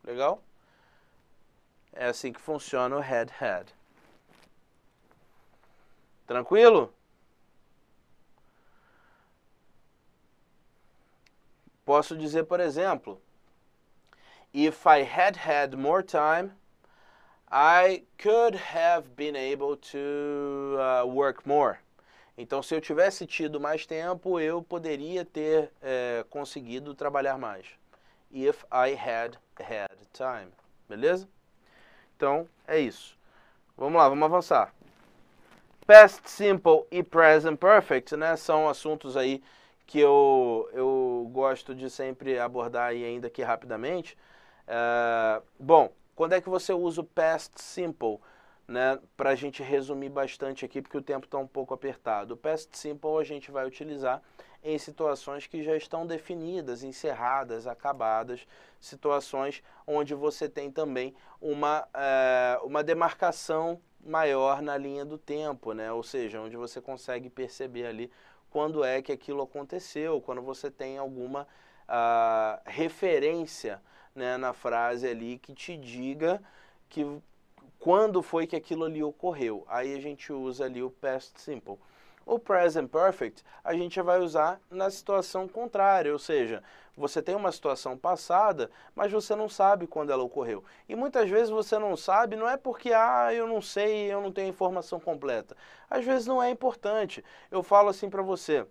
Legal? É assim que funciona o had had. Tranquilo? Posso dizer, por exemplo, if I had had more time, I could have been able to uh, work more. Então, se eu tivesse tido mais tempo, eu poderia ter é, conseguido trabalhar mais. If I had had time. Beleza? Então, é isso. Vamos lá, vamos avançar. Past simple e present perfect, né? São assuntos aí que eu, eu gosto de sempre abordar aí ainda aqui rapidamente. É, bom, quando é que você usa o past simple? né, para a gente resumir bastante aqui, porque o tempo está um pouco apertado. O past simple a gente vai utilizar em situações que já estão definidas, encerradas, acabadas, situações onde você tem também uma, é, uma demarcação maior na linha do tempo, né? ou seja, onde você consegue perceber ali quando é que aquilo aconteceu, quando você tem alguma uh, referência né, na frase ali que te diga que quando foi que aquilo ali ocorreu. Aí a gente usa ali o past simple. O present perfect a gente vai usar na situação contrária, ou seja, você tem uma situação passada, mas você não sabe quando ela ocorreu. E muitas vezes você não sabe, não é porque ah, eu não sei, eu não tenho informação completa. Às vezes não é importante. Eu falo assim para você: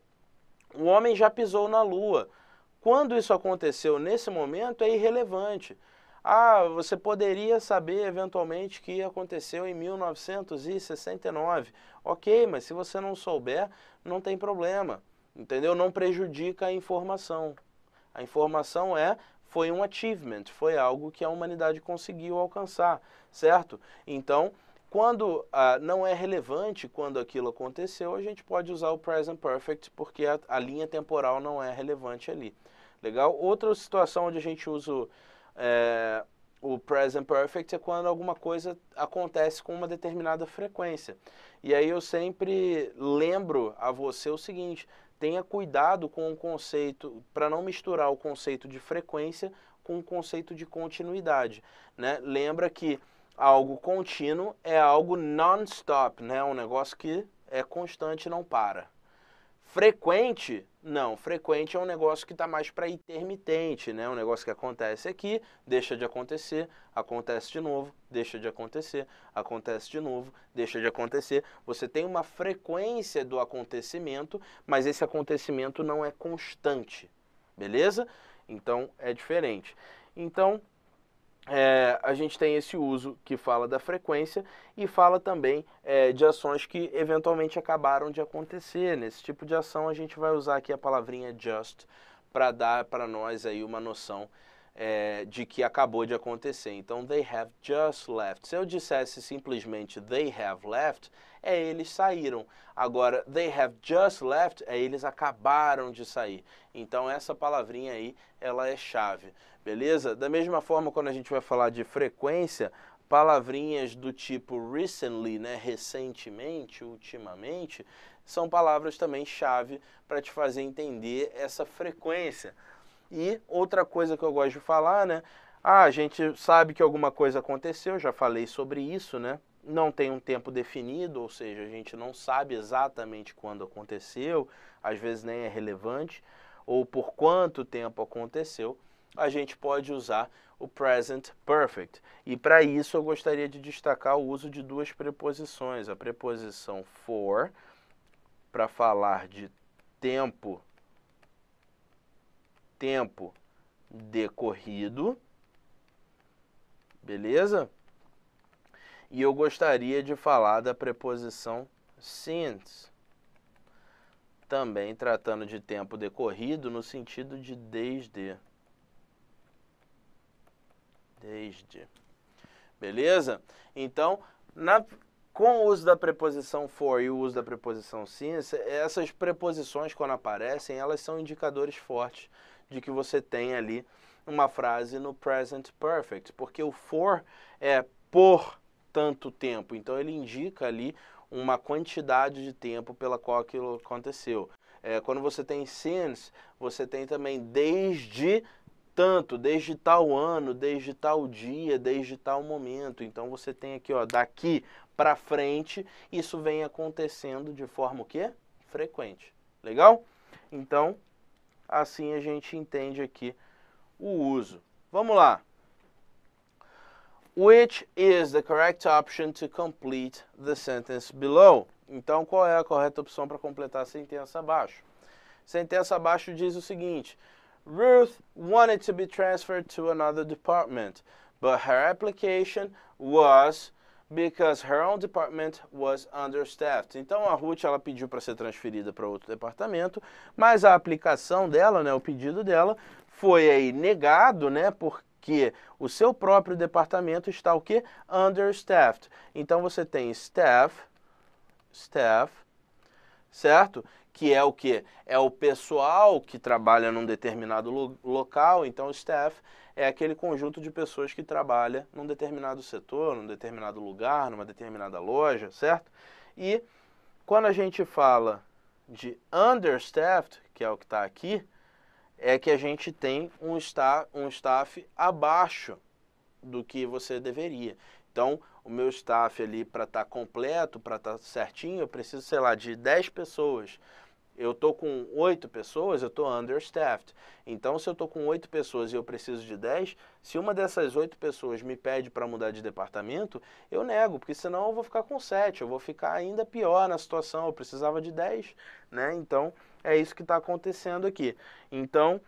o homem já pisou na lua. Quando isso aconteceu nesse momento é irrelevante. Ah, você poderia saber eventualmente que aconteceu em 1969. Ok, mas se você não souber, não tem problema, entendeu? Não prejudica a informação. A informação é foi um achievement, foi algo que a humanidade conseguiu alcançar, certo? Então, quando ah, não é relevante quando aquilo aconteceu, a gente pode usar o present perfect porque a, a linha temporal não é relevante ali. Legal? Outra situação onde a gente usa é, o present perfect é quando alguma coisa acontece com uma determinada frequência. E aí eu sempre lembro a você o seguinte: tenha cuidado com o conceito, para não misturar o conceito de frequência com o conceito de continuidade. Né? Lembra que algo contínuo é algo non-stop, né? um negócio que é constante, não para. Frequente? Não, frequente é um negócio que está mais para intermitente, né? Um negócio que acontece aqui, deixa de acontecer, acontece de novo, deixa de acontecer, acontece de novo, deixa de acontecer. Você tem uma frequência do acontecimento, mas esse acontecimento não é constante, beleza? Então é diferente. Então é, a gente tem esse uso que fala da frequência e fala também é, de ações que eventualmente acabaram de acontecer. Nesse tipo de ação, a gente vai usar aqui a palavrinha just para dar para nós aí uma noção é, de que acabou de acontecer. Então, they have just left. Se eu dissesse simplesmente they have left, é eles saíram. Agora, they have just left é eles acabaram de sair. Então, essa palavrinha aí, ela é chave beleza? Da mesma forma, quando a gente vai falar de frequência, palavrinhas do tipo recently, né, recentemente, ultimamente, são palavras também chave para te fazer entender essa frequência. E outra coisa que eu gosto de falar, né? Ah, a gente sabe que alguma coisa aconteceu, já falei sobre isso, né? Não tem um tempo definido, ou seja, a gente não sabe exatamente quando aconteceu, às vezes nem é relevante, ou por quanto tempo aconteceu a gente pode usar o present perfect. E para isso eu gostaria de destacar o uso de duas preposições, a preposição for para falar de tempo tempo decorrido. Beleza? E eu gostaria de falar da preposição since também tratando de tempo decorrido no sentido de desde desde. Beleza? Então, na, com o uso da preposição for e o uso da preposição since, essas preposições, quando aparecem, elas são indicadores fortes de que você tem ali uma frase no present perfect, porque o for é por tanto tempo, então ele indica ali uma quantidade de tempo pela qual aquilo aconteceu. É, quando você tem since, você tem também desde tanto, desde tal ano, desde tal dia, desde tal momento. Então você tem aqui, ó, daqui para frente, isso vem acontecendo de forma o quê? Frequente. Legal? Então, assim a gente entende aqui o uso. Vamos lá. Which is the correct option to complete the sentence below? Então, qual é a correta opção para completar a sentença abaixo? Sentença abaixo diz o seguinte: Ruth wanted to be transferred to another department, but her application was because her own department was understaffed. Então a Ruth ela pediu para ser transferida para outro departamento, mas a aplicação dela, né, o pedido dela foi aí negado, né, porque o seu próprio departamento está o quê? Understaffed. Então você tem staff, staff, certo? que é o que é o pessoal que trabalha num determinado lo local, então o staff é aquele conjunto de pessoas que trabalha num determinado setor, num determinado lugar, numa determinada loja, certo? E quando a gente fala de understaffed, que é o que está aqui, é que a gente tem um staff, um staff abaixo do que você deveria. Então, o meu staff ali para estar tá completo, para estar tá certinho, eu preciso, sei lá, de 10 pessoas. Eu estou com 8 pessoas, eu estou understaffed. Então, se eu estou com 8 pessoas e eu preciso de 10, se uma dessas 8 pessoas me pede para mudar de departamento, eu nego, porque senão eu vou ficar com 7, eu vou ficar ainda pior na situação, eu precisava de 10, né? Então, é isso que está acontecendo aqui. Então,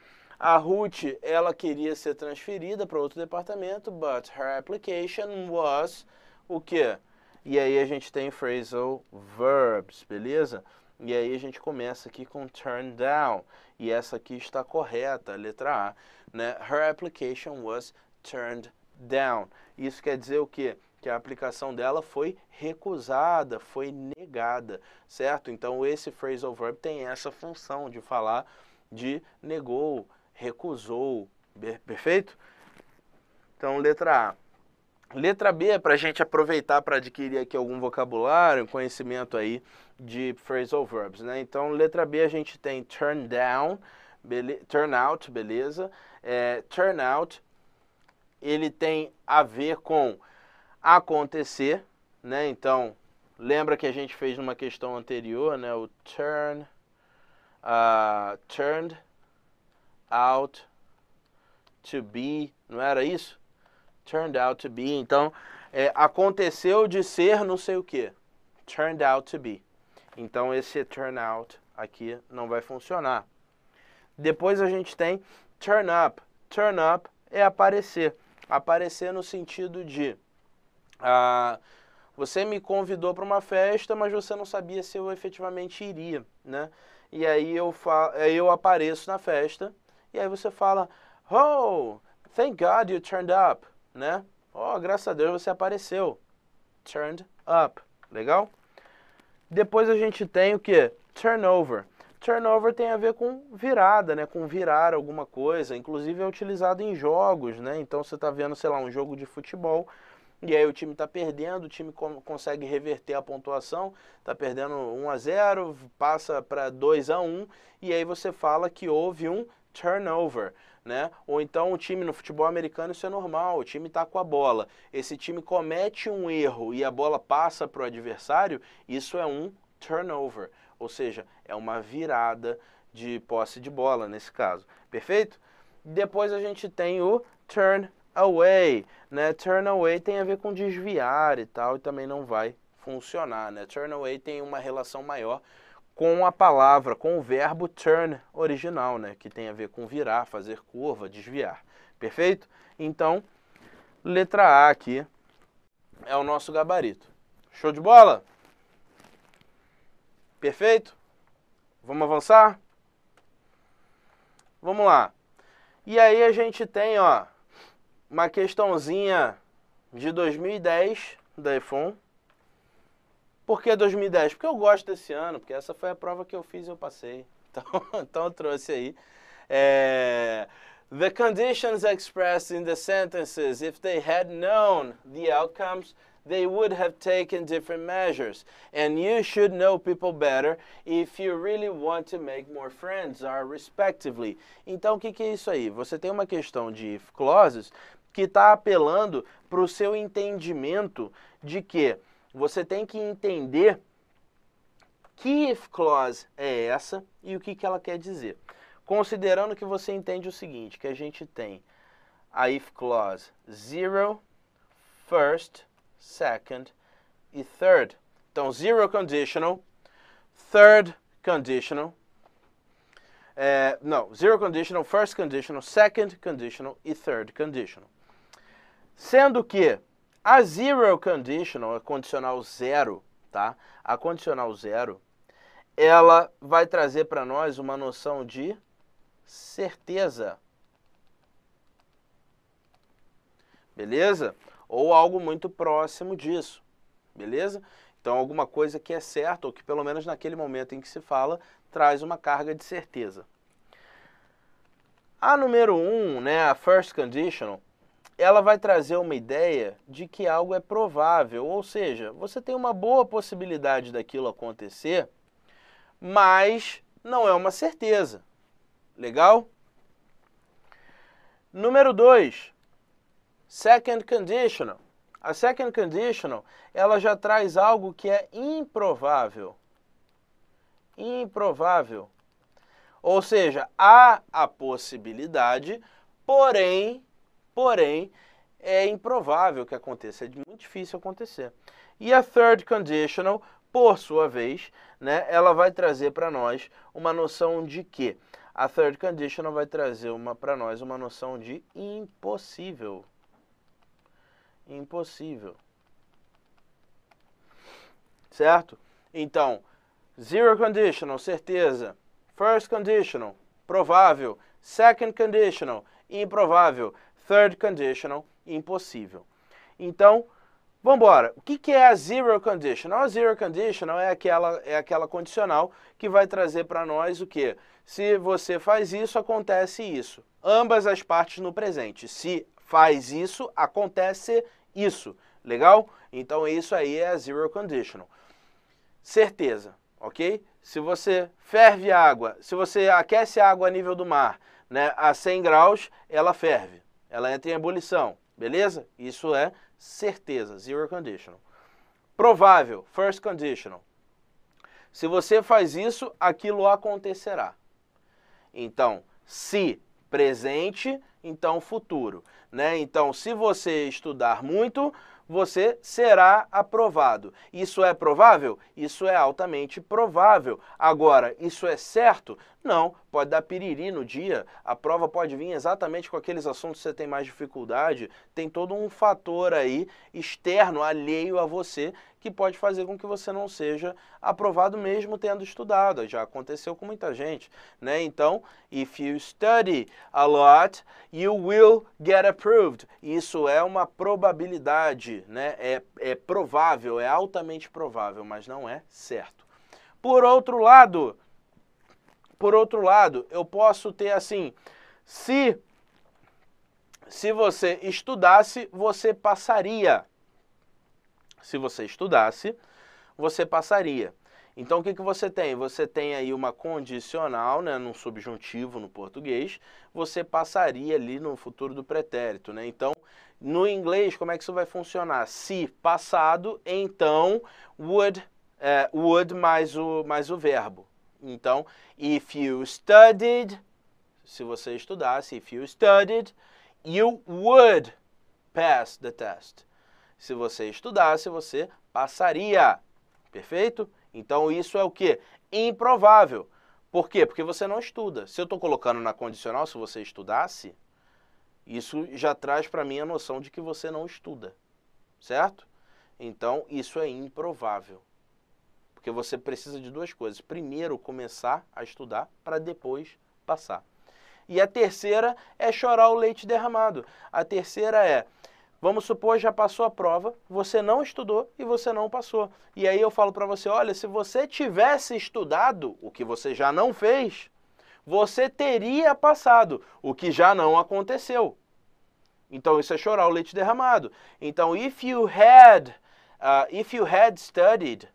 a Ruth, ela queria ser transferida para outro departamento, but her application was o quê? E aí a gente tem phrasal verbs, beleza? E aí a gente começa aqui com turn down. E essa aqui está correta, a letra A. Né? Her application was turned down. Isso quer dizer o quê? Que a aplicação dela foi recusada, foi negada, certo? Então esse phrasal verb tem essa função de falar de negou, recusou. Perfeito? Então, letra A. Letra B é para a gente aproveitar para adquirir aqui algum vocabulário, conhecimento aí de phrasal verbs, né? Então, letra B a gente tem turn down, turn out, beleza? É, turn out, ele tem a ver com acontecer, né? Então, lembra que a gente fez numa questão anterior, né? O turn, uh, turned, out to be, não era isso? Turned out to be. Então, é, aconteceu de ser não sei o que. Turned out to be. Então, esse turn out aqui não vai funcionar. Depois a gente tem turn up. Turn up é aparecer. Aparecer no sentido de. Ah, você me convidou para uma festa, mas você não sabia se eu efetivamente iria, né? E aí eu, fa eu apareço na festa e aí você fala, oh, thank God you turned up, né? Oh, graças a Deus você apareceu. Turned up, legal? Depois a gente tem o que? Turnover. Turnover tem a ver com virada, né? Com virar alguma coisa. Inclusive é utilizado em jogos, né? Então você está vendo, sei lá, um jogo de futebol. E aí o time está perdendo, o time consegue reverter a pontuação, está perdendo 1 a 0, passa para 2 a 1, e aí você fala que houve um turnover, né? Ou então o time no futebol americano isso é normal, o time está com a bola, esse time comete um erro e a bola passa para o adversário, isso é um turnover, ou seja, é uma virada de posse de bola nesse caso, perfeito? Depois a gente tem o turn away, né? Turn away tem a ver com desviar e tal, e também não vai funcionar, né? Turn away tem uma relação maior com a palavra, com o verbo turn original, né, que tem a ver com virar, fazer curva, desviar. Perfeito? Então, letra A aqui é o nosso gabarito. Show de bola? Perfeito? Vamos avançar? Vamos lá. E aí a gente tem, ó, uma questãozinha de 2010 da iPhone. Por que 2010? Porque eu gosto desse ano, porque essa foi a prova que eu fiz e eu passei. Então, então eu trouxe aí. É, the conditions expressed in the sentences, if they had known the outcomes, they would have taken different measures. And you should know people better if you really want to make more friends, are respectively. Então, o que, que é isso aí? Você tem uma questão de clauses que está apelando para o seu entendimento de que você tem que entender que if clause é essa e o que, que ela quer dizer. Considerando que você entende o seguinte, que a gente tem a if clause zero, first, second e third. Então, zero conditional, third conditional, é, não, zero conditional, first conditional, second conditional e third conditional. Sendo que a zero conditional, a condicional zero, tá? A condicional zero, ela vai trazer para nós uma noção de certeza. Beleza? Ou algo muito próximo disso. Beleza? Então, alguma coisa que é certa, ou que pelo menos naquele momento em que se fala, traz uma carga de certeza. A número 1, um, né, a first conditional, ela vai trazer uma ideia de que algo é provável, ou seja, você tem uma boa possibilidade daquilo acontecer, mas não é uma certeza. Legal? Número 2, second conditional. A second conditional, ela já traz algo que é improvável. Improvável. Ou seja, há a possibilidade, porém Porém, é improvável que aconteça, é muito difícil acontecer. E a third conditional, por sua vez, né, ela vai trazer para nós uma noção de que a third conditional vai trazer uma para nós uma noção de impossível. Impossível. Certo? Então, zero conditional, certeza. First conditional, provável. Second conditional, improvável. Third conditional, impossível. Então, vamos embora. O que, que é a zero conditional? A zero conditional é aquela, é aquela condicional que vai trazer para nós o que? Se você faz isso, acontece isso. Ambas as partes no presente. Se faz isso, acontece isso. Legal? Então isso aí é a zero conditional. Certeza, ok? Se você ferve água, se você aquece a água a nível do mar né, a 100 graus, ela ferve ela entra em ebulição, beleza? Isso é certeza, zero conditional. Provável, first conditional. Se você faz isso, aquilo acontecerá. Então, se presente, então futuro, né? Então, se você estudar muito, você será aprovado. Isso é provável? Isso é altamente provável. Agora, isso é certo? Não, pode dar piriri no dia, a prova pode vir exatamente com aqueles assuntos que você tem mais dificuldade, tem todo um fator aí externo, alheio a você, que pode fazer com que você não seja aprovado mesmo tendo estudado. Já aconteceu com muita gente, né? Então, if you study a lot, you will get approved. Isso é uma probabilidade, né? É, é provável, é altamente provável, mas não é certo. Por outro lado, por outro lado, eu posso ter assim, se se você estudasse, você passaria. Se você estudasse, você passaria. Então o que, que você tem? Você tem aí uma condicional, né, num subjuntivo no português, você passaria ali no futuro do pretérito, né? Então, no inglês, como é que isso vai funcionar? Se passado, então would, é, would mais o, mais o verbo, então, if you studied, se você estudasse, if you studied, you would pass the test. Se você estudasse, você passaria. Perfeito? Então isso é o que? Improvável. Por quê? Porque você não estuda. Se eu estou colocando na condicional, se você estudasse, isso já traz para mim a noção de que você não estuda. Certo? Então isso é improvável. Porque você precisa de duas coisas. Primeiro, começar a estudar para depois passar. E a terceira é chorar o leite derramado. A terceira é, vamos supor, já passou a prova, você não estudou e você não passou. E aí eu falo para você, olha, se você tivesse estudado o que você já não fez, você teria passado, o que já não aconteceu. Então isso é chorar o leite derramado. Então, if you had, uh, if you had studied,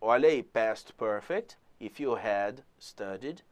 olha aí, past perfect, if you had studied,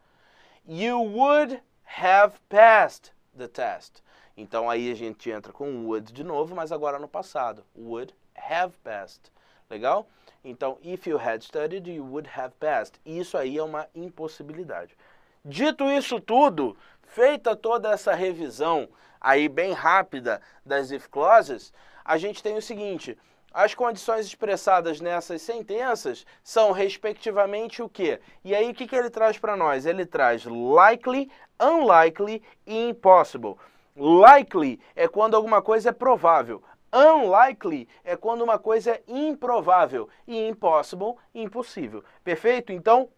you would have passed the test. Então aí a gente entra com would de novo, mas agora no passado. Would have passed. Legal? Então, if you had studied, you would have passed. Isso aí é uma impossibilidade. Dito isso tudo, feita toda essa revisão aí bem rápida das if clauses, a gente tem o seguinte, as condições expressadas nessas sentenças são, respectivamente, o quê? E aí, o que, que ele traz para nós? Ele traz likely, unlikely e impossible. Likely é quando alguma coisa é provável. Unlikely é quando uma coisa é improvável e impossible, impossível. Perfeito? Então,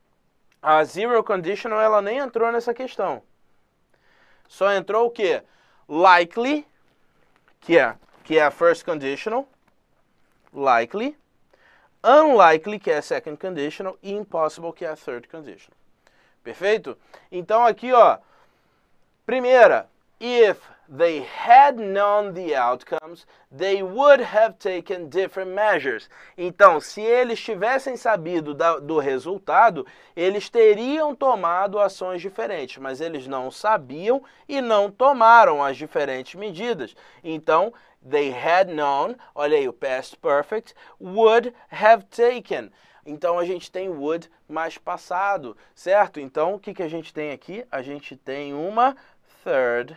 a zero conditional ela nem entrou nessa questão. Só entrou o quê? Likely, que é, que é a first conditional, likely, unlikely, que é a second conditional, e impossible, que é a third conditional. Perfeito? Então aqui, ó, primeira, if they had known the outcomes, they would have taken different measures. Então, se eles tivessem sabido da, do resultado, eles teriam tomado ações diferentes, mas eles não sabiam e não tomaram as diferentes medidas. Então, they had known, olha aí o past perfect, would have taken. Então a gente tem would mais passado, certo? Então o que, que a gente tem aqui? A gente tem uma third,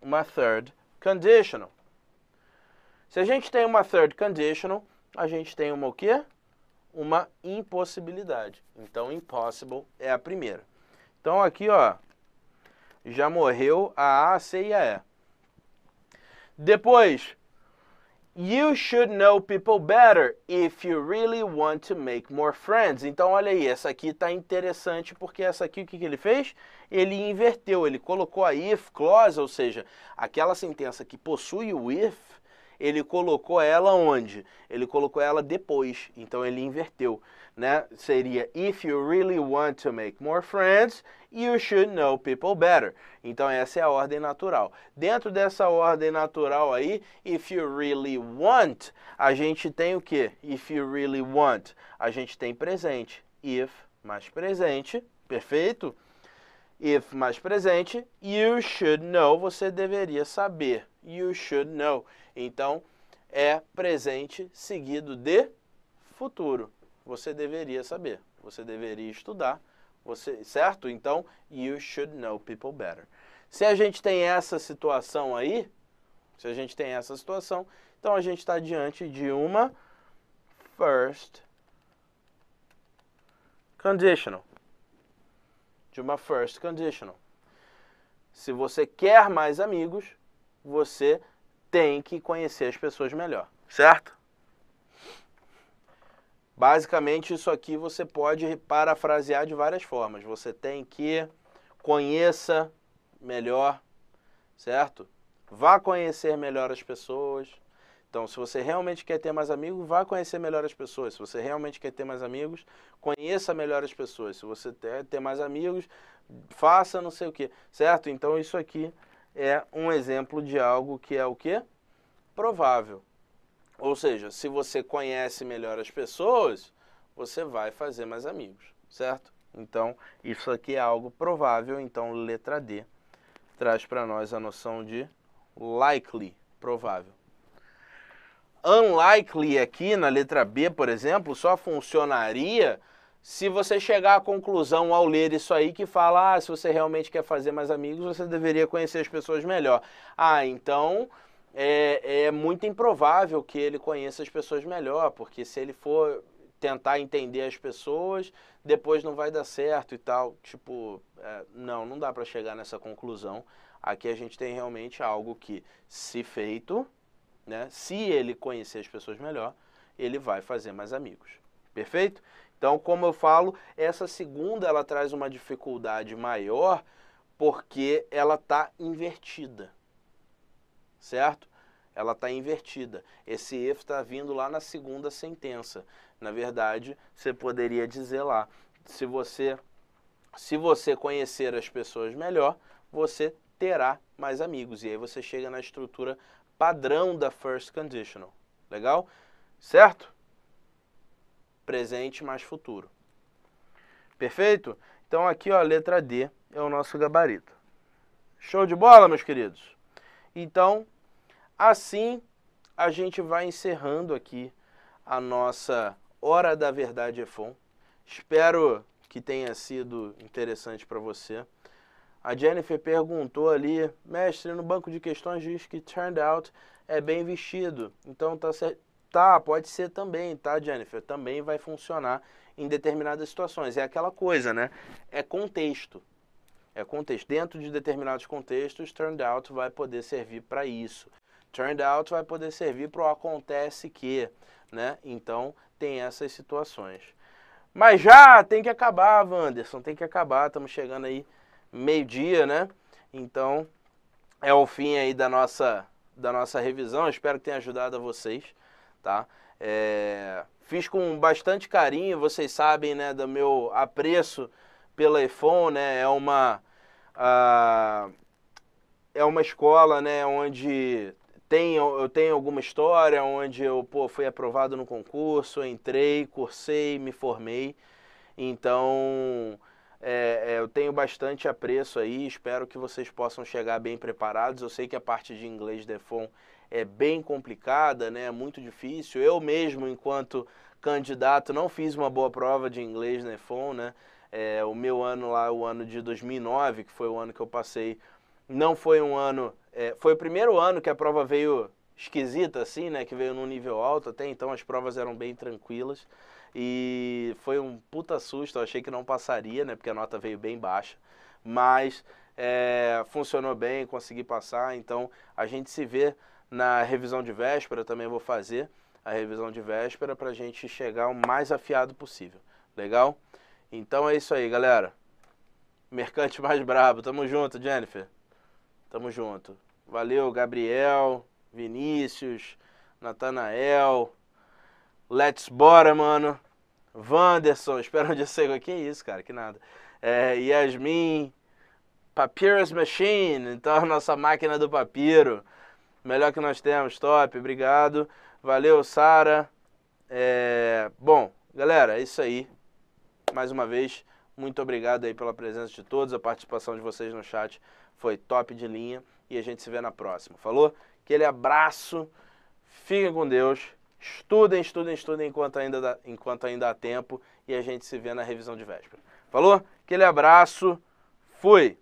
uma third conditional. Se a gente tem uma third conditional, a gente tem uma o quê? Uma impossibilidade. Então impossible é a primeira. Então aqui, ó, já morreu a A, a C e a E. Depois, you should know people better if you really want to make more friends. Então, olha aí, essa aqui está interessante porque essa aqui, o que, que ele fez? Ele inverteu, ele colocou a if clause, ou seja, aquela sentença que possui o if, ele colocou ela onde? Ele colocou ela depois, então ele inverteu né? Seria if you really want to make more friends, you should know people better. Então essa é a ordem natural. Dentro dessa ordem natural aí, if you really want, a gente tem o que? If you really want, a gente tem presente. If mais presente, perfeito? If mais presente, you should know, você deveria saber. You should know. Então é presente seguido de futuro você deveria saber, você deveria estudar, você, certo? Então, you should know people better. Se a gente tem essa situação aí, se a gente tem essa situação, então a gente está diante de uma first conditional. De uma first conditional. Se você quer mais amigos, você tem que conhecer as pessoas melhor, certo? Basicamente, isso aqui você pode parafrasear de várias formas. Você tem que conheça melhor, certo? Vá conhecer melhor as pessoas. Então, se você realmente quer ter mais amigos, vá conhecer melhor as pessoas. Se você realmente quer ter mais amigos, conheça melhor as pessoas. Se você quer ter mais amigos, faça não sei o que, certo? Então, isso aqui é um exemplo de algo que é o que? Provável. Ou seja, se você conhece melhor as pessoas, você vai fazer mais amigos, certo? Então, isso aqui é algo provável, então letra D traz para nós a noção de likely, provável. Unlikely aqui na letra B, por exemplo, só funcionaria se você chegar à conclusão ao ler isso aí que fala, ah, se você realmente quer fazer mais amigos, você deveria conhecer as pessoas melhor. Ah, então é, é muito improvável que ele conheça as pessoas melhor, porque se ele for tentar entender as pessoas, depois não vai dar certo e tal. Tipo, é, não, não dá para chegar nessa conclusão. Aqui a gente tem realmente algo que, se feito, né, se ele conhecer as pessoas melhor, ele vai fazer mais amigos. Perfeito? Então, como eu falo, essa segunda ela traz uma dificuldade maior porque ela está invertida certo? Ela está invertida. Esse if está vindo lá na segunda sentença. Na verdade, você poderia dizer lá, se você se você conhecer as pessoas melhor, você terá mais amigos. E aí você chega na estrutura padrão da first conditional. Legal? Certo? Presente mais futuro. Perfeito? Então aqui, ó, a letra D é o nosso gabarito. Show de bola, meus queridos. Então, assim a gente vai encerrando aqui a nossa Hora da Verdade EFON. É Espero que tenha sido interessante para você. A Jennifer perguntou ali, mestre, no banco de questões diz que turned out é bem vestido. Então tá, tá, pode ser também, tá, Jennifer? Também vai funcionar em determinadas situações. É aquela coisa, né? É contexto é, contexto. Dentro de determinados contextos, turned out vai poder servir para isso. Turned out vai poder servir para o acontece que, né? Então tem essas situações. Mas já tem que acabar, Wanderson, tem que acabar. Estamos chegando aí meio-dia, né? Então é o fim aí da nossa da nossa revisão. espero que tenha ajudado a vocês, tá? É, fiz com bastante carinho, vocês sabem, né, do meu apreço pela iPhone, né? É uma ah, é uma escola né, onde tem, eu tenho alguma história, onde eu pô, fui aprovado no concurso, entrei, cursei, me formei. Então, é, é eu tenho bastante apreço aí, espero que vocês possam chegar bem preparados. Eu sei que a parte de inglês FON é bem complicada, né? É muito difícil. Eu mesmo, enquanto candidato, não fiz uma boa prova de inglês Defon, né? É, o meu ano lá, o ano de 2009, que foi o ano que eu passei, não foi um ano. É, foi o primeiro ano que a prova veio esquisita, assim, né? Que veio num nível alto até então, as provas eram bem tranquilas. E foi um puta susto, eu achei que não passaria, né? Porque a nota veio bem baixa. Mas é, funcionou bem, consegui passar, então a gente se vê na revisão de véspera, também vou fazer a revisão de véspera para a gente chegar o mais afiado possível. Legal? Então é isso aí, galera. Mercante mais brabo. Tamo junto, Jennifer. Tamo junto. Valeu, Gabriel, Vinícius, Natanael. Let's bora, mano. Wanderson, espera onde eu sei. Que isso, cara, que nada. É, Yasmin, Papyrus Machine, então nossa máquina do papiro. Melhor que nós temos, top, obrigado. Valeu, Sara. É, bom, galera, é isso aí. Mais uma vez, muito obrigado aí pela presença de todos, a participação de vocês no chat foi top de linha e a gente se vê na próxima. Falou? Aquele abraço, fiquem com Deus, estudem, estudem, estudem enquanto ainda dá, enquanto ainda há tempo e a gente se vê na revisão de véspera. Falou? Aquele abraço, fui!